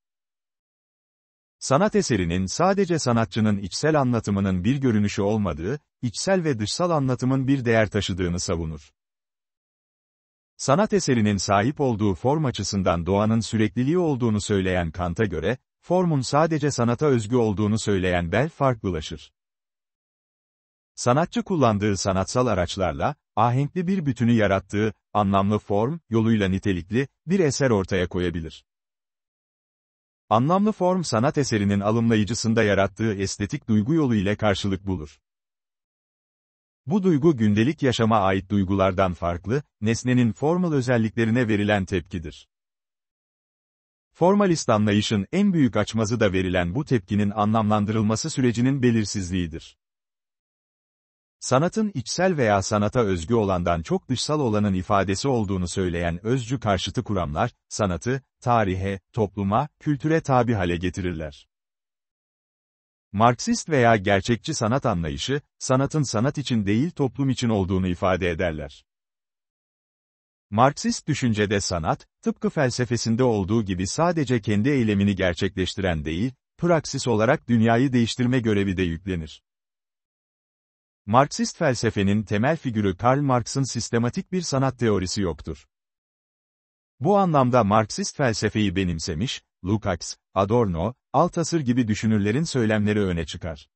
Sanat eserinin sadece sanatçının içsel anlatımının bir görünüşü olmadığı, içsel ve dışsal anlatımın bir değer taşıdığını savunur. Sanat eserinin sahip olduğu form açısından doğanın sürekliliği olduğunu söyleyen Kant'a göre, Formun sadece sanata özgü olduğunu söyleyen Bell farklılaşır. Sanatçı kullandığı sanatsal araçlarla, ahenkli bir bütünü yarattığı, anlamlı form, yoluyla nitelikli, bir eser ortaya koyabilir. Anlamlı form sanat eserinin alımlayıcısında yarattığı estetik duygu yolu ile karşılık bulur. Bu duygu gündelik yaşama ait duygulardan farklı, nesnenin formal özelliklerine verilen tepkidir. Formalist anlayışın en büyük açmazı da verilen bu tepkinin anlamlandırılması sürecinin belirsizliğidir. Sanatın içsel veya sanata özgü olandan çok dışsal olanın ifadesi olduğunu söyleyen özcü karşıtı kuramlar, sanatı, tarihe, topluma, kültüre tabi hale getirirler. Marksist veya gerçekçi sanat anlayışı, sanatın sanat için değil toplum için olduğunu ifade ederler. Marksist düşüncede sanat, tıpkı felsefesinde olduğu gibi sadece kendi eylemini gerçekleştiren değil, praksis olarak dünyayı değiştirme görevi de yüklenir. Marksist felsefenin temel figürü Karl Marx'ın sistematik bir sanat teorisi yoktur. Bu anlamda Marksist felsefeyi benimsemiş, Lukács, Adorno, Althusser gibi düşünürlerin söylemleri öne çıkar.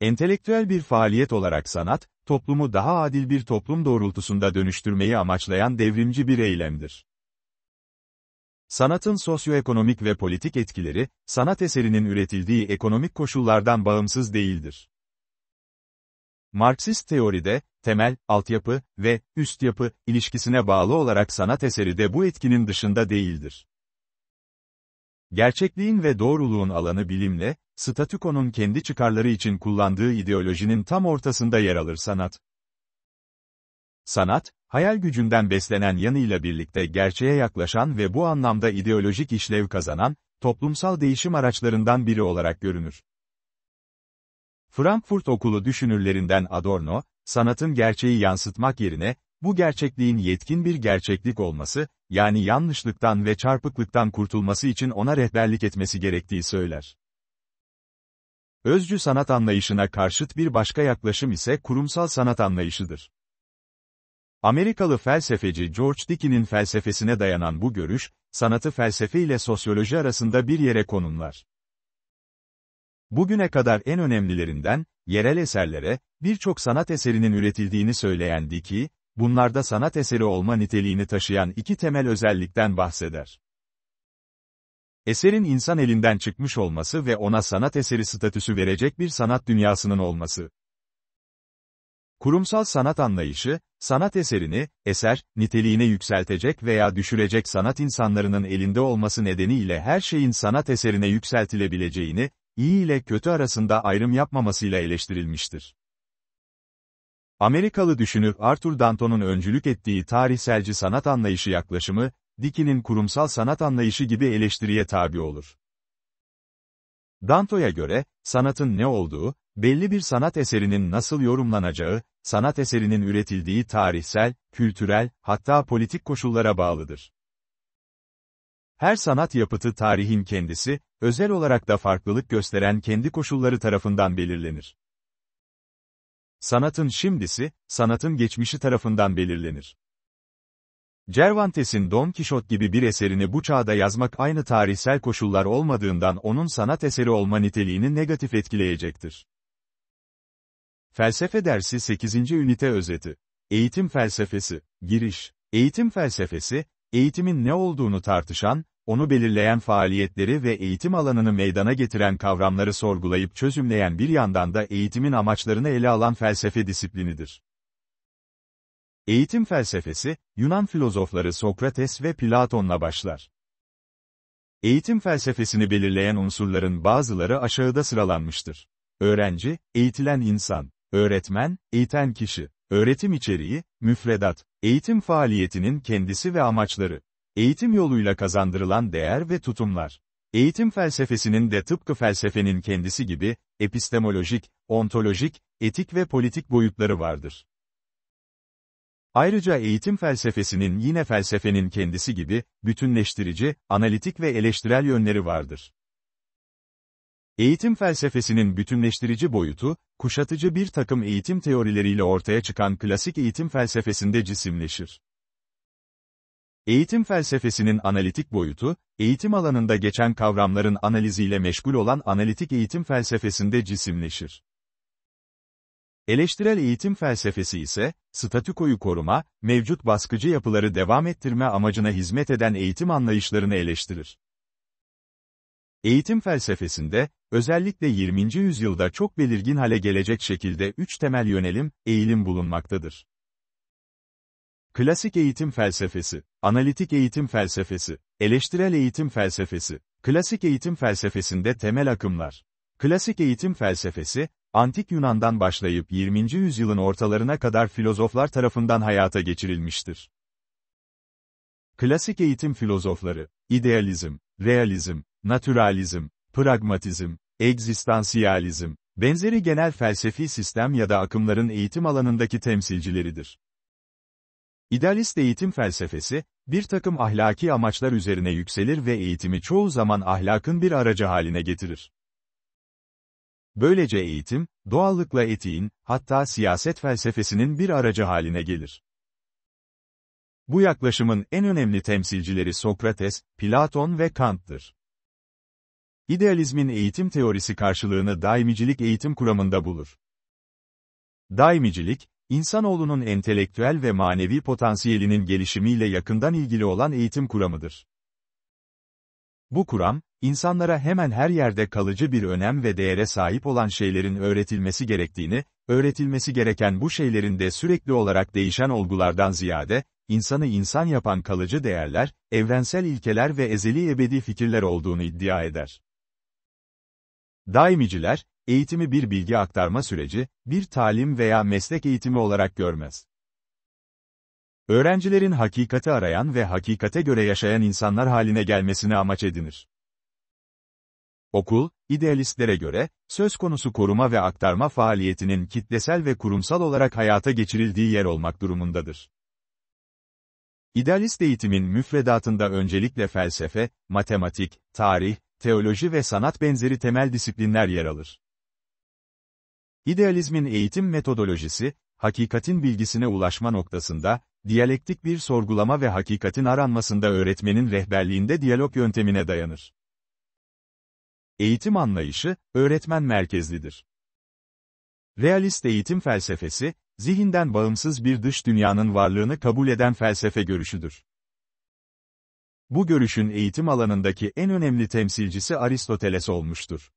Entelektüel bir faaliyet olarak sanat, toplumu daha adil bir toplum doğrultusunda dönüştürmeyi amaçlayan devrimci bir eylemdir. Sanatın sosyoekonomik ve politik etkileri, sanat eserinin üretildiği ekonomik koşullardan bağımsız değildir. Marksist teoride, temel, altyapı ve üst yapı ilişkisine bağlı olarak sanat eseri de bu etkinin dışında değildir. Gerçekliğin ve doğruluğun alanı bilimle, statükonun kendi çıkarları için kullandığı ideolojinin tam ortasında yer alır sanat. Sanat, hayal gücünden beslenen yanıyla birlikte gerçeğe yaklaşan ve bu anlamda ideolojik işlev kazanan, toplumsal değişim araçlarından biri olarak görünür. Frankfurt Okulu düşünürlerinden Adorno, sanatın gerçeği yansıtmak yerine, bu gerçekliğin yetkin bir gerçeklik olması, yani yanlışlıktan ve çarpıklıktan kurtulması için ona rehberlik etmesi gerektiği söyler. Özcü sanat anlayışına karşıt bir başka yaklaşım ise kurumsal sanat anlayışıdır. Amerikalı felsefeci George Dickey'nin felsefesine dayanan bu görüş, sanatı felsefe ile sosyoloji arasında bir yere konumlar. Bugüne kadar en önemlilerinden, yerel eserlere, birçok sanat eserinin üretildiğini söyleyen Dickey, bunlarda sanat eseri olma niteliğini taşıyan iki temel özellikten bahseder. Eserin insan elinden çıkmış olması ve ona sanat eseri statüsü verecek bir sanat dünyasının olması. Kurumsal sanat anlayışı, sanat eserini, eser, niteliğine yükseltecek veya düşürecek sanat insanlarının elinde olması nedeniyle her şeyin sanat eserine yükseltilebileceğini, iyi ile kötü arasında ayrım yapmamasıyla eleştirilmiştir. Amerikalı düşünür Arthur Danton'un öncülük ettiği tarihselci sanat anlayışı yaklaşımı, Dickey'nin kurumsal sanat anlayışı gibi eleştiriye tabi olur. Danto'ya göre, sanatın ne olduğu, belli bir sanat eserinin nasıl yorumlanacağı, sanat eserinin üretildiği tarihsel, kültürel, hatta politik koşullara bağlıdır. Her sanat yapıtı tarihin kendisi, özel olarak da farklılık gösteren kendi koşulları tarafından belirlenir. Sanatın şimdisi, sanatın geçmişi tarafından belirlenir. Cervantes'in Don Kişot gibi bir eserini bu çağda yazmak aynı tarihsel koşullar olmadığından onun sanat eseri olma niteliğini negatif etkileyecektir. Felsefe dersi 8. ünite özeti. Eğitim felsefesi, giriş. Eğitim felsefesi, eğitimin ne olduğunu tartışan, onu belirleyen faaliyetleri ve eğitim alanını meydana getiren kavramları sorgulayıp çözümleyen bir yandan da eğitimin amaçlarını ele alan felsefe disiplinidir. Eğitim felsefesi, Yunan filozofları Sokrates ve Platon'la başlar. Eğitim felsefesini belirleyen unsurların bazıları aşağıda sıralanmıştır. Öğrenci, eğitilen insan, öğretmen, eğiten kişi, öğretim içeriği, müfredat, eğitim faaliyetinin kendisi ve amaçları, eğitim yoluyla kazandırılan değer ve tutumlar. Eğitim felsefesinin de tıpkı felsefenin kendisi gibi, epistemolojik, ontolojik, etik ve politik boyutları vardır. Ayrıca eğitim felsefesinin yine felsefenin kendisi gibi, bütünleştirici, analitik ve eleştirel yönleri vardır. Eğitim felsefesinin bütünleştirici boyutu, kuşatıcı bir takım eğitim teorileriyle ortaya çıkan klasik eğitim felsefesinde cisimleşir. Eğitim felsefesinin analitik boyutu, eğitim alanında geçen kavramların analiziyle meşgul olan analitik eğitim felsefesinde cisimleşir. Eleştirel eğitim felsefesi ise, statükoyu koruma, mevcut baskıcı yapıları devam ettirme amacına hizmet eden eğitim anlayışlarını eleştirir. Eğitim felsefesinde, özellikle 20. yüzyılda çok belirgin hale gelecek şekilde üç temel yönelim, eğilim bulunmaktadır. Klasik eğitim felsefesi, analitik eğitim felsefesi, eleştirel eğitim felsefesi, klasik eğitim felsefesinde temel akımlar. Klasik eğitim felsefesi, antik Yunan'dan başlayıp 20. yüzyılın ortalarına kadar filozoflar tarafından hayata geçirilmiştir. Klasik eğitim filozofları, idealizm, realizm, naturalizm, pragmatizm, egzistansiyalizm, benzeri genel felsefi sistem ya da akımların eğitim alanındaki temsilcileridir. İdealist eğitim felsefesi, bir takım ahlaki amaçlar üzerine yükselir ve eğitimi çoğu zaman ahlakın bir aracı haline getirir. Böylece eğitim, doğallıkla etiğin, hatta siyaset felsefesinin bir aracı haline gelir. Bu yaklaşımın en önemli temsilcileri Sokrates, Platon ve Kant'tır. İdealizmin eğitim teorisi karşılığını daimicilik eğitim kuramında bulur. Daimicilik, İnsanoğlunun entelektüel ve manevi potansiyelinin gelişimiyle yakından ilgili olan eğitim kuramıdır. Bu kuram, insanlara hemen her yerde kalıcı bir önem ve değere sahip olan şeylerin öğretilmesi gerektiğini, öğretilmesi gereken bu şeylerin de sürekli olarak değişen olgulardan ziyade, insanı insan yapan kalıcı değerler, evrensel ilkeler ve ezeli ebedi fikirler olduğunu iddia eder. Daimiciler, eğitimi bir bilgi aktarma süreci, bir talim veya meslek eğitimi olarak görmez. Öğrencilerin hakikati arayan ve hakikate göre yaşayan insanlar haline gelmesini amaç edinir. Okul, idealistlere göre, söz konusu koruma ve aktarma faaliyetinin kitlesel ve kurumsal olarak hayata geçirildiği yer olmak durumundadır. İdealist eğitimin müfredatında öncelikle felsefe, matematik, tarih, teoloji ve sanat benzeri temel disiplinler yer alır. İdealizmin eğitim metodolojisi, hakikatin bilgisine ulaşma noktasında, diyalektik bir sorgulama ve hakikatin aranmasında öğretmenin rehberliğinde diyalog yöntemine dayanır. Eğitim anlayışı, öğretmen merkezlidir. Realist eğitim felsefesi, zihinden bağımsız bir dış dünyanın varlığını kabul eden felsefe görüşüdür. Bu görüşün eğitim alanındaki en önemli temsilcisi Aristoteles olmuştur.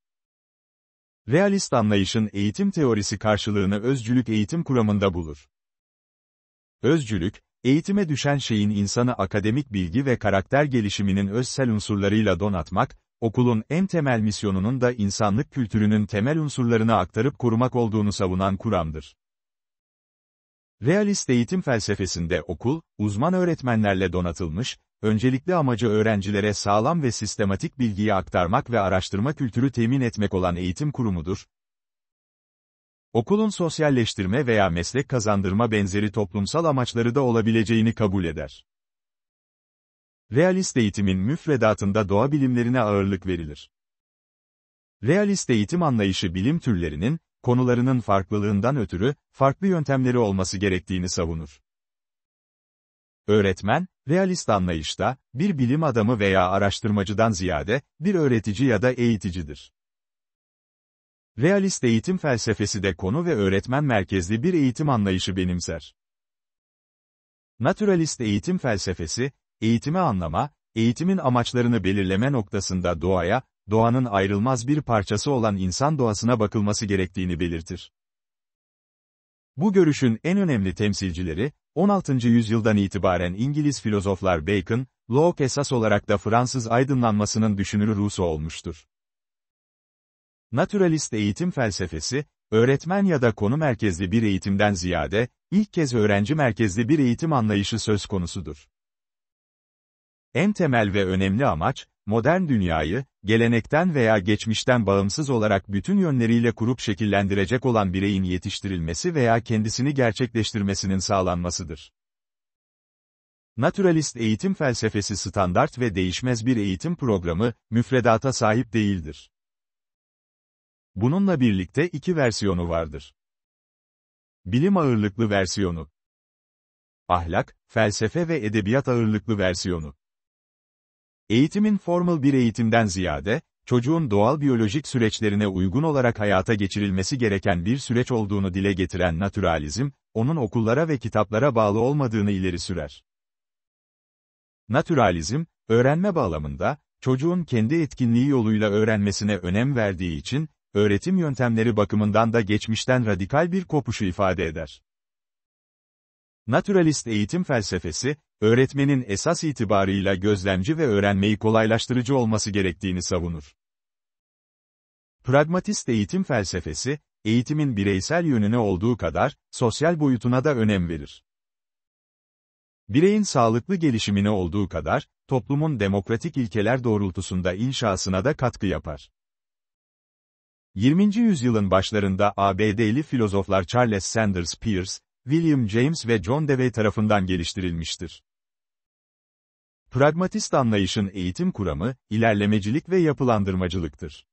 Realist anlayışın eğitim teorisi karşılığını özcülük eğitim kuramında bulur. Özcülük, eğitime düşen şeyin insanı akademik bilgi ve karakter gelişiminin özsel unsurlarıyla donatmak, okulun en temel misyonunun da insanlık kültürünün temel unsurlarını aktarıp korumak olduğunu savunan kuramdır. Realist eğitim felsefesinde okul, uzman öğretmenlerle donatılmış, Öncelikli amacı öğrencilere sağlam ve sistematik bilgiyi aktarmak ve araştırma kültürü temin etmek olan eğitim kurumudur. Okulun sosyalleştirme veya meslek kazandırma benzeri toplumsal amaçları da olabileceğini kabul eder. Realist eğitimin müfredatında doğa bilimlerine ağırlık verilir. Realist eğitim anlayışı bilim türlerinin, konularının farklılığından ötürü, farklı yöntemleri olması gerektiğini savunur. Öğretmen, Realist anlayışta, bir bilim adamı veya araştırmacıdan ziyade, bir öğretici ya da eğiticidir. Realist eğitim felsefesi de konu ve öğretmen merkezli bir eğitim anlayışı benimser. Naturalist eğitim felsefesi, eğitimi anlama, eğitimin amaçlarını belirleme noktasında doğaya, doğanın ayrılmaz bir parçası olan insan doğasına bakılması gerektiğini belirtir. Bu görüşün en önemli temsilcileri, 16. yüzyıldan itibaren İngiliz filozoflar Bacon, Locke esas olarak da Fransız aydınlanmasının düşünürü Rusu olmuştur. Naturalist eğitim felsefesi, öğretmen ya da konu merkezli bir eğitimden ziyade, ilk kez öğrenci merkezli bir eğitim anlayışı söz konusudur. En temel ve önemli amaç, modern dünyayı, gelenekten veya geçmişten bağımsız olarak bütün yönleriyle kurup şekillendirecek olan bireyin yetiştirilmesi veya kendisini gerçekleştirmesinin sağlanmasıdır. Naturalist eğitim felsefesi standart ve değişmez bir eğitim programı, müfredata sahip değildir. Bununla birlikte iki versiyonu vardır. Bilim ağırlıklı versiyonu. Ahlak, felsefe ve edebiyat ağırlıklı versiyonu. Eğitimin formal bir eğitimden ziyade, çocuğun doğal biyolojik süreçlerine uygun olarak hayata geçirilmesi gereken bir süreç olduğunu dile getiren naturalizm, onun okullara ve kitaplara bağlı olmadığını ileri sürer. Naturalizm, öğrenme bağlamında, çocuğun kendi etkinliği yoluyla öğrenmesine önem verdiği için, öğretim yöntemleri bakımından da geçmişten radikal bir kopuşu ifade eder. Naturalist eğitim felsefesi, öğretmenin esas itibarıyla gözlemci ve öğrenmeyi kolaylaştırıcı olması gerektiğini savunur. Pragmatist eğitim felsefesi, eğitimin bireysel yönüne olduğu kadar, sosyal boyutuna da önem verir. Bireyin sağlıklı gelişimine olduğu kadar, toplumun demokratik ilkeler doğrultusunda inşasına da katkı yapar. 20. yüzyılın başlarında ABD'li filozoflar Charles Sanders Peirce, William James ve John Dewey tarafından geliştirilmiştir. Pragmatist anlayışın eğitim kuramı, ilerlemecilik ve yapılandırmacılıktır.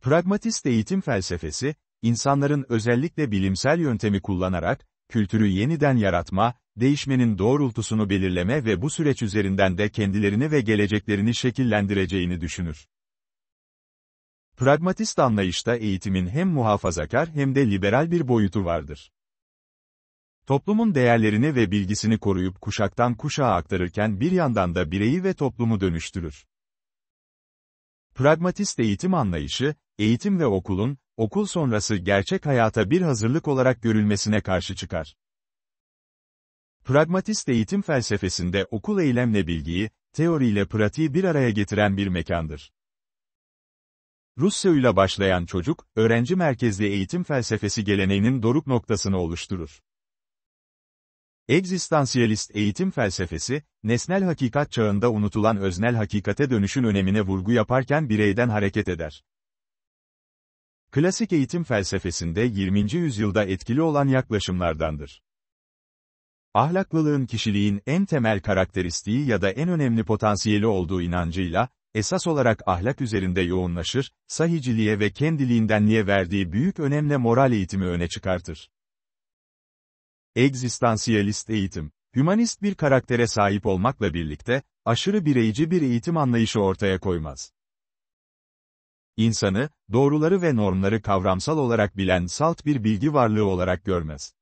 Pragmatist eğitim felsefesi, insanların özellikle bilimsel yöntemi kullanarak, kültürü yeniden yaratma, değişmenin doğrultusunu belirleme ve bu süreç üzerinden de kendilerini ve geleceklerini şekillendireceğini düşünür. Pragmatist anlayışta eğitimin hem muhafazakar hem de liberal bir boyutu vardır. Toplumun değerlerini ve bilgisini koruyup kuşaktan kuşağa aktarırken bir yandan da bireyi ve toplumu dönüştürür. Pragmatist eğitim anlayışı, eğitim ve okulun, okul sonrası gerçek hayata bir hazırlık olarak görülmesine karşı çıkar. Pragmatist eğitim felsefesinde okul eylemle bilgiyi, teoriyle pratiği bir araya getiren bir mekandır. Rusya ile başlayan çocuk, öğrenci merkezli eğitim felsefesi geleneğinin doruk noktasını oluşturur. Egzistansiyelist eğitim felsefesi, nesnel hakikat çağında unutulan öznel hakikate dönüşün önemine vurgu yaparken bireyden hareket eder. Klasik eğitim felsefesinde 20. yüzyılda etkili olan yaklaşımlardandır. Ahlaklılığın kişiliğin en temel karakteristiği ya da en önemli potansiyeli olduğu inancıyla, esas olarak ahlak üzerinde yoğunlaşır, sahiciliğe ve kendiliğindenliğe verdiği büyük önemle moral eğitimi öne çıkartır. Egzistansiyalist eğitim, hümanist bir karaktere sahip olmakla birlikte, aşırı bireyci bir eğitim anlayışı ortaya koymaz. İnsanı, doğruları ve normları kavramsal olarak bilen salt bir bilgi varlığı olarak görmez.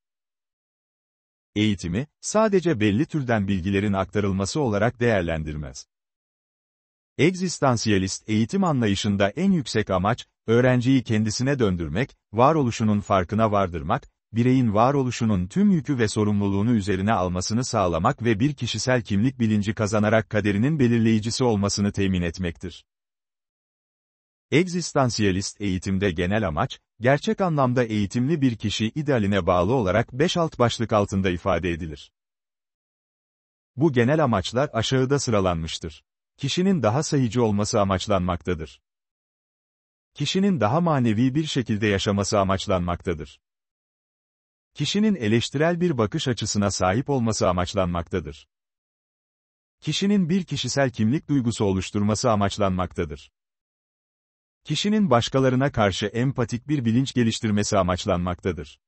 Eğitimi, sadece belli türden bilgilerin aktarılması olarak değerlendirmez. Egzistansiyalist eğitim anlayışında en yüksek amaç, öğrenciyi kendisine döndürmek, varoluşunun farkına vardırmak, bireyin varoluşunun tüm yükü ve sorumluluğunu üzerine almasını sağlamak ve bir kişisel kimlik bilinci kazanarak kaderinin belirleyicisi olmasını temin etmektir. Egzistansiyalist eğitimde genel amaç, gerçek anlamda eğitimli bir kişi idealine bağlı olarak 5 alt başlık altında ifade edilir. Bu genel amaçlar aşağıda sıralanmıştır. Kişinin daha sayıcı olması amaçlanmaktadır. Kişinin daha manevi bir şekilde yaşaması amaçlanmaktadır kişinin eleştirel bir bakış açısına sahip olması amaçlanmaktadır. Kişinin bir kişisel kimlik duygusu oluşturması amaçlanmaktadır. Kişinin başkalarına karşı empatik bir bilinç geliştirmesi amaçlanmaktadır.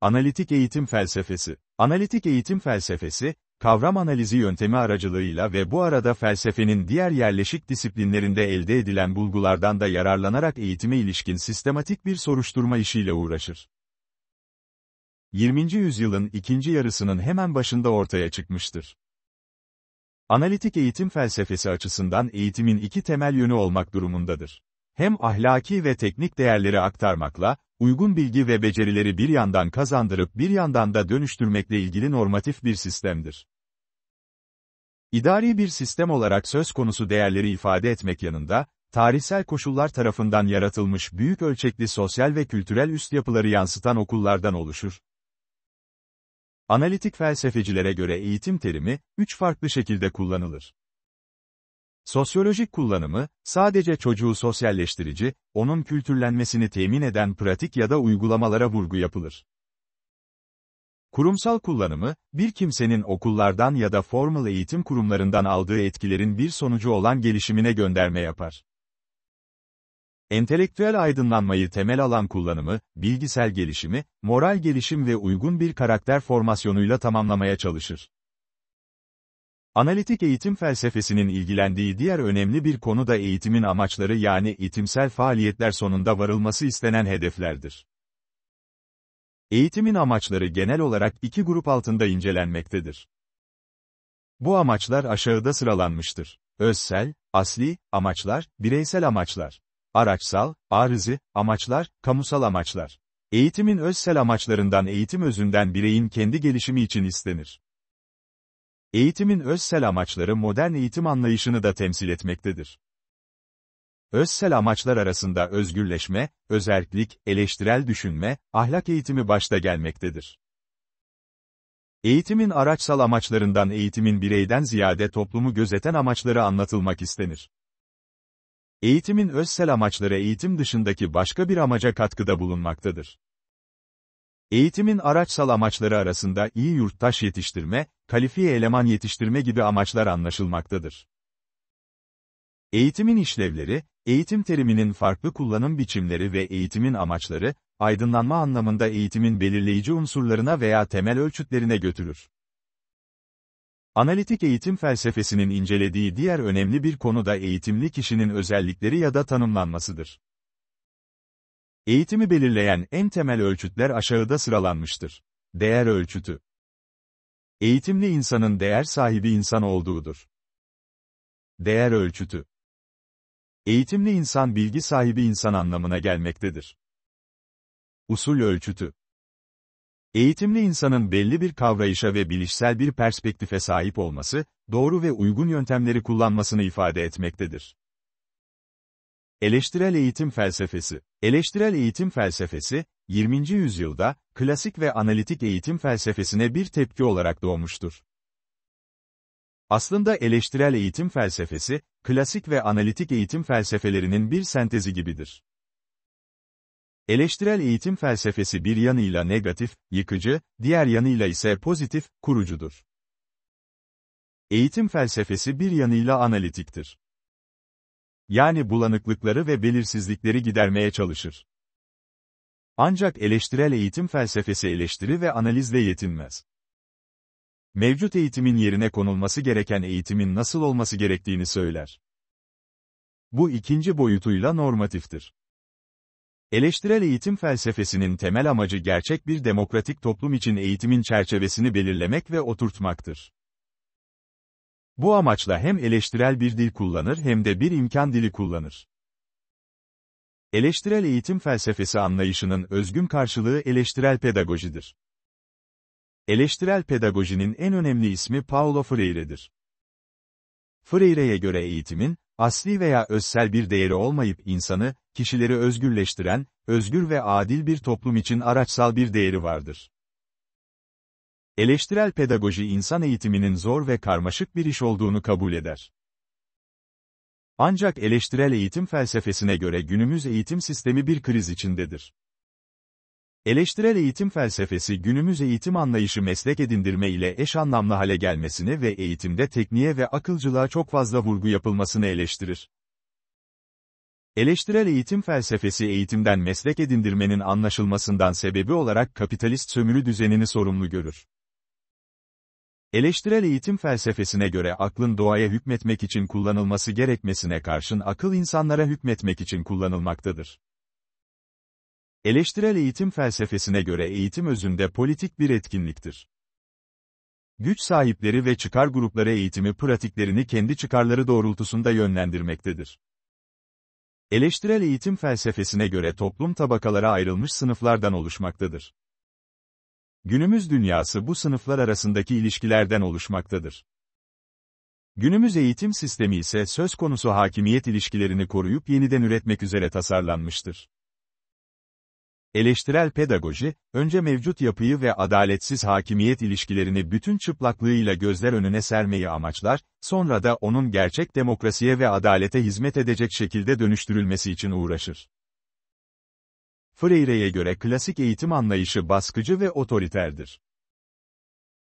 Analitik eğitim felsefesi Analitik eğitim felsefesi, kavram analizi yöntemi aracılığıyla ve bu arada felsefenin diğer yerleşik disiplinlerinde elde edilen bulgulardan da yararlanarak eğitime ilişkin sistematik bir soruşturma işiyle uğraşır. 20. yüzyılın ikinci yarısının hemen başında ortaya çıkmıştır. Analitik eğitim felsefesi açısından eğitimin iki temel yönü olmak durumundadır. Hem ahlaki ve teknik değerleri aktarmakla, uygun bilgi ve becerileri bir yandan kazandırıp bir yandan da dönüştürmekle ilgili normatif bir sistemdir. İdari bir sistem olarak söz konusu değerleri ifade etmek yanında, tarihsel koşullar tarafından yaratılmış büyük ölçekli sosyal ve kültürel üst yapıları yansıtan okullardan oluşur. Analitik felsefecilere göre eğitim terimi, üç farklı şekilde kullanılır. Sosyolojik kullanımı, sadece çocuğu sosyalleştirici, onun kültürlenmesini temin eden pratik ya da uygulamalara vurgu yapılır. Kurumsal kullanımı, bir kimsenin okullardan ya da formal eğitim kurumlarından aldığı etkilerin bir sonucu olan gelişimine gönderme yapar. Entelektüel aydınlanmayı temel alan kullanımı, bilgisel gelişimi, moral gelişim ve uygun bir karakter formasyonuyla tamamlamaya çalışır. Analitik eğitim felsefesinin ilgilendiği diğer önemli bir konu da eğitimin amaçları yani eğitimsel faaliyetler sonunda varılması istenen hedeflerdir. Eğitimin amaçları genel olarak iki grup altında incelenmektedir. Bu amaçlar aşağıda sıralanmıştır. Özsel, asli, amaçlar, bireysel amaçlar. Araçsal, arızi, amaçlar, kamusal amaçlar. Eğitimin özsel amaçlarından eğitim özünden bireyin kendi gelişimi için istenir. Eğitimin özsel amaçları modern eğitim anlayışını da temsil etmektedir. Özsel amaçlar arasında özgürleşme, özerklik, eleştirel düşünme, ahlak eğitimi başta gelmektedir. Eğitimin araçsal amaçlarından eğitimin bireyden ziyade toplumu gözeten amaçları anlatılmak istenir. Eğitimin özsel amaçları eğitim dışındaki başka bir amaca katkıda bulunmaktadır. Eğitimin araçsal amaçları arasında iyi yurttaş yetiştirme, kalifiye eleman yetiştirme gibi amaçlar anlaşılmaktadır. Eğitimin işlevleri, eğitim teriminin farklı kullanım biçimleri ve eğitimin amaçları, aydınlanma anlamında eğitimin belirleyici unsurlarına veya temel ölçütlerine götürür. Analitik eğitim felsefesinin incelediği diğer önemli bir konu da eğitimli kişinin özellikleri ya da tanımlanmasıdır. Eğitimi belirleyen en temel ölçütler aşağıda sıralanmıştır. Değer ölçütü. Eğitimli insanın değer sahibi insan olduğudur. Değer ölçütü. Eğitimli insan bilgi sahibi insan anlamına gelmektedir. Usul ölçütü. Eğitimli insanın belli bir kavrayışa ve bilişsel bir perspektife sahip olması, doğru ve uygun yöntemleri kullanmasını ifade etmektedir. Eleştirel eğitim felsefesi Eleştirel eğitim felsefesi, 20. yüzyılda, klasik ve analitik eğitim felsefesine bir tepki olarak doğmuştur. Aslında eleştirel eğitim felsefesi, klasik ve analitik eğitim felsefelerinin bir sentezi gibidir. Eleştirel eğitim felsefesi bir yanıyla negatif, yıkıcı, diğer yanıyla ise pozitif, kurucudur. Eğitim felsefesi bir yanıyla analitiktir. Yani bulanıklıkları ve belirsizlikleri gidermeye çalışır. Ancak eleştirel eğitim felsefesi eleştiri ve analizle yetinmez. Mevcut eğitimin yerine konulması gereken eğitimin nasıl olması gerektiğini söyler. Bu ikinci boyutuyla normatiftir. Eleştirel eğitim felsefesinin temel amacı gerçek bir demokratik toplum için eğitimin çerçevesini belirlemek ve oturtmaktır. Bu amaçla hem eleştirel bir dil kullanır hem de bir imkan dili kullanır. Eleştirel eğitim felsefesi anlayışının özgün karşılığı eleştirel pedagojidir. Eleştirel pedagojinin en önemli ismi Paulo Freire'dir. Freire'ye göre eğitimin, asli veya özsel bir değeri olmayıp insanı, kişileri özgürleştiren, özgür ve adil bir toplum için araçsal bir değeri vardır. Eleştirel pedagoji insan eğitiminin zor ve karmaşık bir iş olduğunu kabul eder. Ancak eleştirel eğitim felsefesine göre günümüz eğitim sistemi bir kriz içindedir. Eleştirel eğitim felsefesi günümüz eğitim anlayışı meslek edindirme ile eş anlamlı hale gelmesini ve eğitimde tekniğe ve akılcılığa çok fazla vurgu yapılmasını eleştirir. Eleştirel eğitim felsefesi eğitimden meslek edindirmenin anlaşılmasından sebebi olarak kapitalist sömürü düzenini sorumlu görür. Eleştirel eğitim felsefesine göre aklın doğaya hükmetmek için kullanılması gerekmesine karşın akıl insanlara hükmetmek için kullanılmaktadır. Eleştirel eğitim felsefesine göre eğitim özünde politik bir etkinliktir. Güç sahipleri ve çıkar grupları eğitimi pratiklerini kendi çıkarları doğrultusunda yönlendirmektedir. Eleştirel eğitim felsefesine göre toplum tabakalara ayrılmış sınıflardan oluşmaktadır. Günümüz dünyası bu sınıflar arasındaki ilişkilerden oluşmaktadır. Günümüz eğitim sistemi ise söz konusu hakimiyet ilişkilerini koruyup yeniden üretmek üzere tasarlanmıştır. Eleştirel pedagoji, önce mevcut yapıyı ve adaletsiz hakimiyet ilişkilerini bütün çıplaklığıyla gözler önüne sermeyi amaçlar, sonra da onun gerçek demokrasiye ve adalete hizmet edecek şekilde dönüştürülmesi için uğraşır. Freire'ye göre klasik eğitim anlayışı baskıcı ve otoriterdir.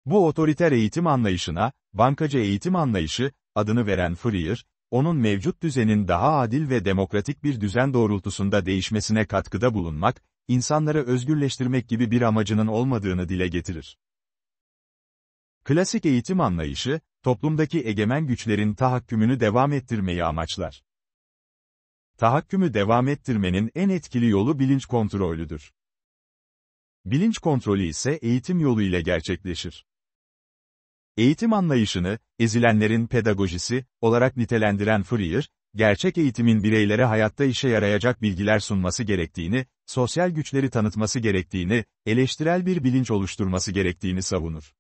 Bu otoriter eğitim anlayışına, bankacı eğitim anlayışı, adını veren Freire, onun mevcut düzenin daha adil ve demokratik bir düzen doğrultusunda değişmesine katkıda bulunmak, insanları özgürleştirmek gibi bir amacının olmadığını dile getirir. Klasik eğitim anlayışı, toplumdaki egemen güçlerin tahakkümünü devam ettirmeyi amaçlar. Tahakkümü devam ettirmenin en etkili yolu bilinç kontrolüdür. Bilinç kontrolü ise eğitim yolu ile gerçekleşir. Eğitim anlayışını, ezilenlerin pedagojisi, olarak nitelendiren Freer, gerçek eğitimin bireylere hayatta işe yarayacak bilgiler sunması gerektiğini, sosyal güçleri tanıtması gerektiğini, eleştirel bir bilinç oluşturması gerektiğini savunur.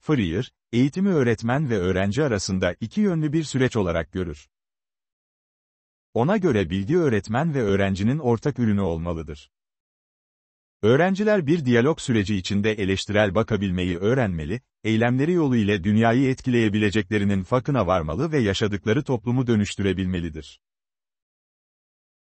Freer, eğitimi öğretmen ve öğrenci arasında iki yönlü bir süreç olarak görür. Ona göre bilgi öğretmen ve öğrencinin ortak ürünü olmalıdır. Öğrenciler bir diyalog süreci içinde eleştirel bakabilmeyi öğrenmeli, eylemleri yolu ile dünyayı etkileyebileceklerinin farkına varmalı ve yaşadıkları toplumu dönüştürebilmelidir.